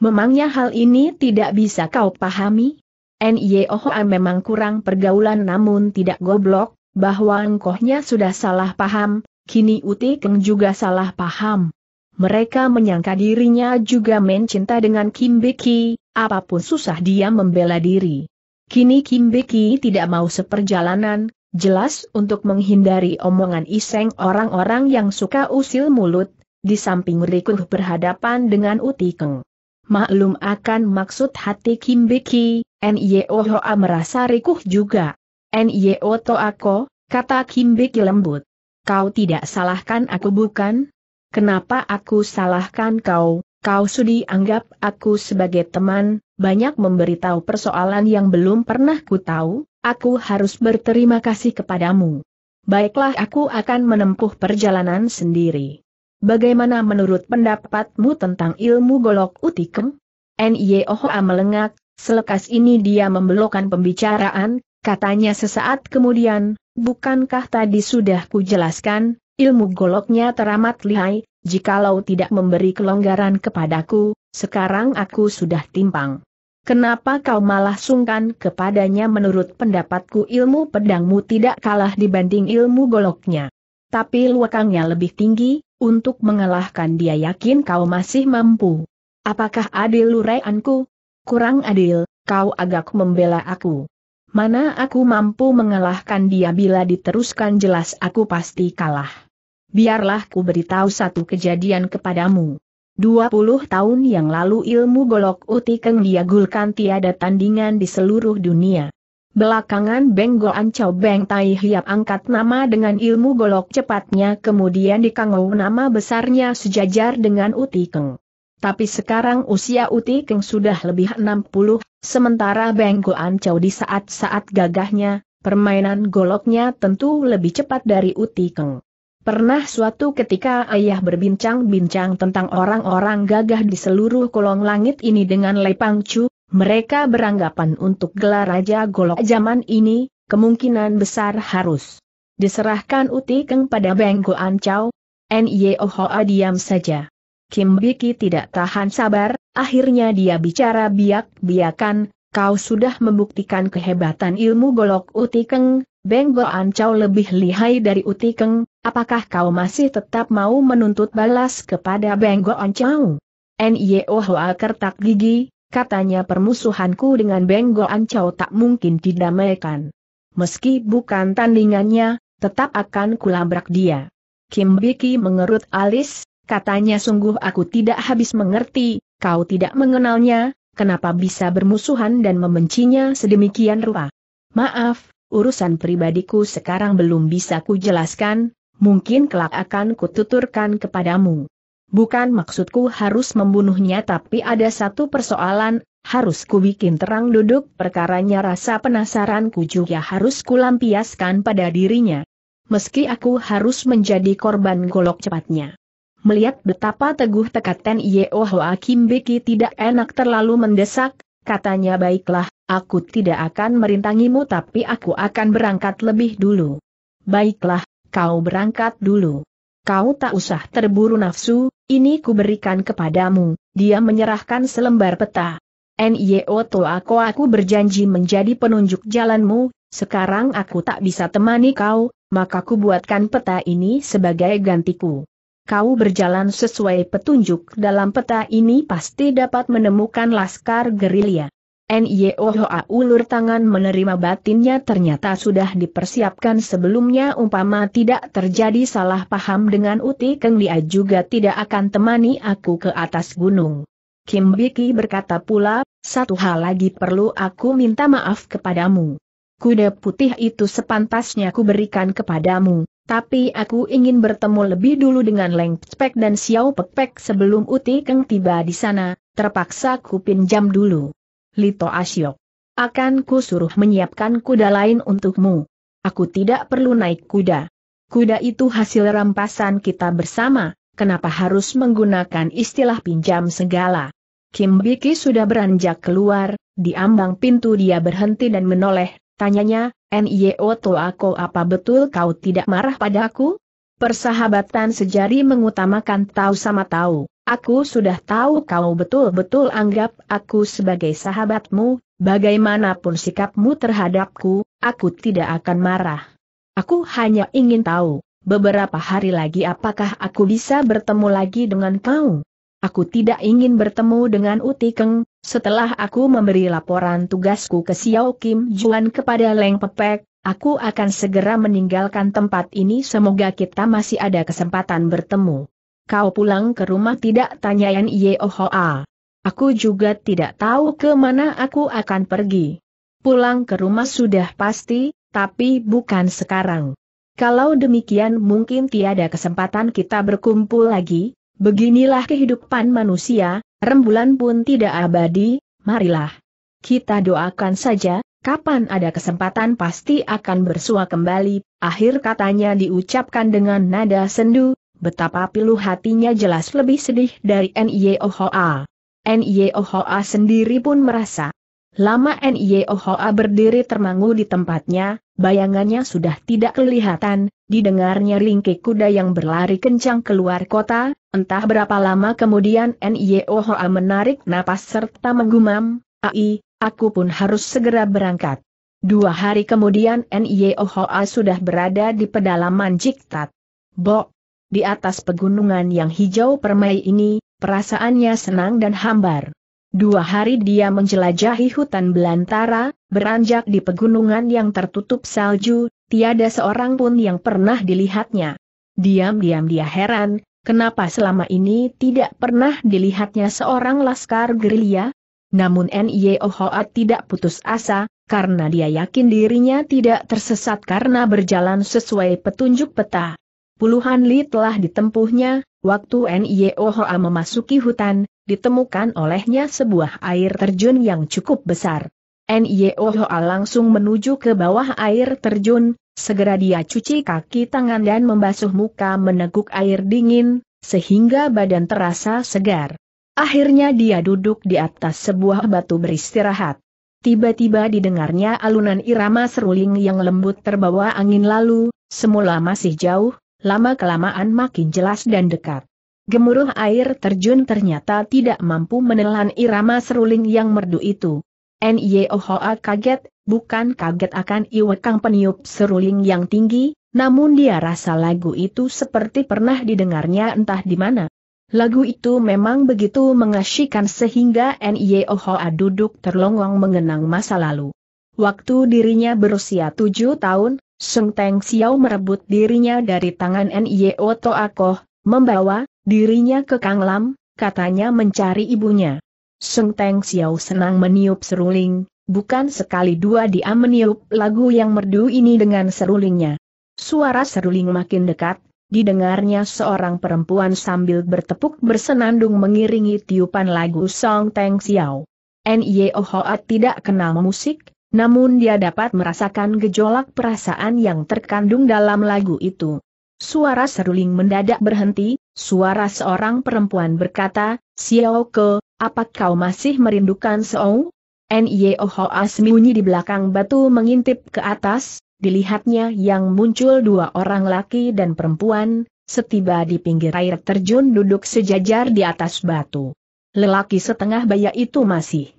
Memangnya hal ini tidak bisa kau pahami? N.Y.O.H.A. memang kurang pergaulan namun tidak goblok, bahwa engkohnya sudah salah paham, kini Uti Keng juga salah paham. Mereka menyangka dirinya juga mencinta dengan Kim Beki, apapun susah dia membela diri. Kini Kim Beki tidak mau seperjalanan, jelas untuk menghindari omongan iseng orang-orang yang suka usil mulut, di samping Rikuh berhadapan dengan Uti Keng. Maklum akan maksud hati Kim Biki, Nyo Hoa merasa rikuh juga. Nyo Toako, kata Kim lembut. Kau tidak salahkan aku bukan? Kenapa aku salahkan kau? Kau sudi anggap aku sebagai teman, banyak memberitahu persoalan yang belum pernah ku tahu, aku harus berterima kasih kepadamu. Baiklah aku akan menempuh perjalanan sendiri. Bagaimana menurut pendapatmu tentang ilmu golok utikem? Nyehoa melengak, selekas ini dia membelokkan pembicaraan, katanya sesaat kemudian, bukankah tadi sudah kujelaskan, ilmu goloknya teramat lihai, jikalau tidak memberi kelonggaran kepadaku, sekarang aku sudah timpang. Kenapa kau malah sungkan kepadanya menurut pendapatku ilmu pedangmu tidak kalah dibanding ilmu goloknya. Tapi luakangnya lebih tinggi, untuk mengalahkan dia yakin kau masih mampu. Apakah adil lureanku? Kurang adil, kau agak membela aku. Mana aku mampu mengalahkan dia bila diteruskan jelas aku pasti kalah. Biarlah ku beritahu satu kejadian kepadamu. 20 tahun yang lalu ilmu golok uti keng diagulkan tiada tandingan di seluruh dunia. Belakangan Beng Goan Chow Beng Tai Hiap angkat nama dengan ilmu golok cepatnya kemudian dikangau nama besarnya sejajar dengan Uti Keng. Tapi sekarang usia Uti Keng sudah lebih 60, sementara Beng Goan Chow di saat-saat gagahnya, permainan goloknya tentu lebih cepat dari Uti Keng. Pernah suatu ketika ayah berbincang-bincang tentang orang-orang gagah di seluruh kolong langit ini dengan Lepang Chu, mereka beranggapan untuk gelar Raja Golok zaman ini, kemungkinan besar harus diserahkan Uti Keng pada Beng Ancau. Chow, N.Y.O. Hoa diam saja. Kim Biki tidak tahan sabar, akhirnya dia bicara biak-biakan, kau sudah membuktikan kehebatan ilmu Golok Uti Keng, Beng Ancau lebih lihai dari Utikeng, apakah kau masih tetap mau menuntut balas kepada Beng Goancau? Nyeo oh Hoa kertak gigi, katanya permusuhanku dengan Beng Ancau tak mungkin didamaikan. Meski bukan tandingannya, tetap akan kulabrak dia. Kim Biki mengerut alis, katanya sungguh aku tidak habis mengerti, kau tidak mengenalnya, kenapa bisa bermusuhan dan membencinya sedemikian rupa. Maaf, urusan pribadiku sekarang belum bisa kujelaskan. mungkin kelak akan kututurkan kepadamu. Bukan maksudku harus membunuhnya tapi ada satu persoalan, harus ku bikin terang duduk perkaranya rasa penasaranku juga harus kulampiaskan pada dirinya. Meski aku harus menjadi korban golok cepatnya. Melihat betapa teguh tekad Ten Yeo Hoa tidak enak terlalu mendesak, katanya baiklah, Aku tidak akan merintangimu tapi aku akan berangkat lebih dulu. Baiklah, kau berangkat dulu. Kau tak usah terburu nafsu, ini kuberikan kepadamu, dia menyerahkan selembar peta. Nio to aku aku berjanji menjadi penunjuk jalanmu, sekarang aku tak bisa temani kau, maka kubuatkan peta ini sebagai gantiku. Kau berjalan sesuai petunjuk dalam peta ini pasti dapat menemukan laskar gerilya. Niohoa ulur tangan menerima batinnya ternyata sudah dipersiapkan sebelumnya umpama tidak terjadi salah paham dengan Uti Keng dia juga tidak akan temani aku ke atas gunung. Kim Biki berkata pula, satu hal lagi perlu aku minta maaf kepadamu. Kuda putih itu sepantasnya ku berikan kepadamu, tapi aku ingin bertemu lebih dulu dengan Leng Pek dan Xiao Pek Pek sebelum Uti Keng tiba di sana, terpaksa ku pinjam dulu. Lito Asyok. Akan ku suruh menyiapkan kuda lain untukmu. Aku tidak perlu naik kuda. Kuda itu hasil rampasan kita bersama, kenapa harus menggunakan istilah pinjam segala? Kim Biki sudah beranjak keluar, di ambang pintu dia berhenti dan menoleh, tanyanya, N.I.O. Toako apa betul kau tidak marah padaku? Persahabatan sejari mengutamakan tahu sama tahu. Aku sudah tahu kau betul-betul anggap aku sebagai sahabatmu, bagaimanapun sikapmu terhadapku, aku tidak akan marah. Aku hanya ingin tahu, beberapa hari lagi apakah aku bisa bertemu lagi dengan kau? Aku tidak ingin bertemu dengan Utikeng, setelah aku memberi laporan tugasku ke Xiao Kim Juan kepada Leng Pepek, aku akan segera meninggalkan tempat ini semoga kita masih ada kesempatan bertemu. Kau pulang ke rumah tidak tanya Yan hoa. Aku juga tidak tahu ke mana aku akan pergi. Pulang ke rumah sudah pasti, tapi bukan sekarang. Kalau demikian mungkin tiada kesempatan kita berkumpul lagi, beginilah kehidupan manusia, rembulan pun tidak abadi, marilah. Kita doakan saja, Kapan ada kesempatan pasti akan bersua kembali, akhir katanya diucapkan dengan nada sendu, betapa pilu hatinya jelas lebih sedih dari Niohoa. Niohoa sendiri pun merasa. Lama Niohoa berdiri termangu di tempatnya, bayangannya sudah tidak kelihatan, didengarnya ringkik kuda yang berlari kencang keluar kota, entah berapa lama kemudian Niohoa menarik napas serta menggumam, Ai, aku pun harus segera berangkat. Dua hari kemudian Niohoa sudah berada di pedalaman Jiktat. Bok, di atas pegunungan yang hijau permai ini, perasaannya senang dan hambar. Dua hari dia menjelajahi hutan belantara, beranjak di pegunungan yang tertutup salju, tiada seorang pun yang pernah dilihatnya. Diam-diam dia heran, kenapa selama ini tidak pernah dilihatnya seorang laskar gerilya? Namun N.I.O. Hoat tidak putus asa, karena dia yakin dirinya tidak tersesat karena berjalan sesuai petunjuk peta. Puluhan li telah ditempuhnya, waktu Nio memasuki hutan, ditemukan olehnya sebuah air terjun yang cukup besar. Nio langsung menuju ke bawah air terjun, segera dia cuci kaki tangan dan membasuh muka meneguk air dingin, sehingga badan terasa segar. Akhirnya dia duduk di atas sebuah batu beristirahat. Tiba-tiba didengarnya alunan irama seruling yang lembut terbawa angin lalu, semula masih jauh, lama-kelamaan makin jelas dan dekat. Gemuruh air terjun ternyata tidak mampu menelan irama seruling yang merdu itu. Nyehoa kaget, bukan kaget akan iwekang peniup seruling yang tinggi, namun dia rasa lagu itu seperti pernah didengarnya entah di mana. Lagu itu memang begitu mengasyikan sehingga Nyehoa duduk terlongong mengenang masa lalu. Waktu dirinya berusia tujuh tahun, Seng Teng Xiao merebut dirinya dari tangan Nio Akoh, membawa dirinya ke Kang Lam, katanya mencari ibunya. Seng Teng Xiao senang meniup seruling, bukan sekali dua dia meniup lagu yang merdu ini dengan serulingnya. Suara seruling makin dekat, didengarnya seorang perempuan sambil bertepuk bersenandung mengiringi tiupan lagu Song Teng Xiao. Nio Hoat tidak kenal musik, namun dia dapat merasakan gejolak perasaan yang terkandung dalam lagu itu. Suara seruling mendadak berhenti, suara seorang perempuan berkata, Xiao Ke, apa kau masih merindukan Xiao? Nio Hoa sembunyi di belakang batu mengintip ke atas, dilihatnya yang muncul dua orang laki dan perempuan, setiba di pinggir air terjun duduk sejajar di atas batu. Lelaki setengah baya itu masih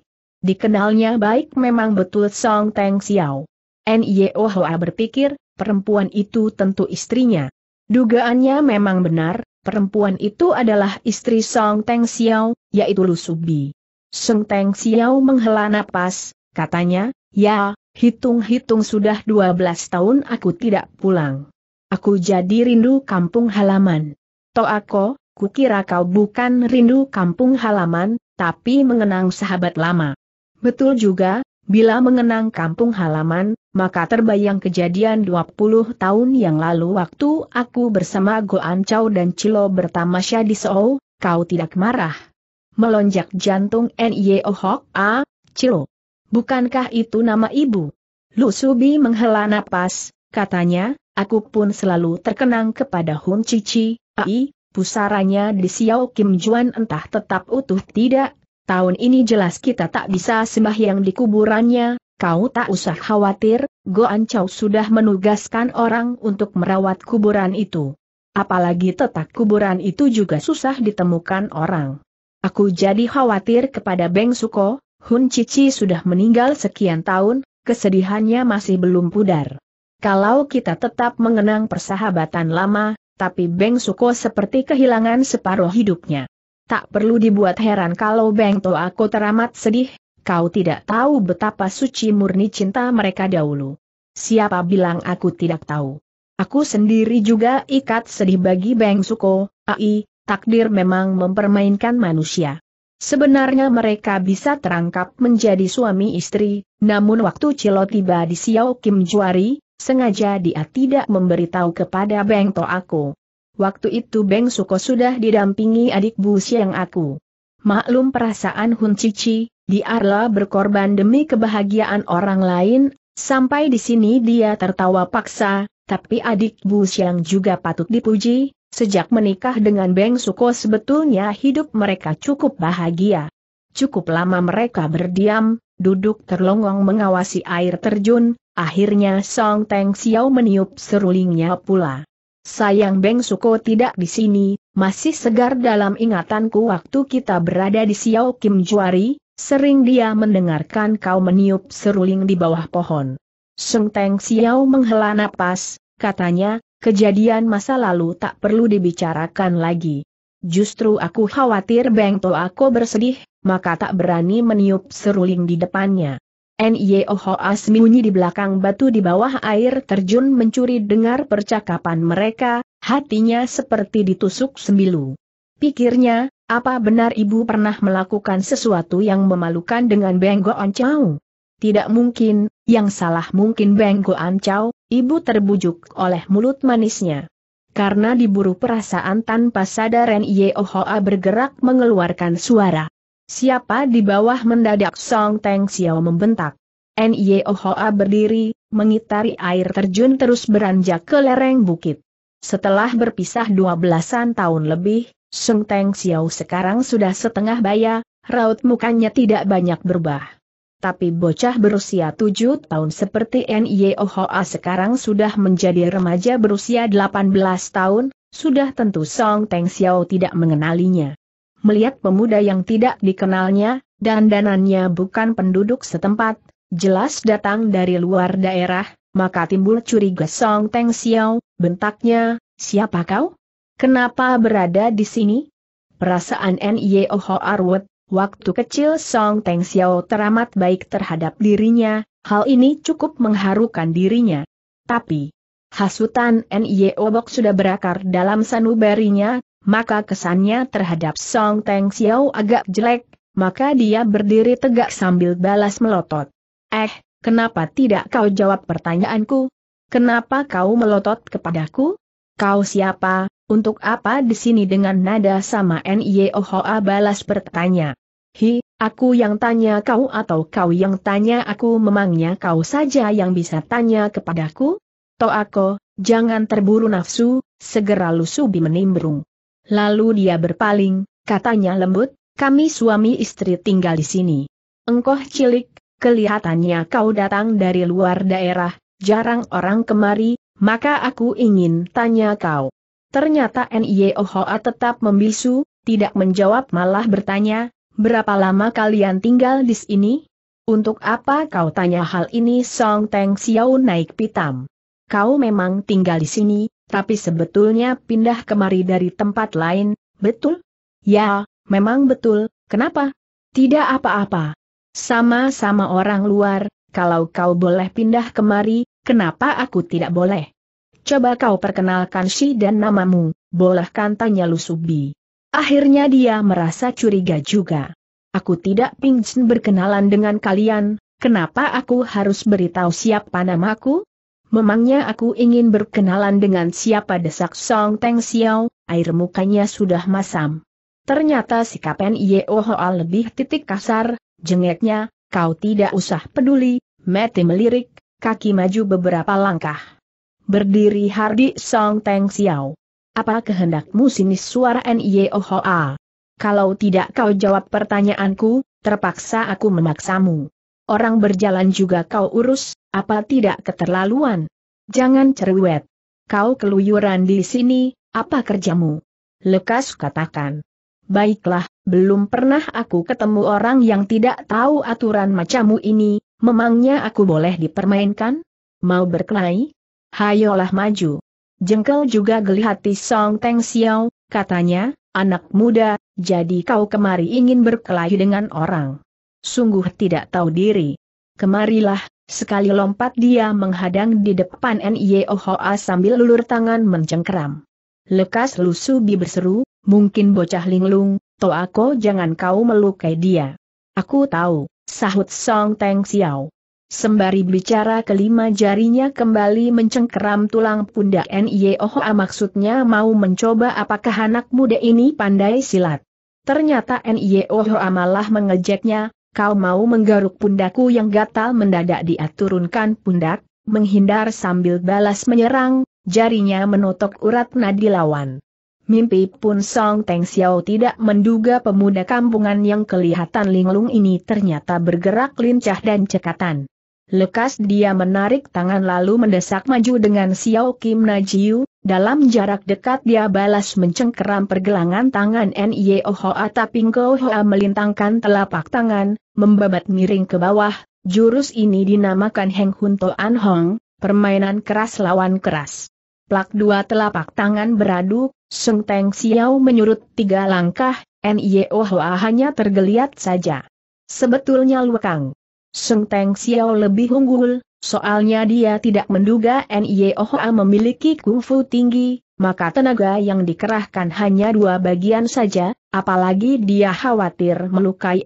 Dikenalnya baik memang betul Song Teng Xiao. Nio Hoa berpikir, perempuan itu tentu istrinya. Dugaannya memang benar, perempuan itu adalah istri Song Teng Xiao, yaitu Lu Subi. Song Teng Xiao menghela napas, katanya, ya, hitung-hitung sudah 12 tahun aku tidak pulang. Aku jadi rindu kampung halaman. aku, kukira kau bukan rindu kampung halaman, tapi mengenang sahabat lama. Betul juga, bila mengenang kampung halaman, maka terbayang kejadian 20 tahun yang lalu waktu aku bersama An Chow dan Cilo bertamasya di Seoul, kau tidak marah. Melonjak jantung N.Y.O. Hok A, Cilo. Bukankah itu nama ibu? Lu Subi menghela napas, katanya, aku pun selalu terkenang kepada Hun Cici, ai, pusaranya di Siau Kim Juan entah tetap utuh tidak, tahun ini jelas kita tak bisa sembahyang di kuburannya, kau tak usah khawatir, Go Chow sudah menugaskan orang untuk merawat kuburan itu. Apalagi tetap kuburan itu juga susah ditemukan orang. Aku jadi khawatir kepada Beng Suko, Hun Cici sudah meninggal sekian tahun, kesedihannya masih belum pudar. Kalau kita tetap mengenang persahabatan lama, tapi Beng Suko seperti kehilangan separuh hidupnya. Tak perlu dibuat heran kalau Beng aku teramat sedih, kau tidak tahu betapa suci murni cinta mereka dahulu. Siapa bilang aku tidak tahu? Aku sendiri juga ikat sedih bagi Beng Suko, ai, takdir memang mempermainkan manusia. Sebenarnya mereka bisa terangkap menjadi suami istri, namun waktu Cilo tiba di Siau Kim Juari, sengaja dia tidak memberitahu kepada Beng aku. Waktu itu Beng Suko sudah didampingi adik Bu Siang aku. Maklum perasaan Hun Cici, diarlah berkorban demi kebahagiaan orang lain, sampai di sini dia tertawa paksa, tapi adik Bu Siang juga patut dipuji, sejak menikah dengan Beng Suko sebetulnya hidup mereka cukup bahagia. Cukup lama mereka berdiam, duduk terlongong mengawasi air terjun, akhirnya Song Teng Xiao meniup serulingnya pula. Sayang Beng Suko tidak di sini, masih segar dalam ingatanku waktu kita berada di Xiao Kim Juari, sering dia mendengarkan kau meniup seruling di bawah pohon. Seng Teng Xiao menghela napas, katanya, kejadian masa lalu tak perlu dibicarakan lagi. Justru aku khawatir Beng aku bersedih, maka tak berani meniup seruling di depannya. Hoa sembunyi di belakang batu di bawah air terjun mencuri dengar percakapan mereka, hatinya seperti ditusuk sembilu. Pikirnya, apa benar ibu pernah melakukan sesuatu yang memalukan dengan Benggo Ancau? Tidak mungkin, yang salah mungkin Benggo Ancau, ibu terbujuk oleh mulut manisnya. Karena diburu perasaan tanpa sadar Hoa bergerak mengeluarkan suara. Siapa di bawah mendadak Song Teng Xiao membentak. Nye Ohoa berdiri, mengitari air terjun terus beranjak ke lereng bukit. Setelah berpisah dua belasan tahun lebih, Song Teng Xiao sekarang sudah setengah baya, raut mukanya tidak banyak berubah. Tapi bocah berusia tujuh tahun seperti Nye Ohoa sekarang sudah menjadi remaja berusia delapan belas tahun, sudah tentu Song Teng Xiao tidak mengenalinya melihat pemuda yang tidak dikenalnya, dan danannya bukan penduduk setempat, jelas datang dari luar daerah, maka timbul curiga Song Teng Xiao, bentaknya, siapa kau? Kenapa berada di sini? Perasaan N.Y.O. Arwet, waktu kecil Song Teng Xiao teramat baik terhadap dirinya, hal ini cukup mengharukan dirinya. Tapi, hasutan N.Y.O. Bok sudah berakar dalam sanubarinya, maka kesannya terhadap Song Teng Xiao agak jelek, maka dia berdiri tegak sambil balas melotot. Eh, kenapa tidak kau jawab pertanyaanku? Kenapa kau melotot kepadaku? Kau siapa, untuk apa di sini dengan nada sama Hoa balas bertanya. Hi, aku yang tanya kau atau kau yang tanya aku memangnya kau saja yang bisa tanya kepadaku? Toako, jangan terburu nafsu, segera lusubi menimbrung. Lalu dia berpaling, katanya lembut, kami suami istri tinggal di sini. Engkoh cilik, kelihatannya kau datang dari luar daerah, jarang orang kemari, maka aku ingin tanya kau. Ternyata N.Y.O. Hoa tetap membisu, tidak menjawab malah bertanya, berapa lama kalian tinggal di sini? Untuk apa kau tanya hal ini Song Teng Xiao naik pitam? Kau memang tinggal di sini, tapi sebetulnya pindah kemari dari tempat lain, betul? Ya, memang betul, kenapa? Tidak apa-apa. Sama-sama orang luar, kalau kau boleh pindah kemari, kenapa aku tidak boleh? Coba kau perkenalkan si dan namamu, bolehkan tanya Lusubi. Akhirnya dia merasa curiga juga. Aku tidak pingin berkenalan dengan kalian, kenapa aku harus beritahu siapa namaku? Memangnya aku ingin berkenalan dengan siapa desak Song Teng Xiao, air mukanya sudah masam. Ternyata sikap N.I.O. Hoa lebih titik kasar, jengeknya, kau tidak usah peduli, Mete melirik, kaki maju beberapa langkah. Berdiri Hardi Song Teng Xiao. Apa kehendakmu sinis suara N.I.O. Hoa? Kalau tidak kau jawab pertanyaanku, terpaksa aku memaksamu orang berjalan juga kau urus, apa tidak keterlaluan? Jangan cerewet. Kau keluyuran di sini, apa kerjamu? Lekas katakan. Baiklah, belum pernah aku ketemu orang yang tidak tahu aturan macammu ini, memangnya aku boleh dipermainkan? Mau berkelahi? Hayolah maju. Jengkel juga geli hati Song Teng Xiao, katanya, anak muda, jadi kau kemari ingin berkelahi dengan orang. Sungguh tidak tahu diri. Kemarilah, sekali lompat dia menghadang di depan N.I.O. Hoa sambil lulur tangan mencengkeram. Lekas bi berseru, mungkin bocah linglung, Toako jangan kau melukai dia. Aku tahu, sahut Song Teng Xiao. Sembari bicara kelima jarinya kembali mencengkeram tulang pundak Hoa maksudnya mau mencoba apakah anak muda ini pandai silat. Ternyata Hoa malah mengejeknya, Kau mau menggaruk pundaku yang gatal mendadak dia turunkan pundak, menghindar sambil balas menyerang, jarinya menotok urat nadi lawan. Mimpi pun Song Teng Xiao tidak menduga pemuda kampungan yang kelihatan linglung ini ternyata bergerak lincah dan cekatan. Lekas dia menarik tangan lalu mendesak maju dengan Xiao Kim Najiu, dalam jarak dekat dia balas mencengkeram pergelangan tangan N.I.O. Hoa tapi Ko Hoa melintangkan telapak tangan, membabat miring ke bawah, jurus ini dinamakan Heng Hun To An Hong, permainan keras lawan keras. Plak dua telapak tangan beradu, Sung Teng Xiao menyurut tiga langkah, N.I.O. Hoa hanya tergeliat saja. Sebetulnya Lu Kang. Seng Teng Xiao lebih unggul, soalnya dia tidak menduga Hoa memiliki kungfu tinggi, maka tenaga yang dikerahkan hanya dua bagian saja, apalagi dia khawatir melukai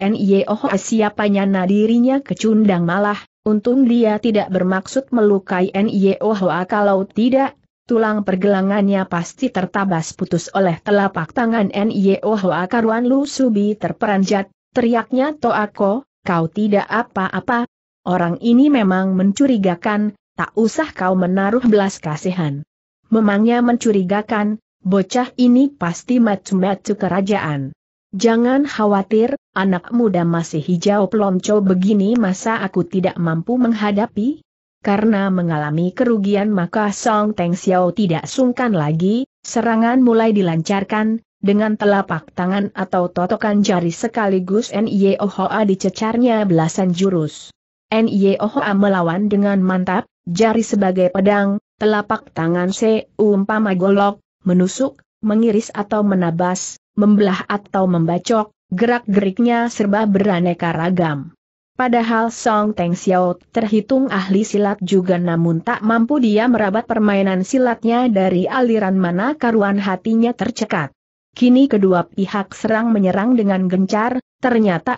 Hoa siapanya nadirinya kecundang malah, untung dia tidak bermaksud melukai Hoa kalau tidak, tulang pergelangannya pasti tertabas putus oleh telapak tangan Hoa karuan Lu Subi terperanjat, teriaknya Toako, kau tidak apa-apa. Orang ini memang mencurigakan, tak usah kau menaruh belas kasihan. Memangnya mencurigakan, bocah ini pasti macu-macu kerajaan. Jangan khawatir, anak muda masih hijau pelonco begini masa aku tidak mampu menghadapi? Karena mengalami kerugian maka Song Teng Xiao tidak sungkan lagi, serangan mulai dilancarkan, dengan telapak tangan atau totokan jari sekaligus Nyohoa dicecarnya belasan jurus. Nyohoa melawan dengan mantap, jari sebagai pedang, telapak tangan se umpama golok, menusuk, mengiris atau menabas, membelah atau membacok, gerak-geriknya serba beraneka ragam. Padahal Song Teng Xiao terhitung ahli silat juga namun tak mampu dia merabat permainan silatnya dari aliran mana karuan hatinya tercekat. Kini kedua pihak serang menyerang dengan gencar, ternyata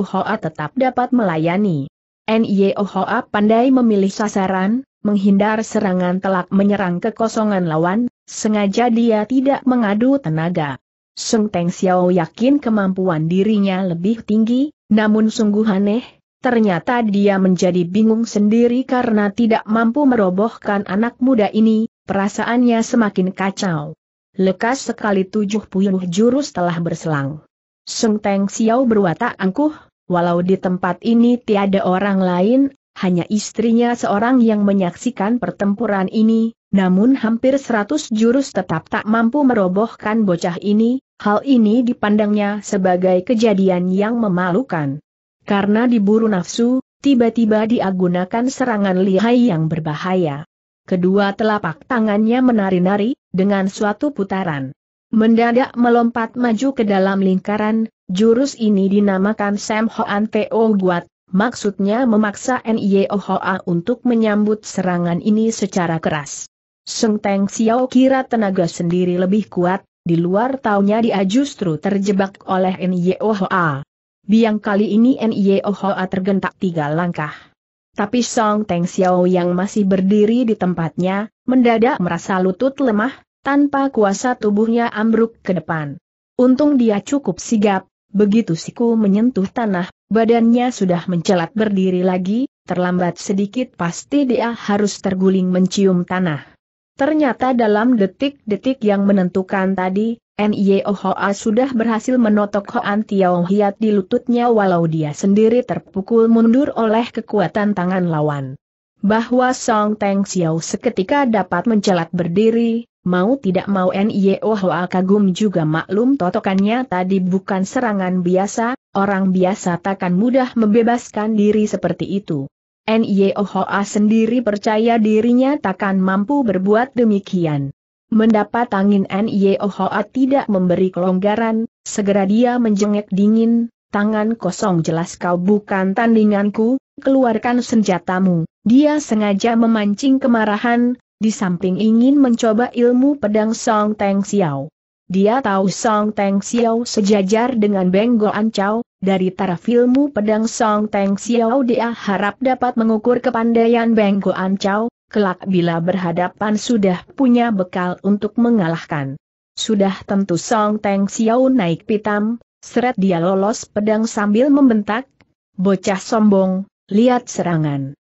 Hoa tetap dapat melayani. Hoa pandai memilih sasaran, menghindar serangan telak menyerang kekosongan lawan, sengaja dia tidak mengadu tenaga. Sung Teng Xiao yakin kemampuan dirinya lebih tinggi, namun sungguh aneh, ternyata dia menjadi bingung sendiri karena tidak mampu merobohkan anak muda ini, perasaannya semakin kacau. Lekas sekali tujuh puyuh jurus telah berselang. Sung Teng Xiao berwatak angkuh, walau di tempat ini tiada orang lain, hanya istrinya seorang yang menyaksikan pertempuran ini, namun hampir seratus jurus tetap tak mampu merobohkan bocah ini, hal ini dipandangnya sebagai kejadian yang memalukan. Karena diburu nafsu, tiba-tiba diagunakan serangan lihai yang berbahaya kedua telapak tangannya menari-nari, dengan suatu putaran. Mendadak melompat maju ke dalam lingkaran, jurus ini dinamakan Sam Hoan Teo Guat, maksudnya memaksa N.I.O. Hoa untuk menyambut serangan ini secara keras. Seng Teng Xiao kira tenaga sendiri lebih kuat, di luar taunya dia justru terjebak oleh N.I.O. Hoa. Biang kali ini N.I.O. Hoa tergentak tiga langkah. Tapi Song Teng Xiao yang masih berdiri di tempatnya, mendadak merasa lutut lemah, tanpa kuasa tubuhnya ambruk ke depan. Untung dia cukup sigap, begitu siku menyentuh tanah, badannya sudah mencelat berdiri lagi, terlambat sedikit pasti dia harus terguling mencium tanah. Ternyata dalam detik-detik yang menentukan tadi, NIO Hoa sudah berhasil menotok Hoan Tiao Hiat di lututnya walau dia sendiri terpukul mundur oleh kekuatan tangan lawan. Bahwa Song Teng Xiao seketika dapat mencelat berdiri, mau tidak mau NIO Hoa kagum juga maklum totokannya tadi bukan serangan biasa, orang biasa takkan mudah membebaskan diri seperti itu. NIO Hoa sendiri percaya dirinya takkan mampu berbuat demikian. Mendapat angin Nyohoa tidak memberi kelonggaran, segera dia menjengek dingin, tangan kosong jelas kau bukan tandinganku, keluarkan senjatamu. Dia sengaja memancing kemarahan, di samping ingin mencoba ilmu pedang Song Teng Xiao. Dia tahu Song Teng Xiao sejajar dengan Beng Go dari taraf ilmu pedang Song Teng Xiao dia harap dapat mengukur kepandaian Beng Go kelak bila berhadapan sudah punya bekal untuk mengalahkan. Sudah tentu Song Teng Xiao naik pitam, seret dia lolos pedang sambil membentak, bocah sombong, lihat serangan.